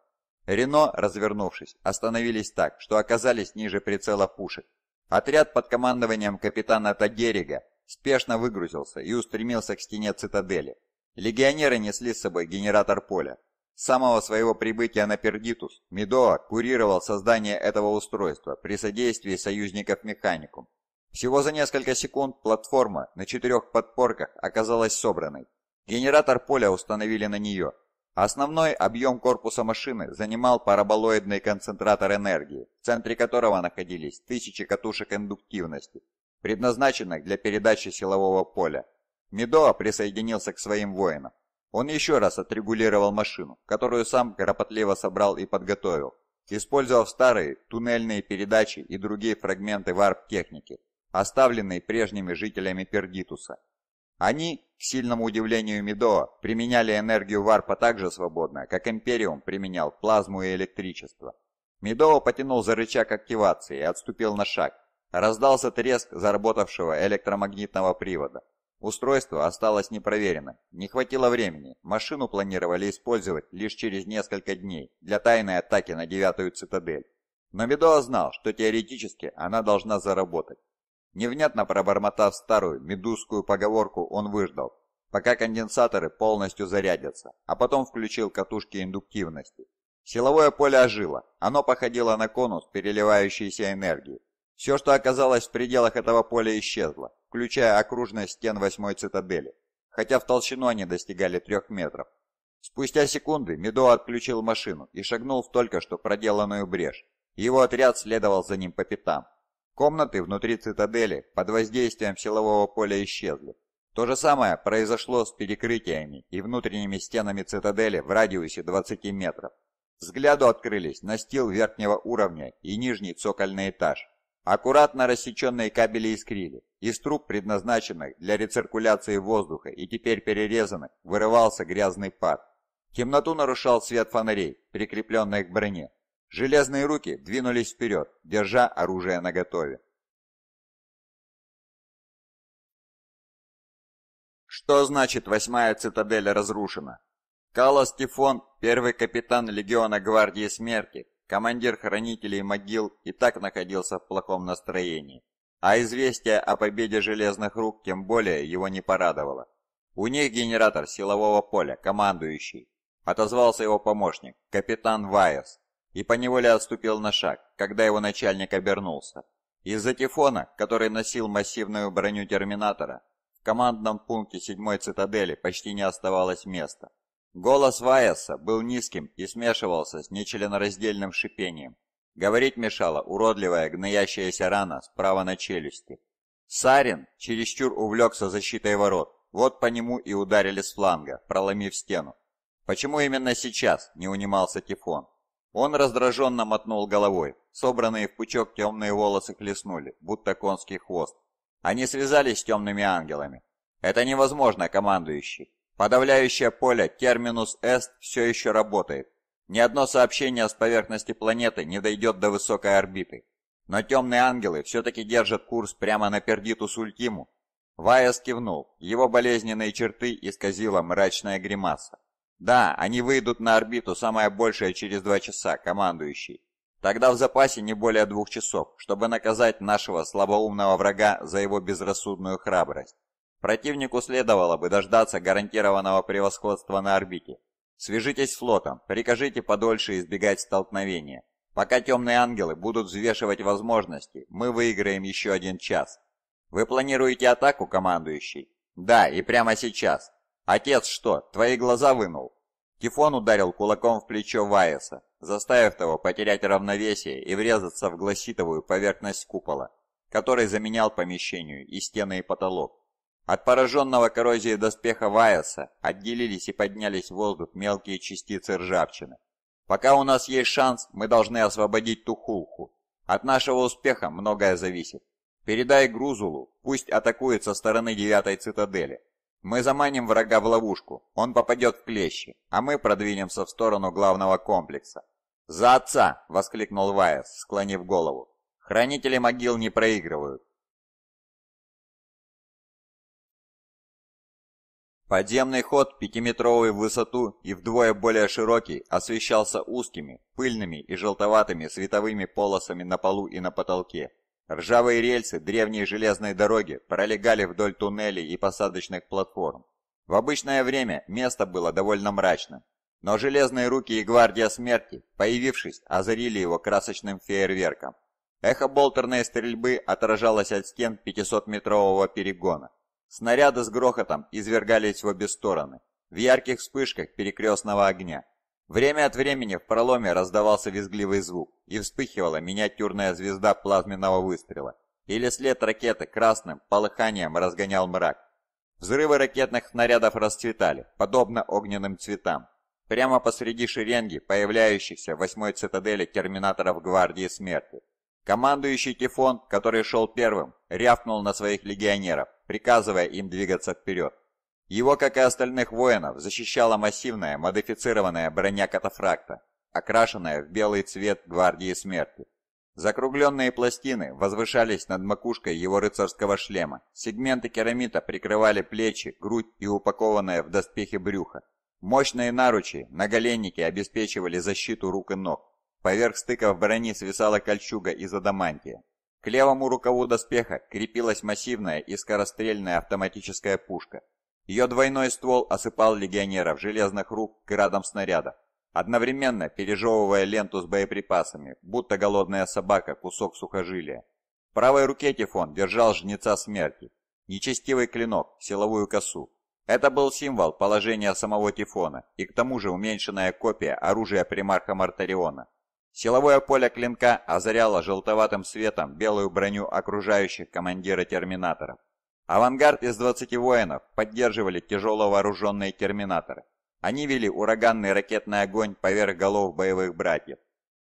Speaker 1: Рено, развернувшись, остановились так, что оказались ниже прицела пушек. Отряд под командованием капитана Тагерига спешно выгрузился и устремился к стене цитадели. Легионеры несли с собой генератор поля. С самого своего прибытия на Пердитус Медоа курировал создание этого устройства при содействии союзников Механикум. Всего за несколько секунд платформа на четырех подпорках оказалась собранной. Генератор поля установили на нее. Основной объем корпуса машины занимал параболоидный концентратор энергии, в центре которого находились тысячи катушек индуктивности, предназначенных для передачи силового поля. Медоа присоединился к своим воинам. Он еще раз отрегулировал машину, которую сам кропотливо собрал и подготовил, использовав старые туннельные передачи и другие фрагменты варп-техники, оставленные прежними жителями Пердитуса. Они, к сильному удивлению Медоа, применяли энергию варпа так же свободно, как Империум применял плазму и электричество. Медоа потянул за рычаг активации и отступил на шаг. Раздался треск заработавшего электромагнитного привода. Устройство осталось непроверено, не хватило времени, машину планировали использовать лишь через несколько дней для тайной атаки на девятую цитадель. Но Медоа знал, что теоретически она должна заработать. Невнятно пробормотав старую медузскую поговорку, он выждал, пока конденсаторы полностью зарядятся, а потом включил катушки индуктивности. Силовое поле ожило, оно походило на конус переливающейся энергии. Все, что оказалось в пределах этого поля, исчезло, включая окружность стен восьмой цитадели, хотя в толщину они достигали трех метров. Спустя секунды Медо отключил машину и шагнул в только что проделанную брешь. Его отряд следовал за ним по пятам. Комнаты внутри цитадели под воздействием силового поля исчезли. То же самое произошло с перекрытиями и внутренними стенами цитадели в радиусе 20 метров. Взгляду открылись настил верхнего уровня и нижний цокольный этаж. Аккуратно рассеченные кабели искрили, из труб, предназначенных для рециркуляции воздуха и теперь перерезанных, вырывался грязный пар. Темноту нарушал свет фонарей, прикрепленных к броне. Железные руки
Speaker 2: двинулись вперед, держа оружие наготове. Что значит восьмая цитадель разрушена?
Speaker 1: Калас Тифон, первый капитан легиона гвардии смерти, командир хранителей могил, и так находился в плохом настроении. А известие о победе железных рук тем более его не порадовало. У них генератор силового поля, командующий. Отозвался его помощник, капитан Вайес, и поневоле отступил на шаг, когда его начальник обернулся. Из-за тифона, который носил массивную броню терминатора, в командном пункте седьмой цитадели почти не оставалось места. Голос Вайеса был низким и смешивался с нечленораздельным шипением, Говорить мешала уродливая гноящаяся рана справа на челюсти. Сарин чересчур увлекся защитой ворот, вот по нему и ударили с фланга, проломив стену. «Почему именно сейчас?» – не унимался Тифон. Он раздраженно мотнул головой, собранные в пучок темные волосы хлестнули, будто конский хвост. Они связались с темными ангелами. «Это невозможно, командующий. Подавляющее поле терминус эст все еще работает, ни одно сообщение с поверхности планеты не дойдет до высокой орбиты. Но темные ангелы все-таки держат курс прямо на Пердитус Ультиму. Вайас кивнул, его болезненные черты исказила мрачная гримаса. «Да, они выйдут на орбиту самое большее через два часа, командующий. Тогда в запасе не более двух часов, чтобы наказать нашего слабоумного врага за его безрассудную храбрость. Противнику следовало бы дождаться гарантированного превосходства на орбите, Свяжитесь с флотом, прикажите подольше избегать столкновения. Пока темные ангелы будут взвешивать возможности, мы выиграем еще один час. Вы планируете атаку, командующий? Да, и прямо сейчас. Отец что, твои глаза вынул? Тифон ударил кулаком в плечо Ваеса, заставив того потерять равновесие и врезаться в гласитовую поверхность купола, который заменял помещению и стены и потолок. От пораженного коррозией доспеха Вайоса отделились и поднялись в воздух мелкие частицы ржавчины. Пока у нас есть шанс, мы должны освободить Тухулху. От нашего успеха многое зависит. Передай Грузулу, пусть атакует со стороны девятой цитадели. Мы заманим врага в ловушку, он попадет в клещи, а мы продвинемся в сторону главного комплекса. «За отца!» — воскликнул Вайос,
Speaker 2: склонив голову. «Хранители могил не проигрывают. Подземный ход, пятиметровый в высоту
Speaker 1: и вдвое более широкий, освещался узкими, пыльными и желтоватыми световыми полосами на полу и на потолке. Ржавые рельсы древней железной дороги пролегали вдоль туннелей и посадочных платформ. В обычное время место было довольно мрачно, но железные руки и гвардия смерти, появившись, озарили его красочным фейерверком. Эхо болтерной стрельбы отражалось от стен 500-метрового перегона. Снаряды с грохотом извергались в обе стороны, в ярких вспышках перекрестного огня. Время от времени в проломе раздавался визгливый звук, и вспыхивала миниатюрная звезда плазменного выстрела, или след ракеты красным полыханием разгонял мрак. Взрывы ракетных снарядов расцветали, подобно огненным цветам. Прямо посреди шеренги появляющихся в восьмой цитадели терминаторов Гвардии Смерти. Командующий Тифон, который шел первым, рявкнул на своих легионеров приказывая им двигаться вперед. Его, как и остальных воинов, защищала массивная модифицированная броня катафракта, окрашенная в белый цвет гвардии смерти. Закругленные пластины возвышались над макушкой его рыцарского шлема. Сегменты керамита прикрывали плечи, грудь и упакованное в доспехи брюхо. Мощные наручи, наголенники обеспечивали защиту рук и ног. Поверх стыков брони свисала кольчуга из адамантия. К левому рукаву доспеха крепилась массивная и скорострельная автоматическая пушка. Ее двойной ствол осыпал легионеров железных рук градом снарядов, одновременно пережевывая ленту с боеприпасами, будто голодная собака кусок сухожилия. В правой руке Тифон держал жнеца смерти, нечестивый клинок, силовую косу. Это был символ положения самого Тифона и к тому же уменьшенная копия оружия примарха Мартариона. Силовое поле клинка озаряло желтоватым светом белую броню окружающих командира терминаторов. Авангард из 20 воинов поддерживали тяжело вооруженные терминаторы. Они вели ураганный ракетный огонь поверх голов боевых братьев.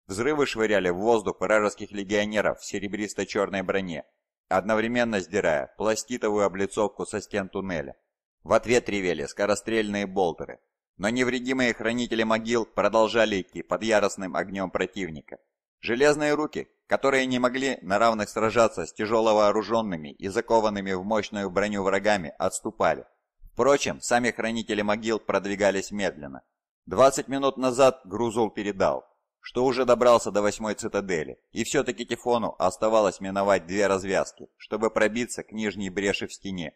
Speaker 1: Взрывы швыряли в воздух вражеских легионеров в серебристо-черной броне, одновременно сдирая пластитовую облицовку со стен туннеля. В ответ ревели скорострельные болтеры, но невредимые хранители могил продолжали идти под яростным огнем противника. Железные руки, которые не могли на равных сражаться с тяжело вооруженными и закованными в мощную броню врагами, отступали. Впрочем, сами хранители могил продвигались медленно. 20 минут назад Грузул передал, что уже добрался до восьмой цитадели, и все-таки Тифону оставалось миновать две развязки, чтобы пробиться к нижней бреши в стене,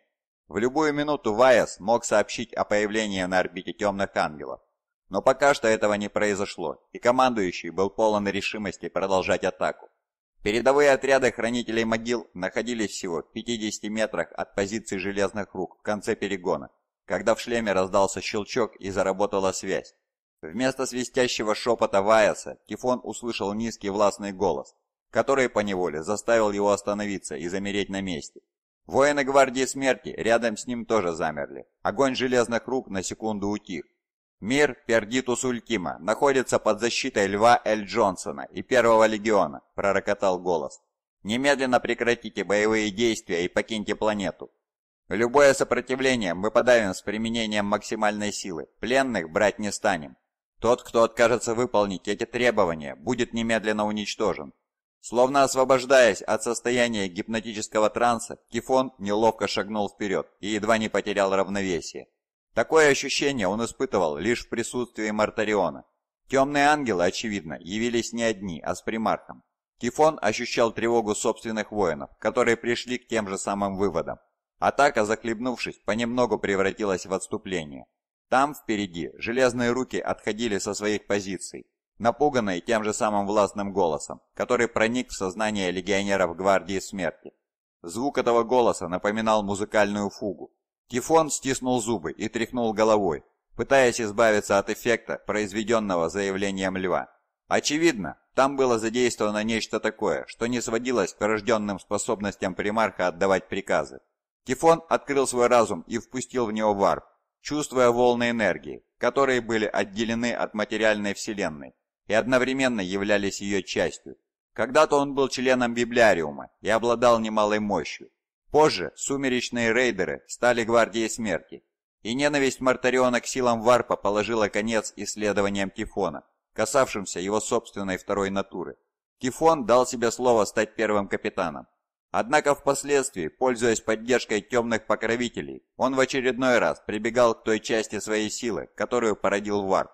Speaker 1: в любую минуту Вайас мог сообщить о появлении на орбите темных ангелов. Но пока что этого не произошло, и командующий был полон решимости продолжать атаку. Передовые отряды хранителей могил находились всего в 50 метрах от позиции железных рук в конце перегона, когда в шлеме раздался щелчок и заработала связь. Вместо свистящего шепота Вайаса Тифон услышал низкий властный голос, который поневоле заставил его остановиться и замереть на месте. Воины гвардии смерти рядом с ним тоже замерли. Огонь железных рук на секунду утих. Мир Пердитус Улькима находится под защитой Льва Эль Джонсона и Первого легиона, пророкотал голос. Немедленно прекратите боевые действия и покиньте планету. Любое сопротивление мы подавим с применением максимальной силы. Пленных брать не станем. Тот, кто откажется выполнить эти требования, будет немедленно уничтожен. Словно освобождаясь от состояния гипнотического транса, Кифон неловко шагнул вперед и едва не потерял равновесие. Такое ощущение он испытывал лишь в присутствии Мартариона. Темные ангелы, очевидно, явились не одни, а с Примарком. Кифон ощущал тревогу собственных воинов, которые пришли к тем же самым выводам. Атака, захлебнувшись, понемногу превратилась в отступление. Там, впереди, железные руки отходили со своих позиций, напуганный тем же самым властным голосом, который проник в сознание легионеров Гвардии Смерти. Звук этого голоса напоминал музыкальную фугу. Тифон стиснул зубы и тряхнул головой, пытаясь избавиться от эффекта, произведенного заявлением льва. Очевидно, там было задействовано нечто такое, что не сводилось к рожденным способностям примарха отдавать приказы. Тифон открыл свой разум и впустил в него варп, чувствуя волны энергии, которые были отделены от материальной вселенной и одновременно являлись ее частью. Когда-то он был членом библиариума и обладал немалой мощью. Позже сумеречные рейдеры стали гвардией смерти, и ненависть Мартариона к силам Варпа положила конец исследованиям Тифона, касавшимся его собственной второй натуры. Тифон дал себе слово стать первым капитаном. Однако впоследствии, пользуясь поддержкой темных покровителей, он в очередной раз прибегал к той части своей силы, которую породил Варп.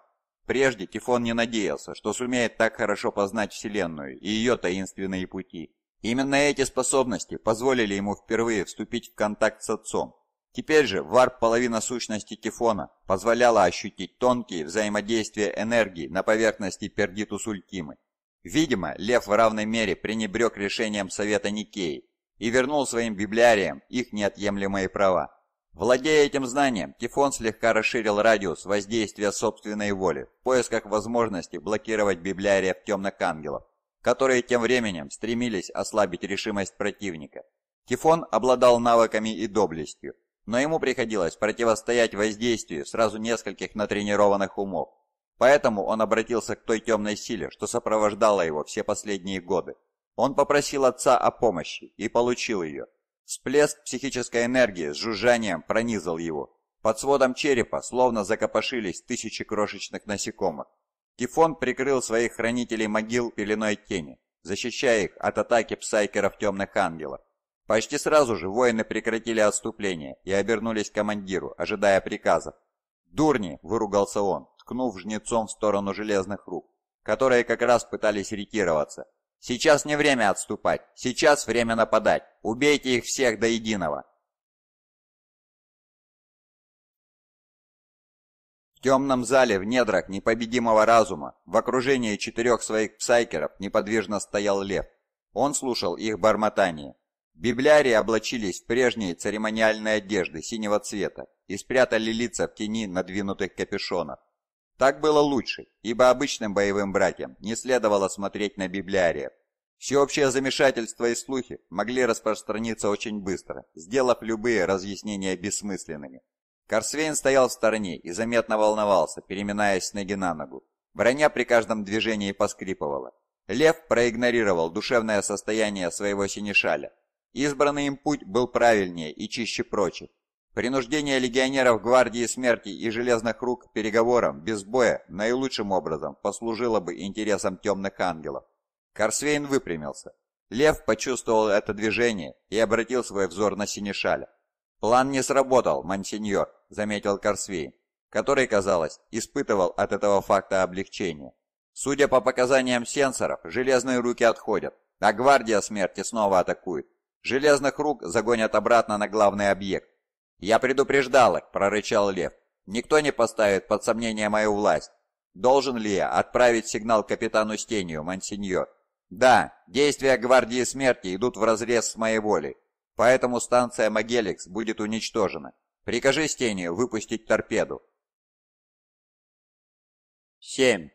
Speaker 1: Прежде Тифон не надеялся, что сумеет так хорошо познать Вселенную и ее таинственные пути. Именно эти способности позволили ему впервые вступить в контакт с отцом. Теперь же варп половина сущности Тифона позволяла ощутить тонкие взаимодействия энергии на поверхности Пердитус Ультимы. Видимо, Лев в равной мере пренебрег решением Совета Никеи и вернул своим библиариям их неотъемлемые права. Владея этим знанием, Тифон слегка расширил радиус воздействия собственной воли в поисках возможности блокировать библиарев темных ангелов, которые тем временем стремились ослабить решимость противника. Тифон обладал навыками и доблестью, но ему приходилось противостоять воздействию сразу нескольких натренированных умов. Поэтому он обратился к той темной силе, что сопровождала его все последние годы. Он попросил отца о помощи и получил ее – Всплеск психической энергии с жужжанием пронизал его. Под сводом черепа словно закопошились тысячи крошечных насекомых. Тифон прикрыл своих хранителей могил пеленой тени, защищая их от атаки псайкеров темных ангелов. Почти сразу же воины прекратили отступление и обернулись к командиру, ожидая приказа. «Дурни!» – выругался он, ткнув жнецом в сторону железных рук, которые как раз пытались ретироваться.
Speaker 2: Сейчас не время отступать, сейчас время нападать. Убейте их всех до единого. В темном зале в недрах непобедимого разума, в окружении четырех своих псайкеров, неподвижно стоял
Speaker 1: лев. Он слушал их бормотание. Библиарии облачились в прежние церемониальные одежды синего цвета и спрятали лица в тени надвинутых капюшонов. Так было лучше, ибо обычным боевым братьям не следовало смотреть на библиариев. Всеобщее замешательство и слухи могли распространиться очень быстро, сделав любые разъяснения бессмысленными. Корсвейн стоял в стороне и заметно волновался, переминаясь с ноги на ногу. Броня при каждом движении поскрипывала. Лев проигнорировал душевное состояние своего синешаля. Избранный им путь был правильнее и чище прочих. Принуждение легионеров гвардии смерти и железных рук переговорам без боя наилучшим образом послужило бы интересам темных ангелов. Корсвейн выпрямился. Лев почувствовал это движение и обратил свой взор на Синишаля. «План не сработал, мансеньор», — заметил Корсвейн, который, казалось, испытывал от этого факта облегчение. «Судя по показаниям сенсоров, железные руки отходят, а гвардия смерти снова атакует. Железных рук загонят обратно на главный объект, «Я предупреждал их», — прорычал Лев. «Никто не поставит под сомнение мою власть. Должен ли я отправить сигнал капитану Стению, мансиньор?» «Да, действия Гвардии Смерти идут вразрез с моей волей, поэтому станция Магеликс
Speaker 2: будет уничтожена. Прикажи Стению выпустить торпеду». 7.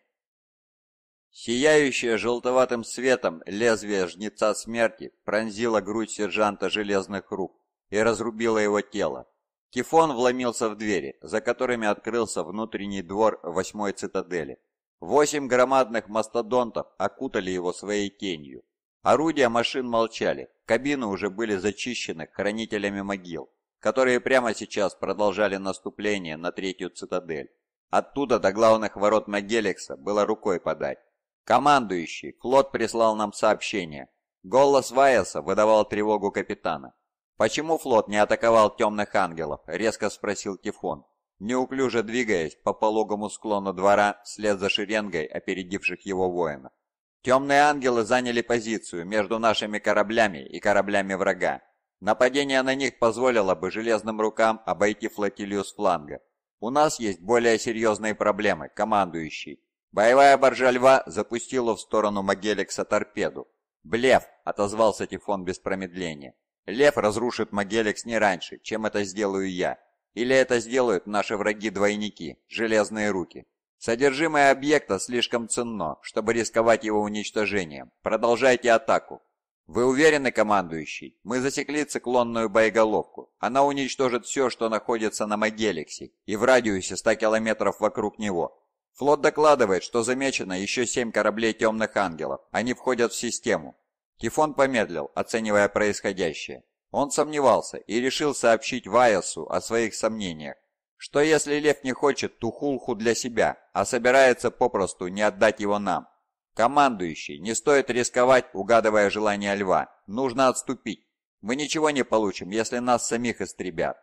Speaker 2: Сияющее желтоватым светом
Speaker 1: лезвие Жнеца Смерти пронзило грудь сержанта Железных Рук и разрубило его тело. Тифон вломился в двери, за которыми открылся внутренний двор восьмой цитадели. Восемь громадных мастодонтов окутали его своей тенью. Орудия машин молчали, кабины уже были зачищены хранителями могил, которые прямо сейчас продолжали наступление на третью цитадель. Оттуда до главных ворот Магеликса было рукой подать. «Командующий, Клод прислал нам сообщение». Голос Вайеса выдавал тревогу капитана. «Почему флот не атаковал темных ангелов?» — резко спросил Тифон. Неуклюже двигаясь по пологому склону двора вслед за шеренгой опередивших его воинов. «Темные ангелы заняли позицию между нашими кораблями и кораблями врага. Нападение на них позволило бы железным рукам обойти флотилию с фланга. У нас есть более серьезные проблемы, командующий. Боевая боржа льва запустила в сторону Магеликса торпеду. Блев, отозвался Тифон без промедления. Лев разрушит Магеликс не раньше, чем это сделаю я. Или это сделают наши враги-двойники, железные руки. Содержимое объекта слишком ценно, чтобы рисковать его уничтожением. Продолжайте атаку. Вы уверены, командующий? Мы засекли циклонную боеголовку. Она уничтожит все, что находится на Магеликсе и в радиусе 100 километров вокруг него. Флот докладывает, что замечено еще семь кораблей темных ангелов. Они входят в систему. Кифон помедлил, оценивая происходящее. Он сомневался и решил сообщить Ваясу о своих сомнениях. Что если лев не хочет тухулху для себя, а собирается попросту не отдать его нам? Командующий, не стоит рисковать, угадывая желание льва. Нужно отступить. Мы ничего не получим, если нас самих истребят.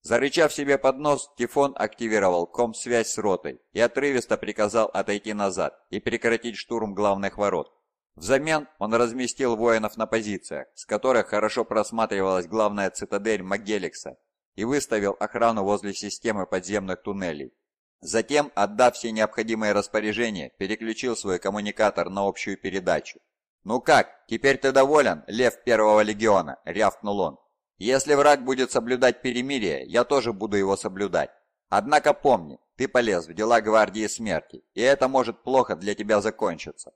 Speaker 1: Зарычав себе под нос, Тифон активировал ком-связь с ротой и отрывисто приказал отойти назад и прекратить штурм главных ворот. Взамен он разместил воинов на позициях, с которых хорошо просматривалась главная цитадель Магеликса, и выставил охрану возле системы подземных туннелей. Затем, отдав все необходимые распоряжения, переключил свой коммуникатор на общую передачу. «Ну как, теперь ты доволен, лев первого легиона?» – рявкнул он. «Если враг будет соблюдать перемирие, я тоже буду его соблюдать. Однако помни, ты полез в дела гвардии смерти, и это может плохо для тебя закончиться.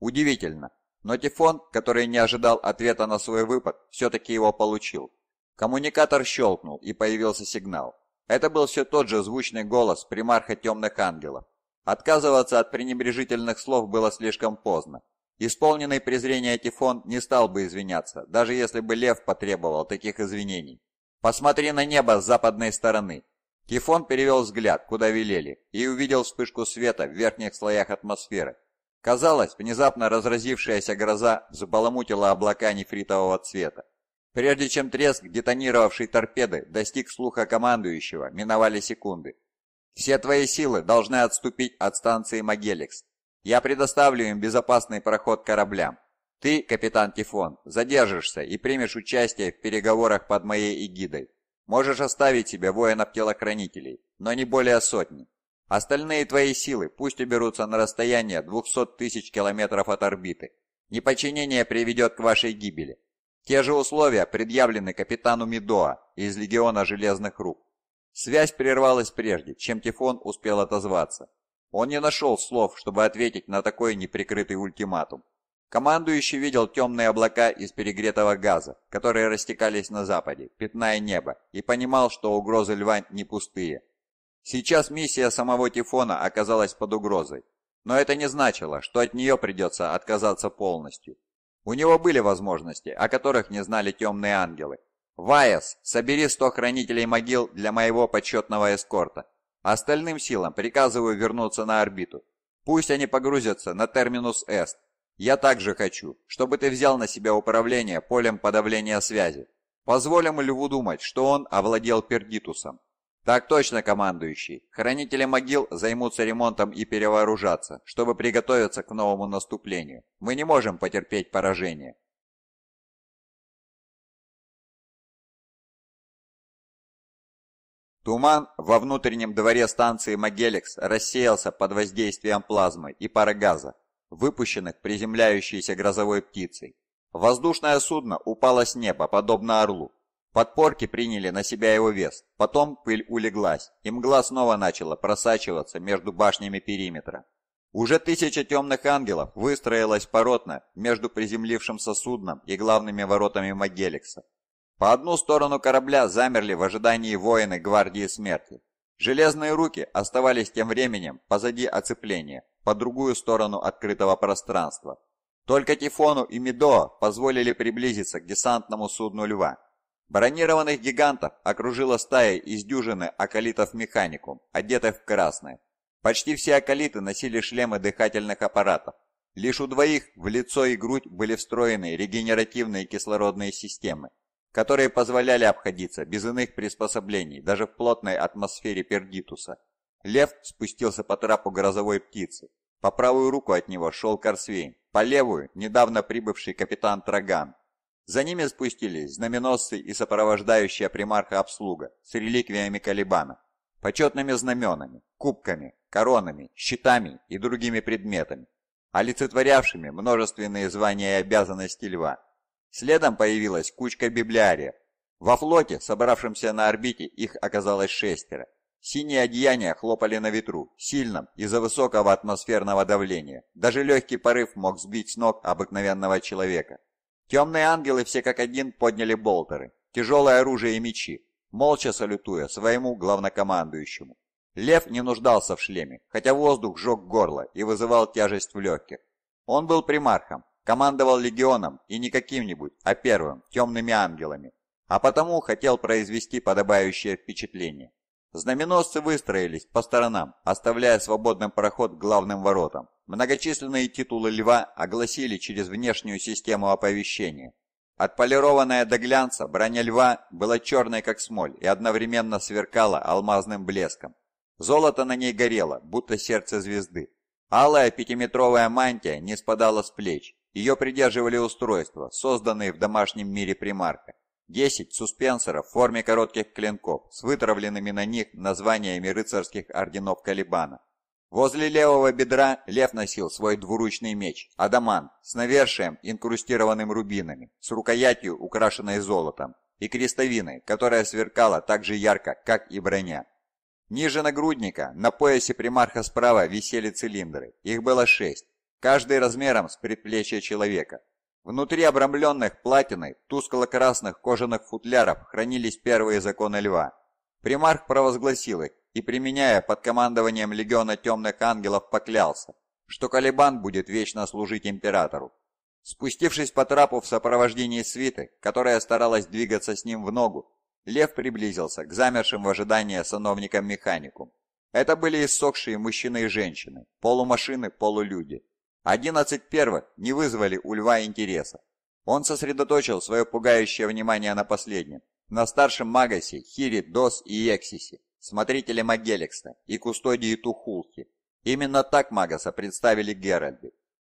Speaker 1: Удивительно, но Тифон, который не ожидал ответа на свой выпад, все-таки его получил. Коммуникатор щелкнул, и появился сигнал. Это был все тот же звучный голос примарха темных ангелов. Отказываться от пренебрежительных слов было слишком поздно. Исполненный презрения Тифон не стал бы извиняться, даже если бы Лев потребовал таких извинений. «Посмотри на небо с западной стороны!» Тифон перевел взгляд, куда велели, и увидел вспышку света в верхних слоях атмосферы, Казалось, внезапно разразившаяся гроза взбаламутила облака нефритового цвета. Прежде чем треск детонировавшей торпеды достиг слуха командующего, миновали секунды. «Все твои силы должны отступить от станции Магеликс. Я предоставлю им безопасный проход кораблям. Ты, капитан Тифон, задержишься и примешь участие в переговорах под моей эгидой. Можешь оставить себе воинов-телохранителей, но не более сотни. Остальные твои силы пусть уберутся на расстояние 200 тысяч километров от орбиты. Неподчинение приведет к вашей гибели. Те же условия предъявлены капитану Медоа из Легиона Железных Рук. Связь прервалась прежде, чем Тифон успел отозваться. Он не нашел слов, чтобы ответить на такой неприкрытый ультиматум. Командующий видел темные облака из перегретого газа, которые растекались на западе, пятная небо, и понимал, что угрозы льва не пустые. Сейчас миссия самого Тифона оказалась под угрозой, но это не значило, что от нее придется отказаться полностью. У него были возможности, о которых не знали темные ангелы. «Ваес, собери 100 хранителей могил для моего почетного эскорта. Остальным силам приказываю вернуться на орбиту. Пусть они погрузятся на терминус Эст. Я также хочу, чтобы ты взял на себя управление полем подавления связи. Позволим Льву думать, что он овладел Пердитусом. «Так точно, командующий. Хранители могил займутся ремонтом
Speaker 2: и перевооружаться, чтобы приготовиться к новому наступлению. Мы не можем потерпеть поражение». Туман во внутреннем дворе станции Магеликс рассеялся под
Speaker 1: воздействием плазмы и парогаза, выпущенных приземляющейся грозовой птицей. Воздушное судно упало с неба, подобно орлу, Подпорки приняли на себя его вес, потом пыль улеглась, и мгла снова начала просачиваться между башнями периметра. Уже тысяча темных ангелов выстроилась поротно между приземлившимся судном и главными воротами Магеликса. По одну сторону корабля замерли в ожидании воины Гвардии Смерти. Железные руки оставались тем временем позади оцепления, по другую сторону открытого пространства. Только Тифону и Медо позволили приблизиться к десантному судну Льва. Бронированных гигантов окружила стая из дюжины акалитов механикум, одетых в красное. Почти все акалиты носили шлемы дыхательных аппаратов. Лишь у двоих в лицо и грудь были встроены регенеративные кислородные системы, которые позволяли обходиться без иных приспособлений даже в плотной атмосфере Пердитуса. Лев спустился по трапу грозовой птицы. По правую руку от него шел Корсвейн, по левую – недавно прибывший капитан Траган, за ними спустились знаменосцы и сопровождающая примарха обслуга с реликвиями Калибана, почетными знаменами, кубками, коронами, щитами и другими предметами, олицетворявшими множественные звания и обязанности льва. Следом появилась кучка библиария. Во флоте, собравшемся на орбите, их оказалось шестеро. Синие одеяния хлопали на ветру, сильном, из-за высокого атмосферного давления. Даже легкий порыв мог сбить с ног обыкновенного человека. Темные ангелы все как один подняли болтеры, тяжелое оружие и мечи, молча салютуя своему главнокомандующему. Лев не нуждался в шлеме, хотя воздух жег горло и вызывал тяжесть в легких. Он был примархом, командовал легионом и не каким-нибудь, а первым, темными ангелами, а потому хотел произвести подобающее впечатление. Знаменосцы выстроились по сторонам, оставляя свободным проход главным воротам. Многочисленные титулы льва огласили через внешнюю систему оповещения. Отполированная до глянца броня льва была черной как смоль и одновременно сверкала алмазным блеском. Золото на ней горело, будто сердце звезды. Алая пятиметровая мантия не спадала с плеч. Ее придерживали устройства, созданные в домашнем мире примарка. Десять суспенсоров в форме коротких клинков с вытравленными на них названиями рыцарских орденов Калибана. Возле левого бедра Лев носил свой двуручный меч, адаман, с навершием, инкрустированным рубинами, с рукоятью, украшенной золотом, и крестовиной, которая сверкала так же ярко, как и броня. Ниже нагрудника, на поясе примарха справа висели цилиндры, их было шесть, каждый размером с предплечья человека. Внутри обрамленных платиной тускло-красных кожаных футляров хранились первые законы льва. Примарх провозгласил их и, применяя под командованием легиона темных ангелов, поклялся, что Калибан будет вечно служить императору. Спустившись по трапу в сопровождении свиты, которая старалась двигаться с ним в ногу, Лев приблизился к замершим в ожидании сановникам механику. Это были иссохшие мужчины и женщины, полумашины, полулюди. Одиннадцать первых не вызвали у Льва интереса. Он сосредоточил свое пугающее внимание на последнем, на старшем Магасе, Хире, Дос и Эксисе смотрители Магеликста и кустодии Тухулхи. Именно так Магаса представили Геральды.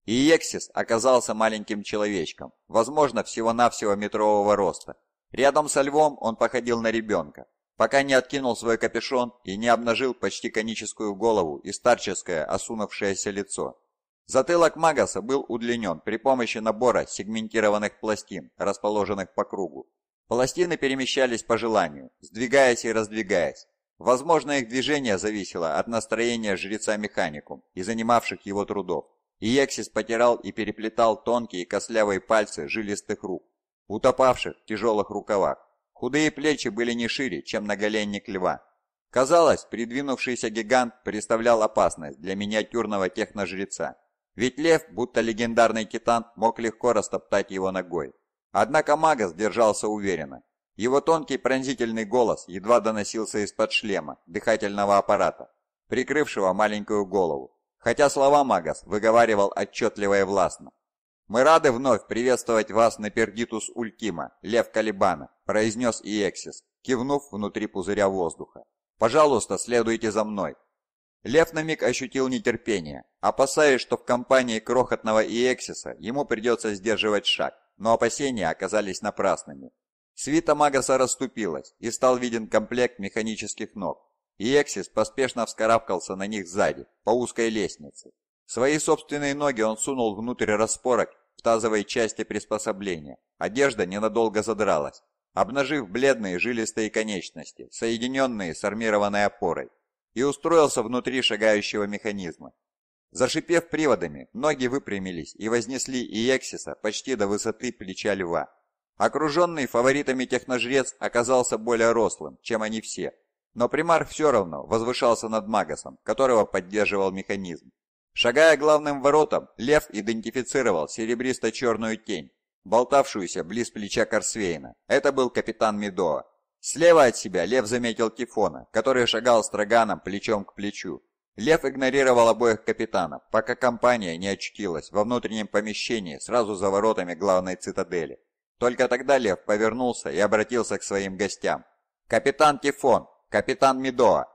Speaker 1: И Ексис оказался маленьким человечком, возможно, всего-навсего метрового роста. Рядом со львом он походил на ребенка, пока не откинул свой капюшон и не обнажил почти коническую голову и старческое осунувшееся лицо. Затылок Магаса был удлинен при помощи набора сегментированных пластин, расположенных по кругу. Пластины перемещались по желанию, сдвигаясь и раздвигаясь, Возможно, их движение зависело от настроения жреца Механикум и занимавших его трудов. И Ексис потирал и переплетал тонкие костлявые пальцы жилистых рук, утопавших в тяжелых рукавах. Худые плечи были не шире, чем наголенник льва. Казалось, придвинувшийся гигант представлял опасность для миниатюрного техножреца. Ведь лев, будто легендарный титан, мог легко растоптать его ногой. Однако Магас держался уверенно, его тонкий пронзительный голос едва доносился из-под шлема, дыхательного аппарата, прикрывшего маленькую голову, хотя слова Магас выговаривал отчетливо и властно. «Мы рады вновь приветствовать вас на Пердитус Ультима, Лев Калибана», произнес Иексис, кивнув внутри пузыря воздуха. «Пожалуйста, следуйте за мной». Лев на миг ощутил нетерпение, опасаясь, что в компании крохотного Иексиса ему придется сдерживать шаг, но опасения оказались напрасными. Свита Магаса расступилась, и стал виден комплект механических ног. И Эксис поспешно вскарабкался на них сзади, по узкой лестнице. Свои собственные ноги он сунул внутрь распорок в тазовой части приспособления. Одежда ненадолго задралась, обнажив бледные жилистые конечности, соединенные с армированной опорой, и устроился внутри шагающего механизма. Зашипев приводами, ноги выпрямились и вознесли Иексиса почти до высоты плеча льва. Окруженный фаворитами техножрец оказался более рослым, чем они все, но примар все равно возвышался над Магасом, которого поддерживал механизм. Шагая главным воротом, лев идентифицировал серебристо-черную тень, болтавшуюся близ плеча Корсвейна. Это был капитан Медоа. Слева от себя лев заметил Тифона, который шагал с Траганом плечом к плечу. Лев игнорировал обоих капитанов, пока компания не очутилась во внутреннем помещении сразу за воротами главной цитадели. Только тогда Лев повернулся и обратился к своим гостям. «Капитан Тифон! Капитан Медоа!»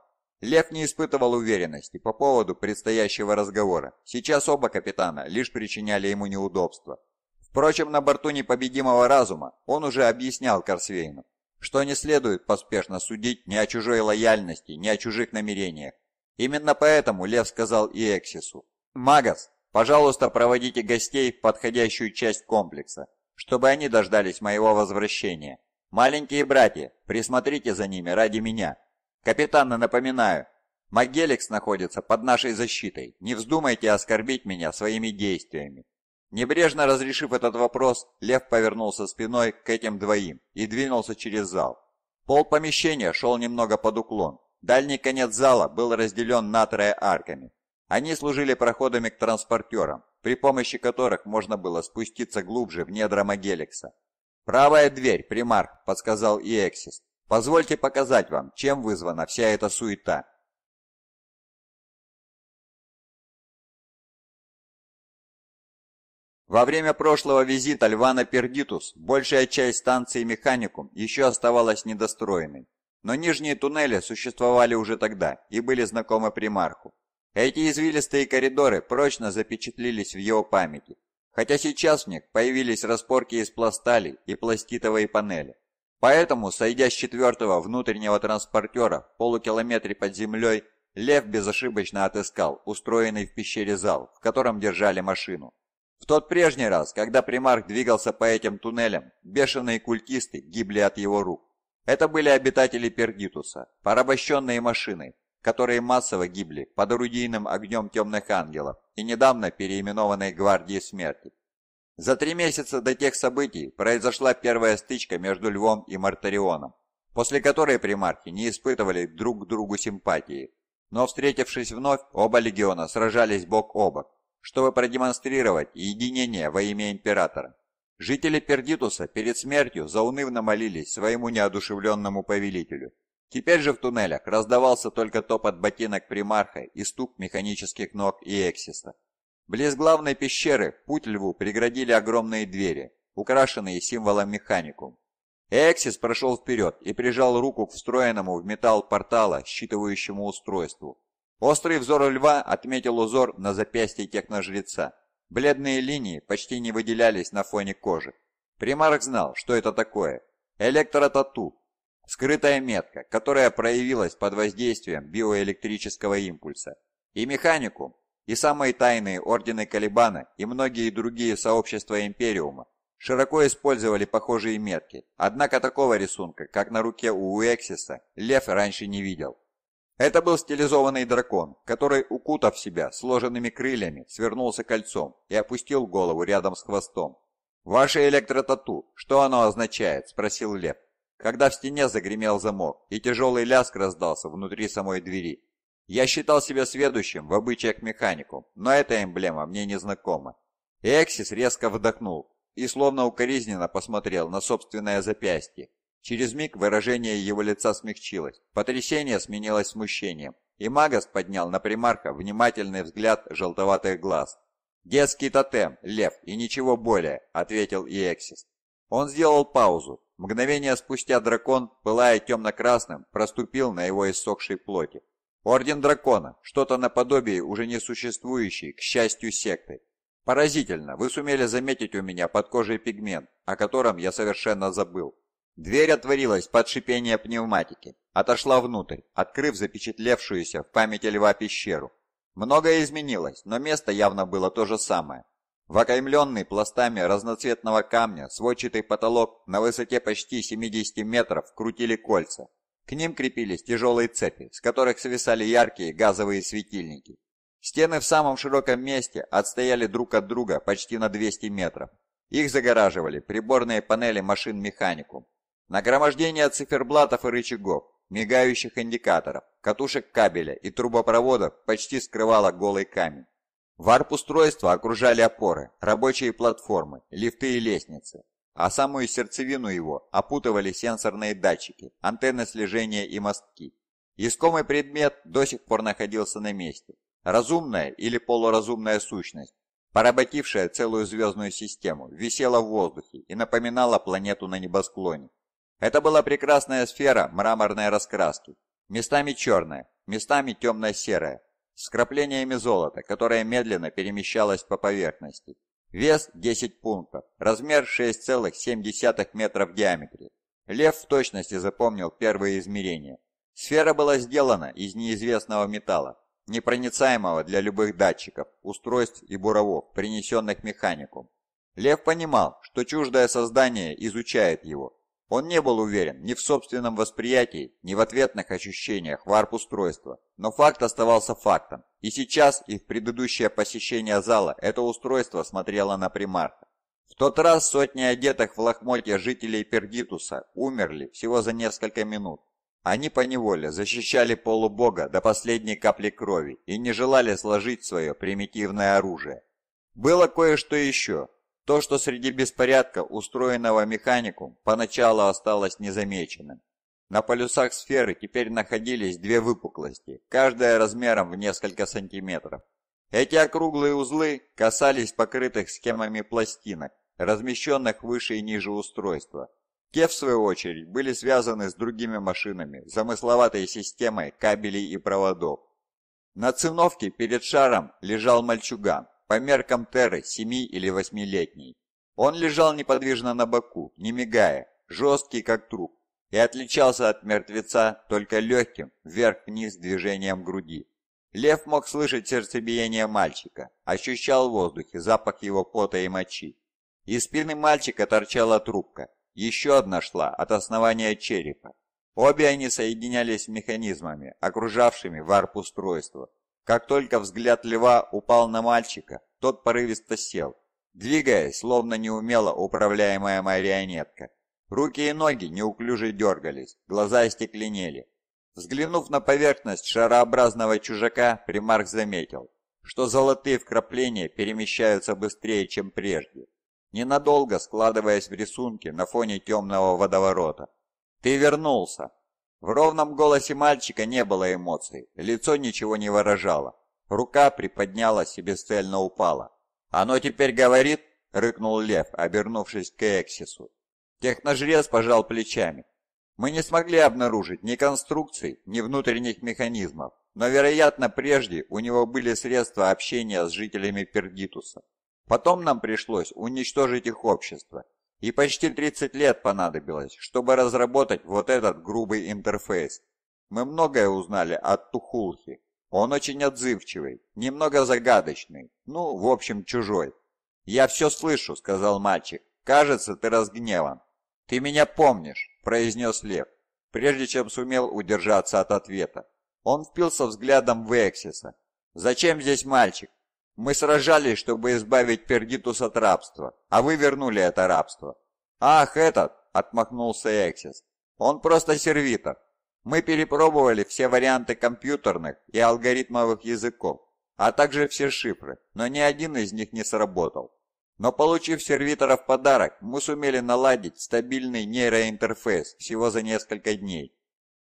Speaker 1: Лев не испытывал уверенности по поводу предстоящего разговора. Сейчас оба капитана лишь причиняли ему неудобства. Впрочем, на борту непобедимого разума он уже объяснял Корсвейну, что не следует поспешно судить ни о чужой лояльности, ни о чужих намерениях. Именно поэтому Лев сказал и Эксису. «Магас, пожалуйста, проводите гостей в подходящую часть комплекса чтобы они дождались моего возвращения. Маленькие братья, присмотрите за ними ради меня. Капитана напоминаю, Магеликс находится под нашей защитой. Не вздумайте оскорбить меня своими действиями». Небрежно разрешив этот вопрос, Лев повернулся спиной к этим двоим и двинулся через зал. Пол помещения шел немного под уклон. Дальний конец зала был разделен на трое арками. Они служили проходами к транспортерам, при помощи которых можно было спуститься глубже в недра Магеликса. «Правая дверь, примарх», — подсказал Иэксис. «Позвольте показать
Speaker 2: вам, чем вызвана вся эта суета». Во время прошлого визита Льва
Speaker 1: Пердитус большая часть станции Механикум еще оставалась недостроенной. Но нижние туннели существовали уже тогда и были знакомы примарху. Эти извилистые коридоры прочно запечатлились в его памяти, хотя сейчас в них появились распорки из пластали и пластитовые панели. Поэтому, сойдя с четвертого внутреннего транспортера в полукилометре под землей, Лев безошибочно отыскал устроенный в пещере зал, в котором держали машину. В тот прежний раз, когда примарх двигался по этим туннелям, бешеные культисты гибли от его рук. Это были обитатели Пергитуса, порабощенные машиной, которые массово гибли под орудийным огнем темных ангелов и недавно переименованной гвардии смерти. За три месяца до тех событий произошла первая стычка между Львом и Мартарионом, после которой примархи не испытывали друг к другу симпатии, но встретившись вновь, оба легиона сражались бок о бок, чтобы продемонстрировать единение во имя императора. Жители Пердитуса перед смертью заунывно молились своему неодушевленному повелителю, Теперь же в туннелях раздавался только топот ботинок примарха и стук механических ног и Эксиста. Близ главной пещеры путь льву преградили огромные двери, украшенные символом механикум. Эксис прошел вперед и прижал руку к встроенному в металл портала считывающему устройству. Острый взор льва отметил узор на запястье техножреца. Бледные линии почти не выделялись на фоне кожи. Примарк знал, что это такое. Электротату, скрытая метка, которая проявилась под воздействием биоэлектрического импульса, и механику, и самые тайные ордены Калибана и многие другие сообщества Империума широко использовали похожие метки, однако такого рисунка, как на руке у Уэксиса, Лев раньше не видел. Это был стилизованный дракон, который, укутав себя сложенными крыльями, свернулся кольцом и опустил голову рядом с хвостом. «Ваше электротату, что оно означает?» – спросил Лев когда в стене загремел замок, и тяжелый ляск раздался внутри самой двери. Я считал себя сведущим в обычаях механику, но эта эмблема мне не знакома. Эксис резко вдохнул и словно укоризненно посмотрел на собственное запястье. Через миг выражение его лица смягчилось, потрясение сменилось смущением, и Магас поднял на примарка внимательный взгляд желтоватых глаз. «Детский тотем, лев, и ничего более», — ответил Иексис. Он сделал паузу, Мгновение спустя дракон, пылая темно-красным, проступил на его иссохшей плоти. Орден дракона, что-то наподобие уже несуществующей, к счастью, секты. Поразительно, вы сумели заметить у меня под кожей пигмент, о котором я совершенно забыл. Дверь отворилась под шипение пневматики, отошла внутрь, открыв запечатлевшуюся в памяти льва пещеру. Многое изменилось, но место явно было то же самое. В окаймленный пластами разноцветного камня сводчатый потолок на высоте почти 70 метров крутили кольца. К ним крепились тяжелые цепи, с которых свисали яркие газовые светильники. Стены в самом широком месте отстояли друг от друга почти на 200 метров. Их загораживали приборные панели машин механику. Нагромождение циферблатов и рычагов, мигающих индикаторов, катушек кабеля и трубопроводов почти скрывало голый камень. Варп-устройства окружали опоры, рабочие платформы, лифты и лестницы, а самую сердцевину его опутывали сенсорные датчики, антенны слежения и мостки. Искомый предмет до сих пор находился на месте. Разумная или полуразумная сущность, поработившая целую звездную систему, висела в воздухе и напоминала планету на небосклоне. Это была прекрасная сфера мраморной раскраски, местами черная, местами темно-серая, с золота, которое медленно перемещалось по поверхности. Вес 10 пунктов, размер 6,7 метра в диаметре. Лев в точности запомнил первые измерения. Сфера была сделана из неизвестного металла, непроницаемого для любых датчиков, устройств и буровок, принесенных механику. Лев понимал, что чуждое создание изучает его, он не был уверен ни в собственном восприятии, ни в ответных ощущениях варп-устройства, но факт оставался фактом, и сейчас их предыдущее посещение зала это устройство смотрело на примарха. В тот раз сотни одетых в лохмотья жителей Пердитуса умерли всего за несколько минут. Они поневоле защищали полубога до последней капли крови и не желали сложить свое примитивное оружие. Было кое-что еще, то, что среди беспорядка, устроенного механику, поначалу осталось незамеченным. На полюсах сферы теперь находились две выпуклости, каждая размером в несколько сантиметров. Эти округлые узлы касались покрытых схемами пластинок, размещенных выше и ниже устройства. Те, в свою очередь, были связаны с другими машинами, замысловатой системой кабелей и проводов. На циновке перед шаром лежал мальчуган, по меркам Терры семи- или восьмилетней. Он лежал неподвижно на боку, не мигая, жесткий как труп, и отличался от мертвеца только легким вверх-вниз движением груди. Лев мог слышать сердцебиение мальчика, ощущал в воздухе запах его пота и мочи. Из спины мальчика торчала трубка, еще одна шла от основания черепа. Обе они соединялись механизмами, окружавшими варп-устройство. Как только взгляд льва упал на мальчика, тот порывисто сел, двигаясь, словно неумело управляемая марионетка. Руки и ноги неуклюже дергались, глаза остекленели. Взглянув на поверхность шарообразного чужака, Примарк заметил, что золотые вкрапления перемещаются быстрее, чем прежде, ненадолго складываясь в рисунке на фоне темного водоворота. «Ты вернулся!» В ровном голосе мальчика не было эмоций, лицо ничего не выражало. Рука приподнялась и бесцельно упала. «Оно теперь говорит?» — рыкнул Лев, обернувшись к Эксису. Техножрец пожал плечами. «Мы не смогли обнаружить ни конструкций, ни внутренних механизмов, но, вероятно, прежде у него были средства общения с жителями Пердитуса. Потом нам пришлось уничтожить их общество, и почти 30 лет понадобилось, чтобы разработать вот этот грубый интерфейс. Мы многое узнали от Тухулхи. Он очень отзывчивый, немного загадочный, ну, в общем, чужой. «Я все слышу», — сказал мальчик. «Кажется, ты разгневан». «Ты меня помнишь», — произнес Лев, прежде чем сумел удержаться от ответа. Он впился взглядом в Эксиса. «Зачем здесь мальчик? Мы сражались, чтобы избавить Пердитус от рабства, а вы вернули это рабство». «Ах, этот!» — отмахнулся Эксис. «Он просто сервитор. Мы перепробовали все варианты компьютерных и алгоритмовых языков, а также все шифры, но ни один из них не сработал. Но получив сервитора в подарок, мы сумели наладить стабильный нейроинтерфейс всего за несколько дней».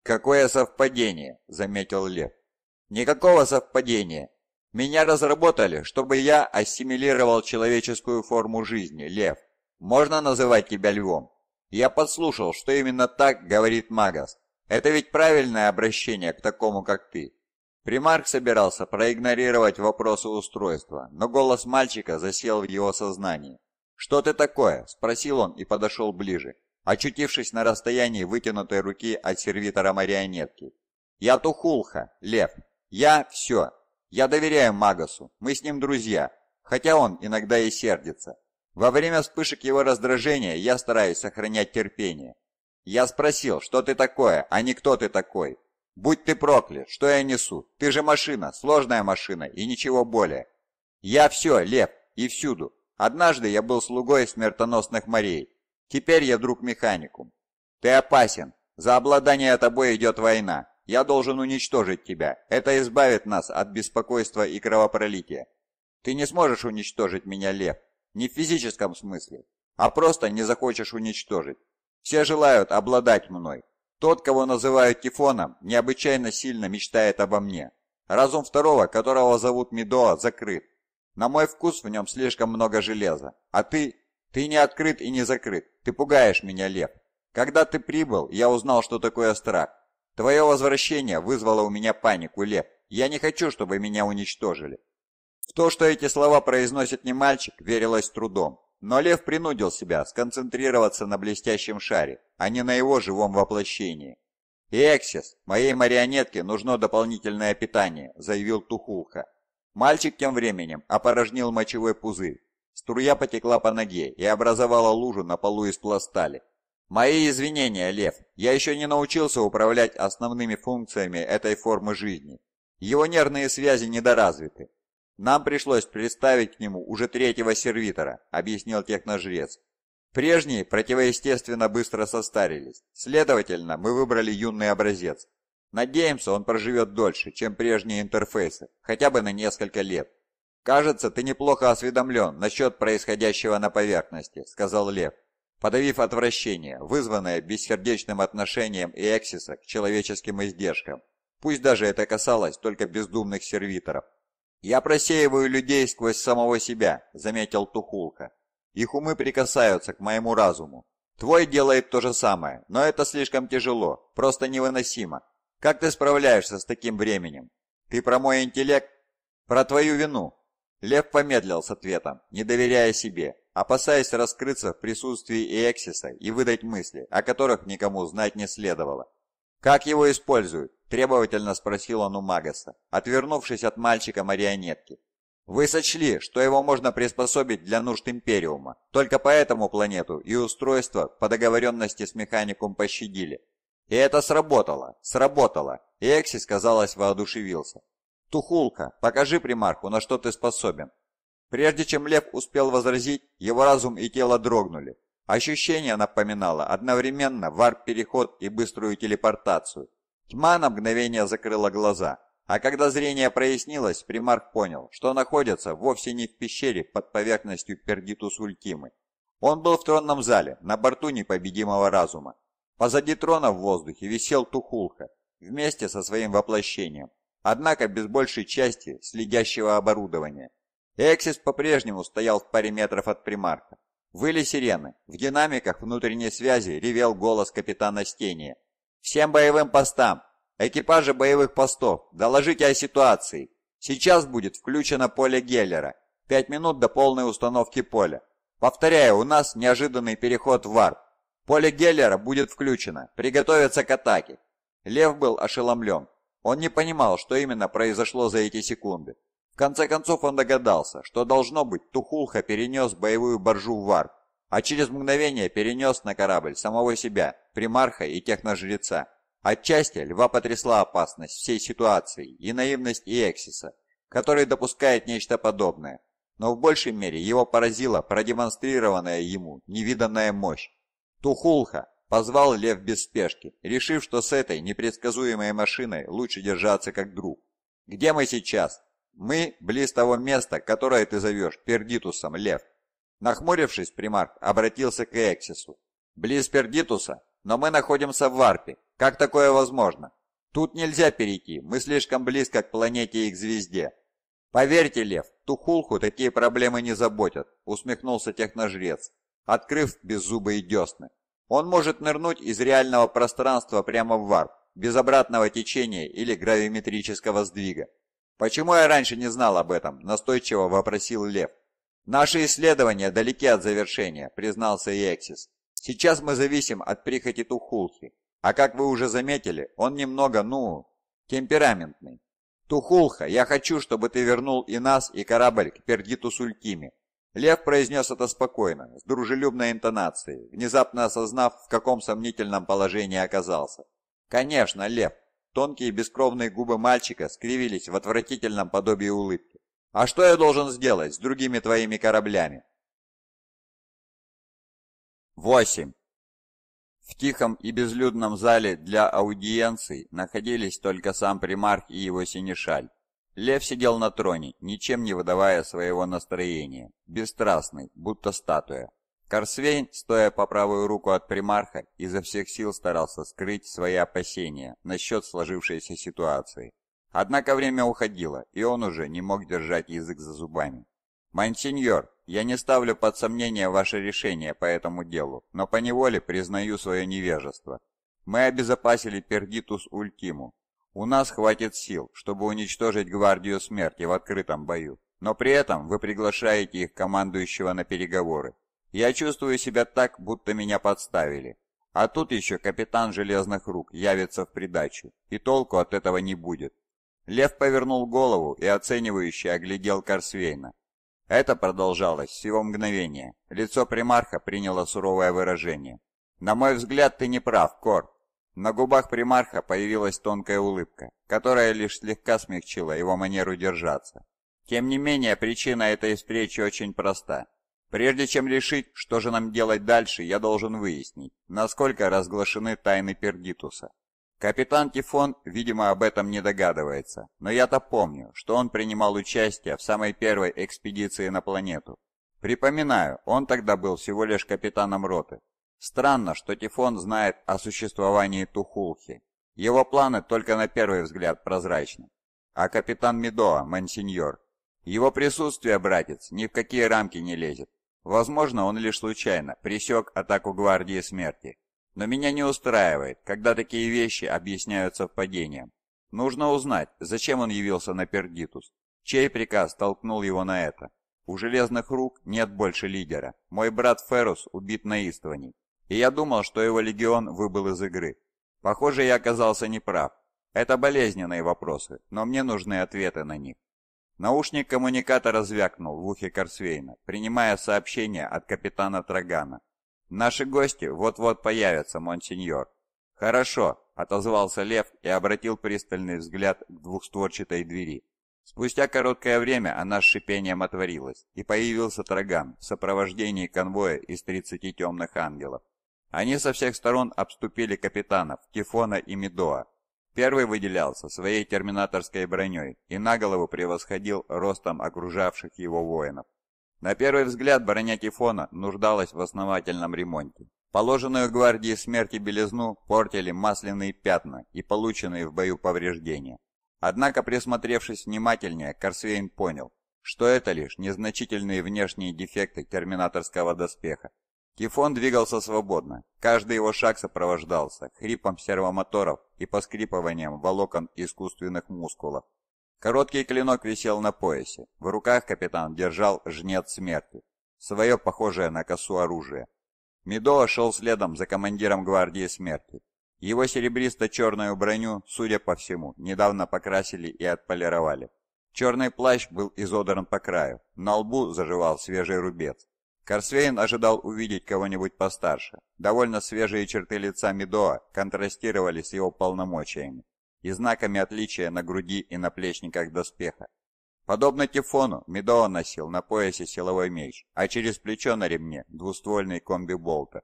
Speaker 1: «Какое совпадение!» — заметил Лев. «Никакого совпадения!» Меня разработали, чтобы я ассимилировал человеческую форму жизни, лев. Можно называть тебя львом? Я подслушал, что именно так говорит Магас. Это ведь правильное обращение к такому, как ты. Примарк собирался проигнорировать вопросы устройства, но голос мальчика засел в его сознании. «Что ты такое?» – спросил он и подошел ближе, очутившись на расстоянии вытянутой руки от сервитора марионетки. «Я Тухулха, Лев. Я – все. Я доверяю Магасу, мы с ним друзья, хотя он иногда и сердится. Во время вспышек его раздражения я стараюсь сохранять терпение. Я спросил, что ты такое, а не кто ты такой. Будь ты проклят, что я несу? Ты же машина, сложная машина и ничего более. Я все, леп и всюду. Однажды я был слугой смертоносных морей. Теперь я друг механикум. Ты опасен. За обладание тобой идет война. Я должен уничтожить тебя. Это избавит нас от беспокойства и кровопролития. Ты не сможешь уничтожить меня, Лев. Не в физическом смысле, а просто не захочешь уничтожить. Все желают обладать мной. Тот, кого называют Тифоном, необычайно сильно мечтает обо мне. Разум второго, которого зовут Медоа, закрыт. На мой вкус в нем слишком много железа. А ты... Ты не открыт и не закрыт. Ты пугаешь меня, Лев. Когда ты прибыл, я узнал, что такое страх. Твое возвращение вызвало у меня панику, Леп. Я не хочу, чтобы меня уничтожили». В то, что эти слова произносит не мальчик, верилось трудом. Но Лев принудил себя сконцентрироваться на блестящем шаре, а не на его живом воплощении. «И Эксис, моей марионетке нужно дополнительное питание», — заявил Тухулха. Мальчик тем временем опорожнил мочевой пузырь. Струя потекла по ноге и образовала лужу на полу из пластали. Мои извинения, Лев, я еще не научился управлять основными функциями этой формы жизни. Его нервные связи недоразвиты. Нам пришлось представить к нему уже третьего сервитора, объяснил техножрец. Прежние противоестественно быстро состарились, следовательно, мы выбрали юный образец. Надеемся, он проживет дольше, чем прежние интерфейсы, хотя бы на несколько лет. «Кажется, ты неплохо осведомлен насчет происходящего на поверхности», — сказал Лев. Подавив отвращение, вызванное бессердечным отношением Эксиса к человеческим издержкам, пусть даже это касалось только бездумных сервиторов. «Я просеиваю людей сквозь самого себя», — заметил Тухулка. «Их умы прикасаются к моему разуму. Твой делает то же самое, но это слишком тяжело, просто невыносимо. Как ты справляешься с таким временем? Ты про мой интеллект? Про твою вину?» Лев помедлил с ответом, не доверяя себе опасаясь раскрыться в присутствии Эксиса и выдать мысли, о которых никому знать не следовало. «Как его используют?» – требовательно спросил он у Магаса, отвернувшись от мальчика-марионетки. «Вы сочли, что его можно приспособить для нужд Империума. Только поэтому планету и устройство по договоренности с механиком пощадили. И это сработало, сработало!» И Эксис, казалось, воодушевился. «Тухулка, покажи примарку, на что ты способен!» Прежде чем Лев успел возразить, его разум и тело дрогнули. Ощущение напоминало одновременно варп-переход и быструю телепортацию. Тьма на мгновение закрыла глаза, а когда зрение прояснилось, примарх понял, что находится вовсе не в пещере под поверхностью Пердитус Ультимы. Он был в тронном зале, на борту непобедимого разума. Позади трона в воздухе висел Тухулха вместе со своим воплощением, однако без большей части следящего оборудования. Эксис по-прежнему стоял в паре метров от примарка. Выли сирены. В динамиках внутренней связи ревел голос капитана Стения. «Всем боевым постам! Экипажи боевых постов! Доложите о ситуации! Сейчас будет включено поле Геллера. Пять минут до полной установки поля. Повторяю, у нас неожиданный переход в варп. Поле Геллера будет включено. Приготовиться к атаке!» Лев был ошеломлен. Он не понимал, что именно произошло за эти секунды. В конце концов он догадался, что должно быть Тухулха перенес боевую боржу в Варп, а через мгновение перенес на корабль самого себя, примарха и техножреца. Отчасти льва потрясла опасность всей ситуации и наивность Иэксиса, который допускает нечто подобное, но в большей мере его поразила продемонстрированная ему невиданная мощь. Тухулха позвал лев без спешки, решив, что с этой непредсказуемой машиной лучше держаться как друг. «Где мы сейчас?» Мы близ того места, которое ты зовешь Пердитусом, Лев. Нахмурившись, примарк обратился к Эксису. Близ Пердитуса, но мы находимся в Варпе. Как такое возможно? Тут нельзя перейти, мы слишком близко к планете и к звезде. Поверьте, Лев, Тухулху такие проблемы не заботят, усмехнулся техножрец, открыв беззубые десны. Он может нырнуть из реального пространства прямо в варп, без обратного течения или гравиметрического сдвига. «Почему я раньше не знал об этом?» – настойчиво вопросил Лев. «Наши исследования далеки от завершения», – признался Эксис. «Сейчас мы зависим от прихоти Тухулхи, а как вы уже заметили, он немного, ну, темпераментный. Тухулха, я хочу, чтобы ты вернул и нас, и корабль к Пердиту Сулькиме». Лев произнес это спокойно, с дружелюбной интонацией, внезапно осознав, в каком сомнительном положении оказался. «Конечно, Лев, Тонкие бескровные губы мальчика скривились в отвратительном подобии улыбки. «А что я должен сделать с другими твоими кораблями?» 8. В тихом и безлюдном зале для аудиенций находились только сам примарх и его синешаль. Лев сидел на троне, ничем не выдавая своего настроения, бесстрастный, будто статуя. Корсвейн, стоя по правую руку от примарха, изо всех сил старался скрыть свои опасения насчет сложившейся ситуации. Однако время уходило, и он уже не мог держать язык за зубами. «Монсеньор, я не ставлю под сомнение ваше решение по этому делу, но поневоле признаю свое невежество. Мы обезопасили Пергитус Ультиму. У нас хватит сил, чтобы уничтожить Гвардию Смерти в открытом бою, но при этом вы приглашаете их командующего на переговоры. Я чувствую себя так, будто меня подставили. А тут еще капитан Железных Рук явится в придачу, и толку от этого не будет. Лев повернул голову и оценивающе оглядел Корсвейна. Это продолжалось всего мгновение. Лицо примарха приняло суровое выражение. «На мой взгляд, ты не прав, Кор». На губах примарха появилась тонкая улыбка, которая лишь слегка смягчила его манеру держаться. Тем не менее, причина этой встречи очень проста. Прежде чем решить, что же нам делать дальше, я должен выяснить, насколько разглашены тайны Пердитуса. Капитан Тифон, видимо, об этом не догадывается, но я-то помню, что он принимал участие в самой первой экспедиции на планету. Припоминаю, он тогда был всего лишь капитаном роты. Странно, что Тифон знает о существовании Тухулхи. Его планы только на первый взгляд прозрачны. А капитан Медоа, мансиньор, его присутствие, братец, ни в какие рамки не лезет. Возможно, он лишь случайно пресек атаку гвардии смерти. Но меня не устраивает, когда такие вещи объясняются падением. Нужно узнать, зачем он явился на Пергитус. чей приказ толкнул его на это. У Железных Рук нет больше лидера. Мой брат Феррус убит на Истване, и я думал, что его легион выбыл из игры. Похоже, я оказался неправ. Это болезненные вопросы, но мне нужны ответы на них. Наушник коммуникатора звякнул в ухе Корсвейна, принимая сообщение от капитана Трагана. «Наши гости вот-вот появятся, монсеньор». «Хорошо», — отозвался Лев и обратил пристальный взгляд к двухстворчатой двери. Спустя короткое время она с шипением отворилась, и появился Траган в сопровождении конвоя из 30 темных ангелов. Они со всех сторон обступили капитанов Тифона и Медоа, Первый выделялся своей терминаторской броней и на голову превосходил ростом окружавших его воинов. На первый взгляд броня Тифона нуждалась в основательном ремонте. Положенную гвардии смерти белизну портили масляные пятна и полученные в бою повреждения. Однако, присмотревшись внимательнее, Корсвейн понял, что это лишь незначительные внешние дефекты терминаторского доспеха, Тифон двигался свободно. Каждый его шаг сопровождался хрипом сервомоторов и поскрипыванием волокон искусственных мускулов. Короткий клинок висел на поясе. В руках капитан держал жнец смерти, свое похожее на косу оружие. Медоа шел следом за командиром гвардии смерти. Его серебристо-черную броню, судя по всему, недавно покрасили и отполировали. Черный плащ был изодран по краю, на лбу заживал свежий рубец. Корсвейн ожидал увидеть кого-нибудь постарше. Довольно свежие черты лица Медоа контрастировали с его полномочиями и знаками отличия на груди и на наплечниках доспеха. Подобно Тифону, Медоа носил на поясе силовой меч, а через плечо на ремне двуствольный комби-болта.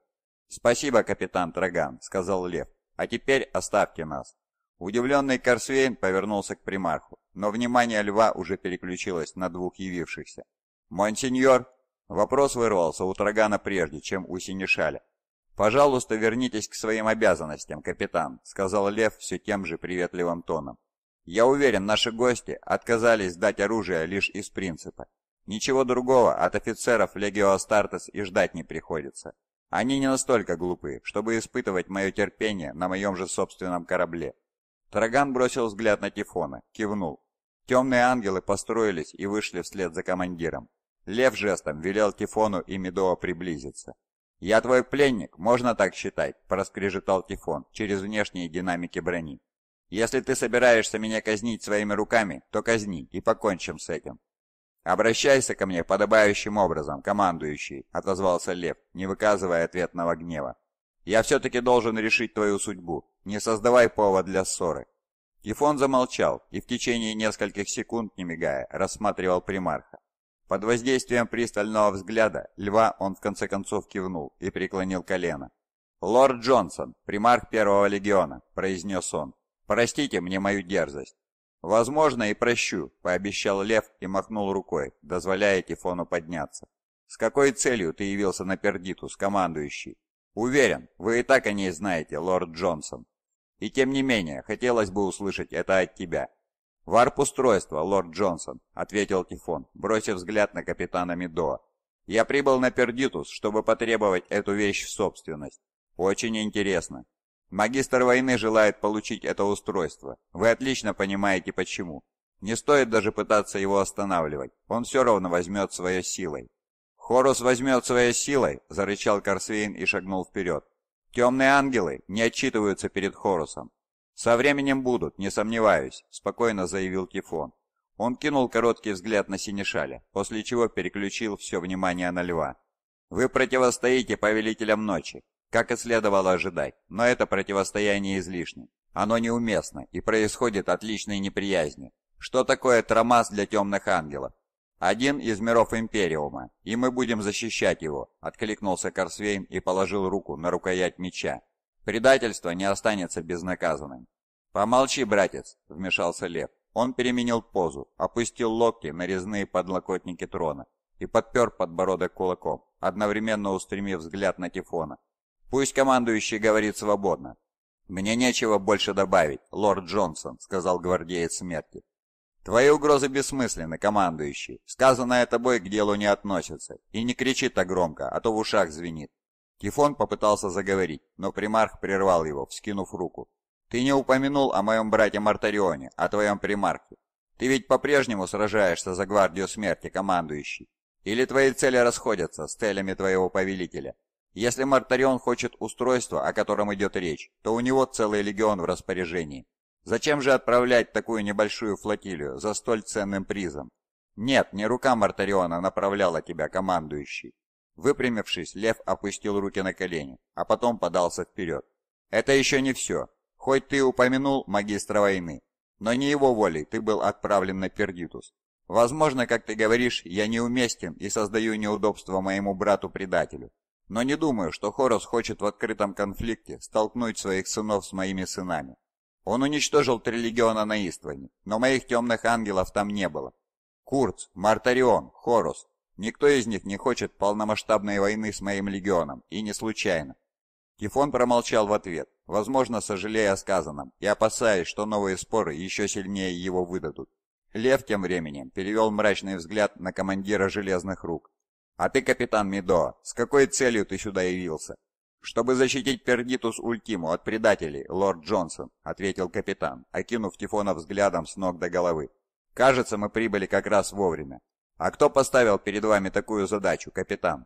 Speaker 1: «Спасибо, капитан Траган», — сказал Лев. «А теперь оставьте нас». Удивленный Корсвейн повернулся к примарху, но внимание Льва уже переключилось на двух явившихся. «Монсеньор», Вопрос вырвался у Трагана прежде, чем у Синишаля. «Пожалуйста, вернитесь к своим обязанностям, капитан», — сказал Лев все тем же приветливым тоном. «Я уверен, наши гости отказались дать оружие лишь из принципа. Ничего другого от офицеров Легио Астартес и ждать не приходится. Они не настолько глупы, чтобы испытывать мое терпение на моем же собственном корабле». Траган бросил взгляд на Тифона, кивнул. Темные ангелы построились и вышли вслед за командиром. Лев жестом велел Тифону и Медоа приблизиться. «Я твой пленник, можно так считать», — проскрежетал Тифон через внешние динамики брони. «Если ты собираешься меня казнить своими руками, то казни и покончим с этим». «Обращайся ко мне подобающим образом, командующий», — отозвался Лев, не выказывая ответного гнева. «Я все-таки должен решить твою судьбу. Не создавай повод для ссоры». Тифон замолчал и в течение нескольких секунд, не мигая, рассматривал примарха. Под воздействием пристального взгляда льва он в конце концов кивнул и преклонил колено. «Лорд Джонсон, примарх Первого Легиона», — произнес он, — «простите мне мою дерзость». «Возможно, и прощу», — пообещал лев и махнул рукой, дозволяя Тифону подняться. «С какой целью ты явился на Пердитус, командующий?» «Уверен, вы и так о ней знаете, лорд Джонсон. И тем не менее, хотелось бы услышать это от тебя». «Варп-устройство, лорд Джонсон», — ответил Тифон, бросив взгляд на капитана Медоа. «Я прибыл на Пердитус, чтобы потребовать эту вещь в собственность. Очень интересно. Магистр войны желает получить это устройство. Вы отлично понимаете, почему. Не стоит даже пытаться его останавливать. Он все равно возьмет свое силой». «Хорус возьмет своей силой!» — зарычал Корсвейн и шагнул вперед. «Темные ангелы не отчитываются перед Хорусом. «Со временем будут, не сомневаюсь», – спокойно заявил Кифон. Он кинул короткий взгляд на Синишаля, после чего переключил все внимание на льва. «Вы противостоите повелителям ночи, как и следовало ожидать, но это противостояние излишне. Оно неуместно и происходит от личной неприязни. Что такое трамас для темных ангелов? Один из миров Империума, и мы будем защищать его», – откликнулся Корсвейн и положил руку на рукоять меча. Предательство не останется безнаказанным. «Помолчи, братец», — вмешался Лев. Он переменил позу, опустил локти на резные подлокотники трона и подпер подбородок кулаком, одновременно устремив взгляд на Тифона. «Пусть командующий говорит свободно». «Мне нечего больше добавить, лорд Джонсон», — сказал гвардеец смерти. «Твои угрозы бессмысленны, командующий. Сказанное тобой к делу не относится. И не кричи так громко, а то в ушах звенит. Тифон попытался заговорить, но примарх прервал его, вскинув руку. «Ты не упомянул о моем брате Мартарионе, о твоем примархе. Ты ведь по-прежнему сражаешься за гвардию смерти, командующий. Или твои цели расходятся с целями твоего повелителя? Если Мартарион хочет устройство, о котором идет речь, то у него целый легион в распоряжении. Зачем же отправлять такую небольшую флотилию за столь ценным призом? Нет, не рука Мартариона направляла тебя, командующий. Выпрямившись, лев опустил руки на колени, а потом подался вперед. «Это еще не все. Хоть ты упомянул магистра войны, но не его волей ты был отправлен на Пердитус. Возможно, как ты говоришь, я неуместен и создаю неудобства моему брату-предателю. Но не думаю, что Хорос хочет в открытом конфликте столкнуть своих сынов с моими сынами. Он уничтожил три легиона наиствования, но моих темных ангелов там не было. Курц, Мартарион, Хорус, Никто из них не хочет полномасштабной войны с моим легионом, и не случайно. Тифон промолчал в ответ, возможно, сожалея о сказанном и опасаясь, что новые споры еще сильнее его выдадут. Лев тем временем перевел мрачный взгляд на командира Железных Рук. «А ты, капитан Медо, с какой целью ты сюда явился?» «Чтобы защитить Пердитус Ультиму от предателей, лорд Джонсон», — ответил капитан, окинув Тифона взглядом с ног до головы. «Кажется, мы прибыли как раз вовремя. «А кто поставил перед вами такую задачу, капитан?»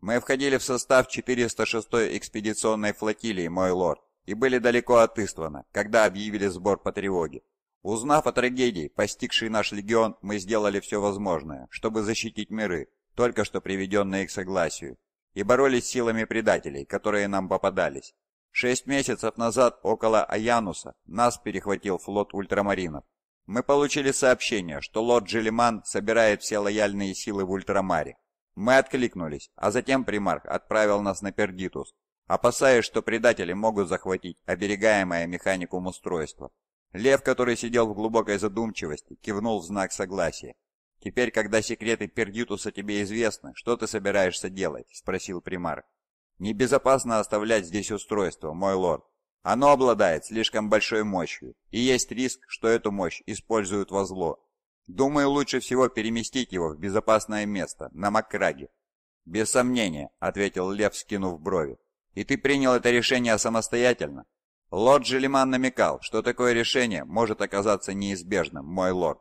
Speaker 1: «Мы входили в состав 406-й экспедиционной флотилии, мой лорд, и были далеко от Иствана, когда объявили сбор по тревоге. Узнав о трагедии, постигшей наш легион, мы сделали все возможное, чтобы защитить миры, только что приведенные к согласию, и боролись силами предателей, которые нам попадались. Шесть месяцев назад около Аянуса нас перехватил флот ультрамаринов, мы получили сообщение, что лорд Джелиман собирает все лояльные силы в Ультрамаре. Мы откликнулись, а затем примарх отправил нас на Пердитус, опасаясь, что предатели могут захватить оберегаемое механикум устройство. Лев, который сидел в глубокой задумчивости, кивнул в знак согласия. «Теперь, когда секреты Пердитуса тебе известны, что ты собираешься делать?» – спросил примарх. «Небезопасно оставлять здесь устройство, мой лорд. Оно обладает слишком большой мощью, и есть риск, что эту мощь используют во зло. Думаю, лучше всего переместить его в безопасное место, на Макраге. «Без сомнения», — ответил Лев, скинув брови. «И ты принял это решение самостоятельно?» Лорд Желеман намекал, что такое решение может оказаться неизбежным, мой лорд.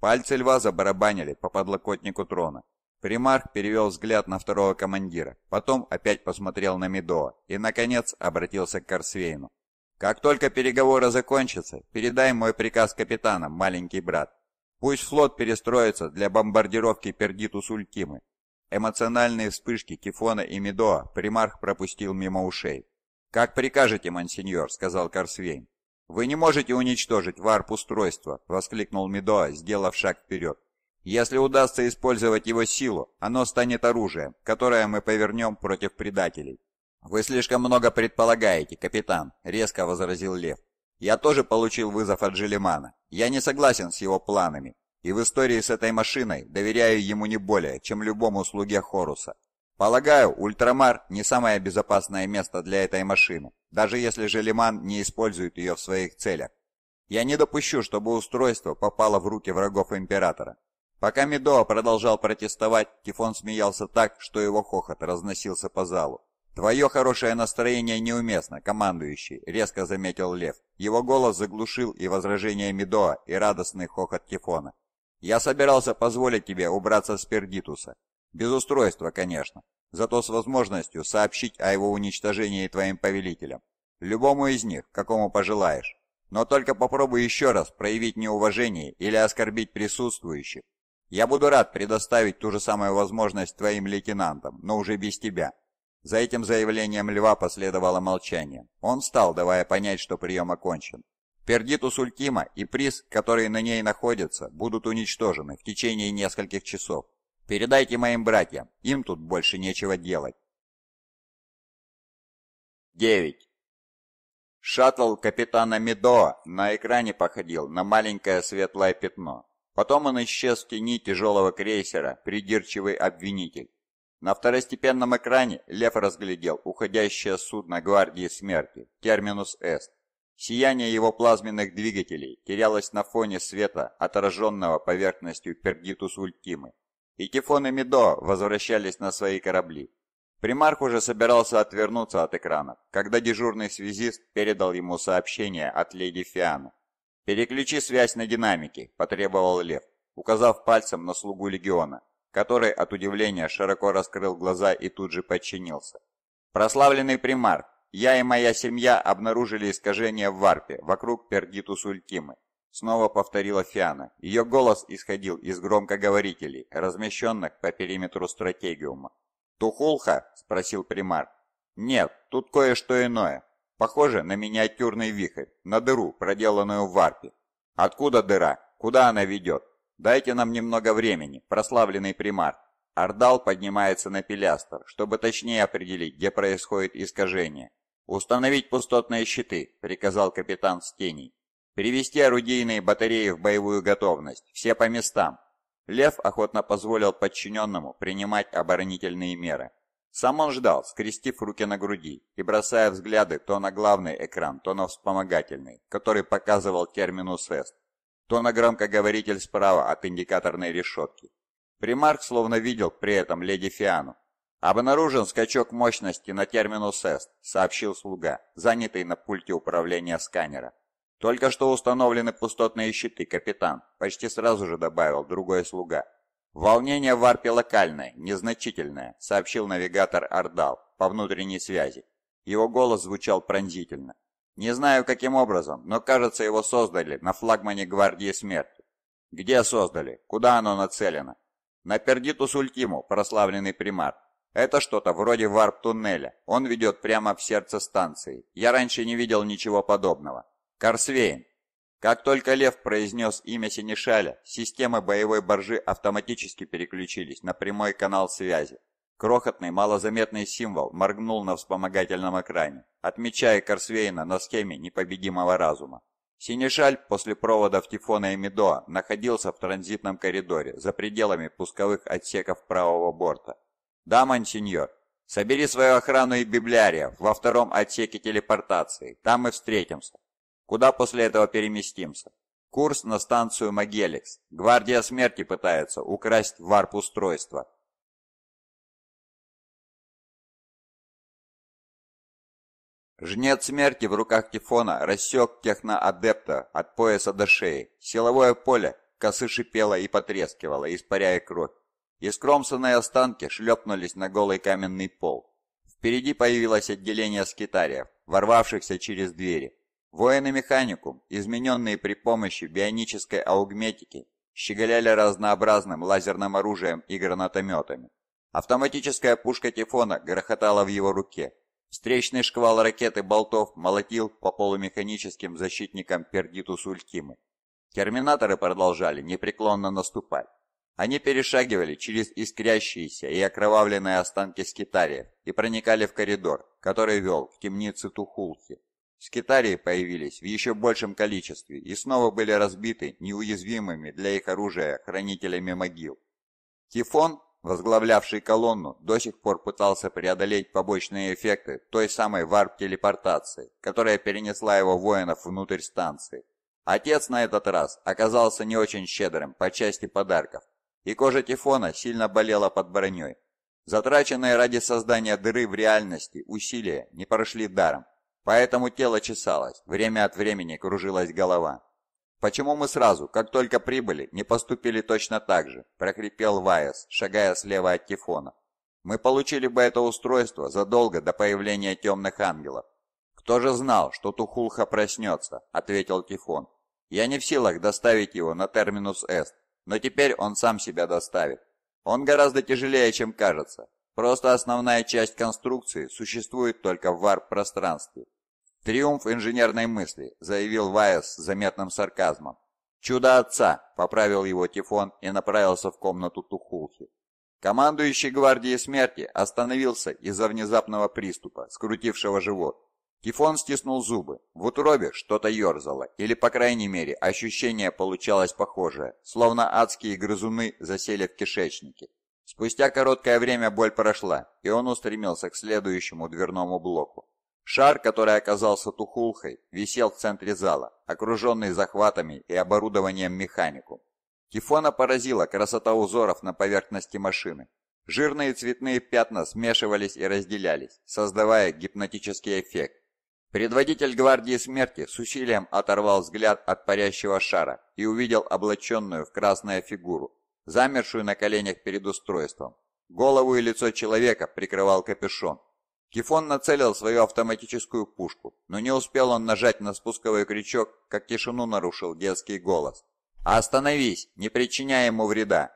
Speaker 1: Пальцы льва забарабанили по подлокотнику трона. Примарх перевел взгляд на второго командира, потом опять посмотрел на Медоа и, наконец, обратился к Корсвейну. Как только переговоры закончатся, передай мой приказ капитанам, маленький брат. Пусть флот перестроится для бомбардировки Пердитус-Улькимы. Эмоциональные вспышки Кифона и Медоа примарх пропустил мимо ушей. «Как прикажете, мансиньор», — сказал Корсвейн. «Вы не можете уничтожить варп-устройство», — воскликнул Медоа, сделав шаг вперед. «Если удастся использовать его силу, оно станет оружием, которое мы повернем против предателей». «Вы слишком много предполагаете, капитан», — резко возразил Лев. «Я тоже получил вызов от Желемана. Я не согласен с его планами, и в истории с этой машиной доверяю ему не более, чем любому слуге Хоруса. Полагаю, Ультрамар не самое безопасное место для этой машины, даже если Желеман не использует ее в своих целях. Я не допущу, чтобы устройство попало в руки врагов Императора». Пока Медоа продолжал протестовать, Тифон смеялся так, что его хохот разносился по залу. «Твое хорошее настроение неуместно, командующий», — резко заметил Лев. Его голос заглушил и возражение Медоа, и радостный хохот Тифона. «Я собирался позволить тебе убраться с Пердитуса. Без устройства, конечно, зато с возможностью сообщить о его уничтожении твоим повелителям. Любому из них, какому пожелаешь. Но только попробуй еще раз проявить неуважение или оскорбить присутствующих. Я буду рад предоставить ту же самую возможность твоим лейтенантам, но уже без тебя». За этим заявлением Льва последовало молчание. Он встал, давая понять, что прием окончен. Пердитус Ультима и приз, который на ней находится, будут уничтожены в течение нескольких часов. Передайте моим братьям, им тут больше нечего делать. 9. Шаттл капитана Медо на экране походил на маленькое светлое пятно. Потом он исчез в тени тяжелого крейсера, придирчивый обвинитель. На второстепенном экране Лев разглядел уходящее судно Гвардии Смерти, терминус С. Сияние его плазменных двигателей терялось на фоне света, отраженного поверхностью Пердитус Ультимы. И Тифон и Медо возвращались на свои корабли. Примарх уже собирался отвернуться от экрана, когда дежурный связист передал ему сообщение от леди Фианы. «Переключи связь на динамики», – потребовал Лев, указав пальцем на слугу легиона который от удивления широко раскрыл глаза и тут же подчинился. «Прославленный примар, я и моя семья обнаружили искажение в варпе вокруг Пердитус Ультимы», снова повторила Фиана. Ее голос исходил из громкоговорителей, размещенных по периметру стратегиума. «Тухулха?» – спросил примар. «Нет, тут кое-что иное. Похоже на миниатюрный вихрь, на дыру, проделанную в варпе». «Откуда дыра? Куда она ведет?» «Дайте нам немного времени, прославленный примар». Ордал поднимается на пилястр, чтобы точнее определить, где происходит искажение. «Установить пустотные щиты», — приказал капитан с теней. «Перевести орудийные батареи в боевую готовность, все по местам». Лев охотно позволил подчиненному принимать оборонительные меры. Сам он ждал, скрестив руки на груди и бросая взгляды то на главный экран, то на вспомогательный, который показывал терминус «Эст». Тона говоритель справа от индикаторной решетки. Примарк словно видел при этом леди Фиану. «Обнаружен скачок мощности на терминус S», — сообщил слуга, занятый на пульте управления сканера. «Только что установлены пустотные щиты, капитан», — почти сразу же добавил другой слуга. «Волнение в арпе локальное, незначительное», — сообщил навигатор Ордал по внутренней связи. Его голос звучал пронзительно. Не знаю, каким образом, но, кажется, его создали на флагмане Гвардии Смерти. Где создали? Куда оно нацелено? На Пердитус Ультиму, прославленный примар. Это что-то вроде варп-туннеля. Он ведет прямо в сердце станции. Я раньше не видел ничего подобного. Корсвейн. Как только Лев произнес имя Синишаля, системы боевой боржи автоматически переключились на прямой канал связи. Крохотный малозаметный символ моргнул на вспомогательном экране, отмечая Корсвейна на схеме непобедимого разума. Синешаль после проводов Тифона и Медоа находился в транзитном коридоре за пределами пусковых отсеков правого борта. «Да, мансиньор, собери свою охрану и библиариев во втором отсеке телепортации, там мы встретимся. Куда после этого переместимся?
Speaker 2: Курс на станцию Магеликс. Гвардия смерти пытается украсть варп-устройство. Жнец смерти в руках Тифона рассек техноадепта от пояса до
Speaker 1: шеи. Силовое поле косы шипело и потрескивало, испаряя кровь. Искромсанные останки шлепнулись на голый каменный пол. Впереди появилось отделение скитариев, ворвавшихся через двери. Воины механикум, измененные при помощи бионической аугметики, щеголяли разнообразным лазерным оружием и гранатометами. Автоматическая пушка Тифона грохотала в его руке. Встречный шквал ракет и болтов молотил по полумеханическим защитникам Пердитус Ультимы. Терминаторы продолжали непреклонно наступать. Они перешагивали через искрящиеся и окровавленные останки скитариев и проникали в коридор, который вел к темнице Тухулхи. Скитарии появились в еще большем количестве и снова были разбиты неуязвимыми для их оружия хранителями могил. Тифон, возглавлявший колонну, до сих пор пытался преодолеть побочные эффекты той самой варп-телепортации, которая перенесла его воинов внутрь станции. Отец на этот раз оказался не очень щедрым по части подарков, и кожа Тифона сильно болела под броней. Затраченные ради создания дыры в реальности усилия не прошли даром, поэтому тело чесалось, время от времени кружилась голова. «Почему мы сразу, как только прибыли, не поступили точно так же?» – прокрепел Вайес, шагая слева от Тифона. «Мы получили бы это устройство задолго до появления темных ангелов». «Кто же знал, что Тухулха проснется?» – ответил Тифон. «Я не в силах доставить его на терминус Эст, но теперь он сам себя доставит. Он гораздо тяжелее, чем кажется. Просто основная часть конструкции существует только в варп-пространстве. «Триумф инженерной мысли», — заявил Вайес с заметным сарказмом. «Чудо отца!» — поправил его Тифон и направился в комнату Тухулхи. Командующий гвардией смерти остановился из-за внезапного приступа, скрутившего живот. Тифон стиснул зубы. В утробе что-то ерзало, или, по крайней мере, ощущение получалось похожее, словно адские грызуны засели в кишечнике. Спустя короткое время боль прошла, и он устремился к следующему дверному блоку. Шар, который оказался тухулхой, висел в центре зала, окруженный захватами и оборудованием механику. Тифона поразила красота узоров на поверхности машины. Жирные цветные пятна смешивались и разделялись, создавая гипнотический эффект. Предводитель гвардии смерти с усилием оторвал взгляд от парящего шара и увидел облаченную в красное фигуру, замершую на коленях перед устройством. Голову и лицо человека прикрывал капюшон, Кифон нацелил свою автоматическую пушку, но не успел он нажать на спусковой крючок, как тишину нарушил детский голос. «Остановись, не причиняй ему вреда!»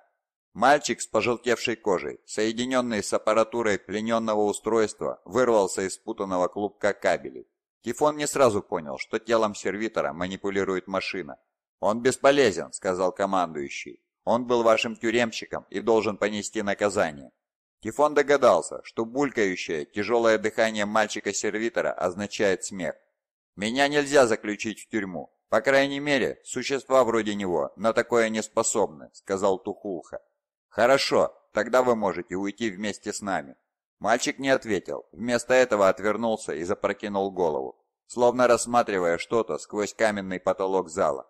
Speaker 1: Мальчик с пожелтевшей кожей, соединенный с аппаратурой плененного устройства, вырвался из спутанного клубка кабелей. Кифон не сразу понял, что телом сервитора манипулирует машина. «Он бесполезен», — сказал командующий. «Он был вашим тюремщиком и должен понести наказание». Тифон догадался, что булькающее, тяжелое дыхание мальчика-сервитора означает смех. «Меня нельзя заключить в тюрьму. По крайней мере, существа вроде него на такое не способны», — сказал Тухулха. «Хорошо, тогда вы можете уйти вместе с нами». Мальчик не ответил, вместо этого отвернулся и запрокинул голову, словно рассматривая что-то сквозь каменный потолок зала.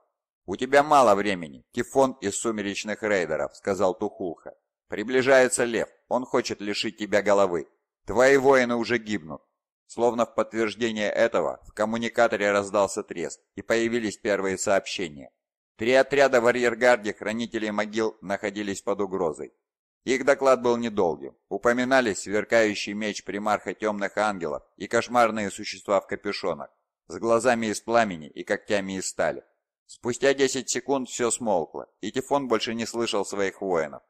Speaker 1: «У тебя мало времени, Тифон из «Сумеречных рейдеров», — сказал Тухулха. «Приближается лев. Он хочет лишить тебя головы. Твои воины уже гибнут». Словно в подтверждение этого, в коммуникаторе раздался треск, и появились первые сообщения. Три отряда в арьергарде хранителей могил находились под угрозой. Их доклад был недолгим. Упоминались сверкающий меч примарха темных ангелов и кошмарные существа в капюшонах, с глазами из пламени и когтями из стали. Спустя 10 секунд все смолкло, и Тифон больше не слышал своих воинов.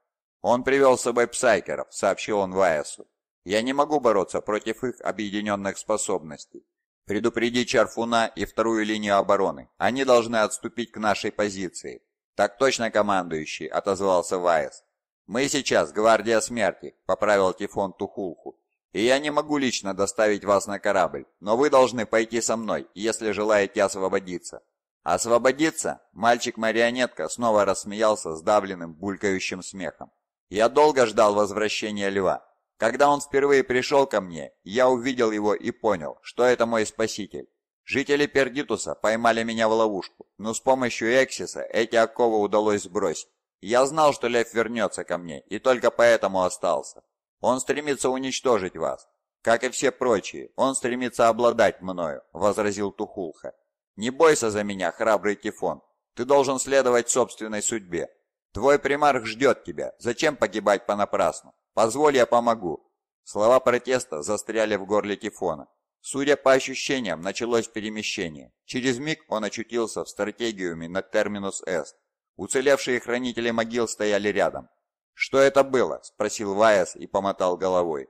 Speaker 1: «Он привел с собой псайкеров», — сообщил он Ваесу. «Я не могу бороться против их объединенных способностей. Предупреди Чарфуна и вторую линию обороны. Они должны отступить к нашей позиции». «Так точно, командующий», — отозвался Ваес. «Мы сейчас гвардия смерти», — поправил Тифон Тухулху. «И я не могу лично доставить вас на корабль, но вы должны пойти со мной, если желаете освободиться». «Освободиться?» — мальчик-марионетка снова рассмеялся сдавленным булькающим смехом. Я долго ждал возвращения льва. Когда он впервые пришел ко мне, я увидел его и понял, что это мой спаситель. Жители Пердитуса поймали меня в ловушку, но с помощью Эксиса эти оковы удалось сбросить. Я знал, что Лев вернется ко мне, и только поэтому остался. Он стремится уничтожить вас. Как и все прочие, он стремится обладать мною», — возразил Тухулха. «Не бойся за меня, храбрый Тифон. Ты должен следовать собственной судьбе. Твой примарх ждет тебя. Зачем погибать понапрасну? Позволь, я помогу». Слова протеста застряли в горле Тифона. Судя по ощущениям, началось перемещение. Через миг он очутился в стратегиуме на терминус С. Уцелевшие хранители могил стояли рядом. «Что это было?» – спросил Вайас и помотал головой.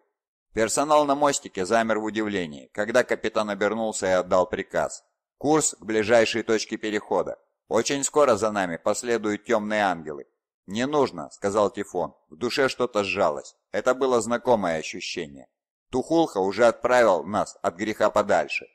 Speaker 1: Персонал на мостике замер в удивлении, когда капитан обернулся и отдал приказ. «Курс к ближайшей точке перехода. Очень скоро за нами последуют темные ангелы. «Не нужно», — сказал Тифон. В душе что-то
Speaker 2: сжалось. Это было знакомое ощущение. Тухулха уже отправил нас от греха подальше.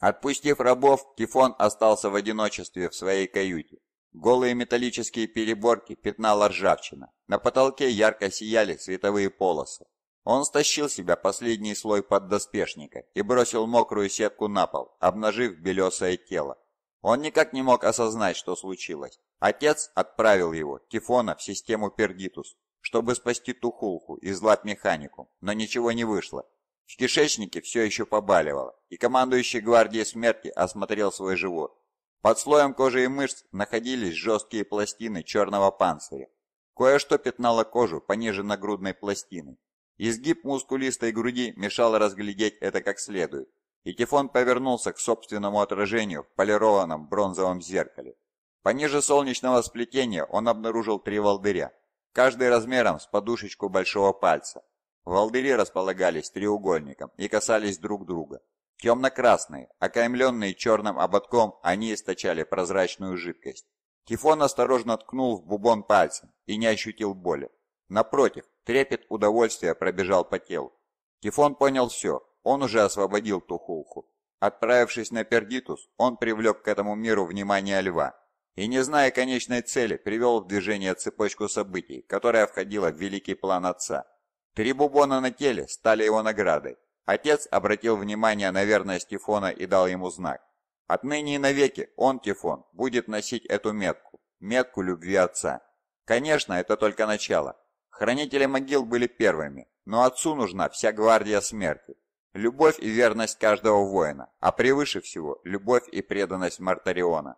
Speaker 2: Отпустив рабов, Тифон остался в одиночестве в своей каюте.
Speaker 1: Голые металлические переборки пятнала ржавчина. На потолке ярко сияли световые полосы. Он стащил с себя последний слой поддоспешника и бросил мокрую сетку на пол, обнажив белесое тело. Он никак не мог осознать, что случилось. Отец отправил его, Тифона, в систему Пергитус, чтобы спасти Тухулху и злат механику, но ничего не вышло. В кишечнике все еще побаливало, и командующий гвардией смерти осмотрел свой живот. Под слоем кожи и мышц находились жесткие пластины черного панциря. Кое-что пятнало кожу пониже нагрудной пластины, Изгиб мускулистой груди мешал разглядеть это как следует, и Тифон повернулся к собственному отражению в полированном бронзовом зеркале. Пониже солнечного сплетения он обнаружил три волдыря, каждый размером с подушечку большого пальца. Волдыри располагались треугольником и касались друг друга. Темно-красные, окаймленные черным ободком, они источали прозрачную жидкость. Тифон осторожно ткнул в бубон пальцем и не ощутил боли. Напротив, Трепет удовольствия пробежал по телу. Тифон понял все, он уже освободил Тухулху. Отправившись на Пердитус, он привлек к этому миру внимание льва и, не зная конечной цели, привел в движение цепочку событий, которая входила в великий план отца. Три бубона на теле стали его наградой. Отец обратил внимание на верность Тифона и дал ему знак. Отныне и навеки он, Тифон, будет носить эту метку, метку любви отца. Конечно, это только начало. Хранители могил были первыми, но отцу нужна вся гвардия смерти. Любовь и верность каждого воина,
Speaker 2: а превыше всего – любовь и преданность Мартариона.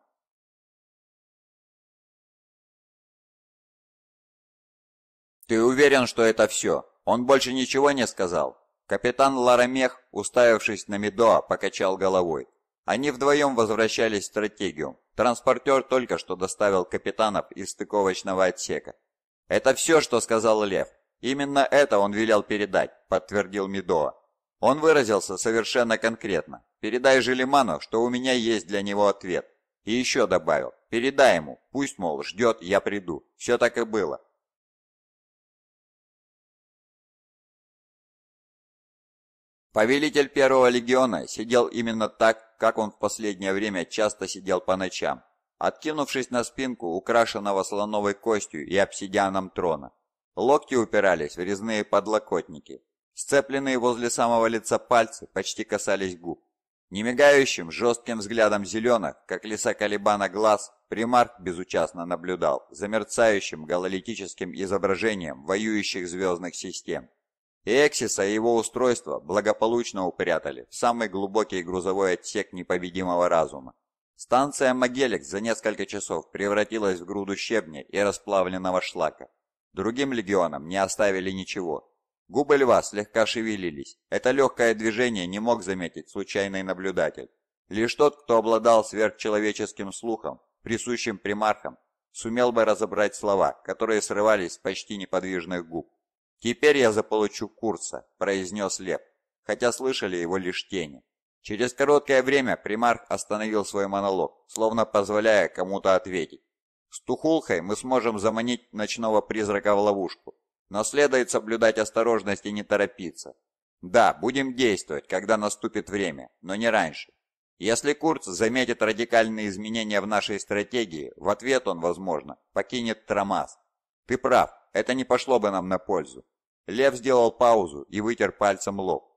Speaker 2: «Ты уверен, что это все? Он больше ничего не сказал?» Капитан Ларамех, уставившись на Медоа,
Speaker 1: покачал головой. Они вдвоем возвращались в стратегию. Транспортер только что доставил капитанов из стыковочного отсека. «Это все, что сказал Лев. Именно это он велел передать», — подтвердил Медоа. Он выразился совершенно конкретно. «Передай Желиману, что у меня есть для него ответ». И еще добавил, «Передай ему,
Speaker 2: пусть, мол, ждет, я приду». Все так и было. Повелитель Первого Легиона сидел
Speaker 1: именно так, как он в последнее время часто сидел по ночам откинувшись на спинку украшенного слоновой костью и обсидианом трона. Локти упирались в резные подлокотники. Сцепленные возле самого лица пальцы почти касались губ. Немигающим, жестким взглядом зеленых, как леса Калибана глаз, примарх безучастно наблюдал за мерцающим гололитическим изображением воюющих звездных систем. Эксиса и его устройство благополучно упрятали в самый глубокий грузовой отсек непобедимого разума. Станция Магелек за несколько часов превратилась в груду щебня и расплавленного шлака. Другим легионам не оставили ничего. Губы льва слегка шевелились. Это легкое движение не мог заметить случайный наблюдатель. Лишь тот, кто обладал сверхчеловеческим слухом, присущим примархам, сумел бы разобрать слова, которые срывались с почти неподвижных губ. «Теперь я заполучу курса», — произнес Леп, хотя слышали его лишь тени. Через короткое время примарх остановил свой монолог, словно позволяя кому-то ответить. С Тухулхой мы сможем заманить ночного призрака в ловушку, но следует соблюдать осторожность и не торопиться. Да, будем действовать, когда наступит время, но не раньше. Если Курц заметит радикальные изменения в нашей стратегии, в ответ он, возможно, покинет Трамас. Ты прав, это не пошло бы нам на пользу. Лев сделал паузу и вытер пальцем лоб.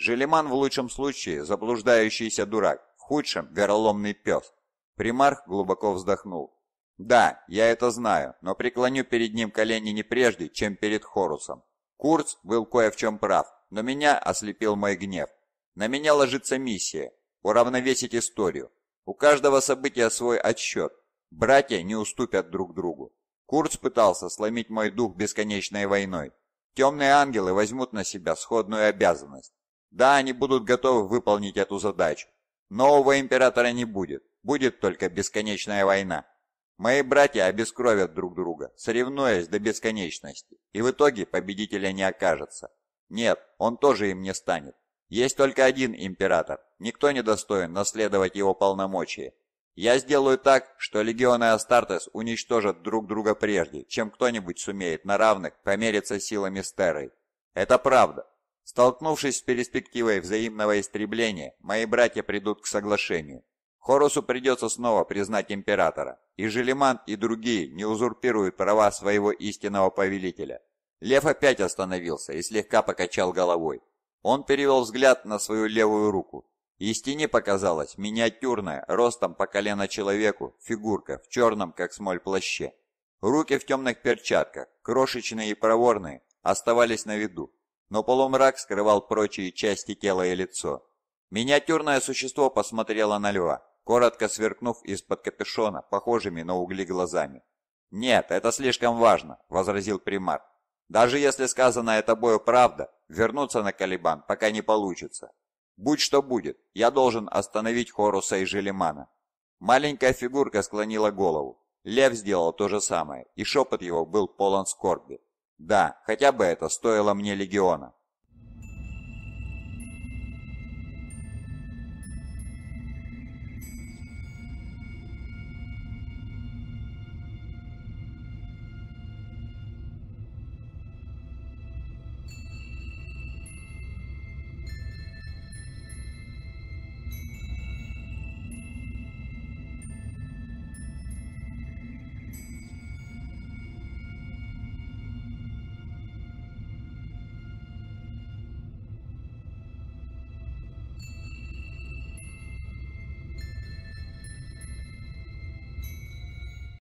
Speaker 1: Желеман в лучшем случае заблуждающийся дурак, в худшем – вероломный пес. Примарх глубоко вздохнул. «Да, я это знаю, но преклоню перед ним колени не прежде, чем перед Хорусом. Курц был кое в чем прав, но меня ослепил мой гнев. На меня ложится миссия – уравновесить историю. У каждого события свой отсчет. Братья не уступят друг другу. Курц пытался сломить мой дух бесконечной войной. Темные ангелы возьмут на себя сходную обязанность. Да, они будут готовы выполнить эту задачу. Нового императора не будет, будет только бесконечная война. Мои братья обескровят друг друга, соревнуясь до бесконечности, и в итоге победителя не окажется. Нет, он тоже им не станет. Есть только один император, никто не достоин наследовать его полномочия. Я сделаю так, что легионы Астартес уничтожат друг друга прежде, чем кто-нибудь сумеет на равных помериться силами Стерой. Это правда. Столкнувшись с перспективой взаимного истребления, мои братья придут к соглашению. Хорусу придется снова признать императора, и Желемант и другие не узурпируют права своего истинного повелителя. Лев опять остановился и слегка покачал головой. Он перевел взгляд на свою левую руку. Из тени показалась миниатюрная, ростом по колено человеку, фигурка в черном, как смоль, плаще. Руки в темных перчатках, крошечные и проворные, оставались на виду, но полумрак скрывал прочие части тела и лицо. Миниатюрное существо посмотрело на льва, коротко сверкнув из-под капюшона, похожими на угли глазами. «Нет, это слишком важно», — возразил примар. «Даже если сказанное тобою правда, вернуться на Калибан пока не получится. Будь что будет, я должен остановить Хоруса и Желемана». Маленькая фигурка склонила голову. Лев сделал то же самое, и шепот его был полон скорби. Да, хотя бы это стоило мне легиона.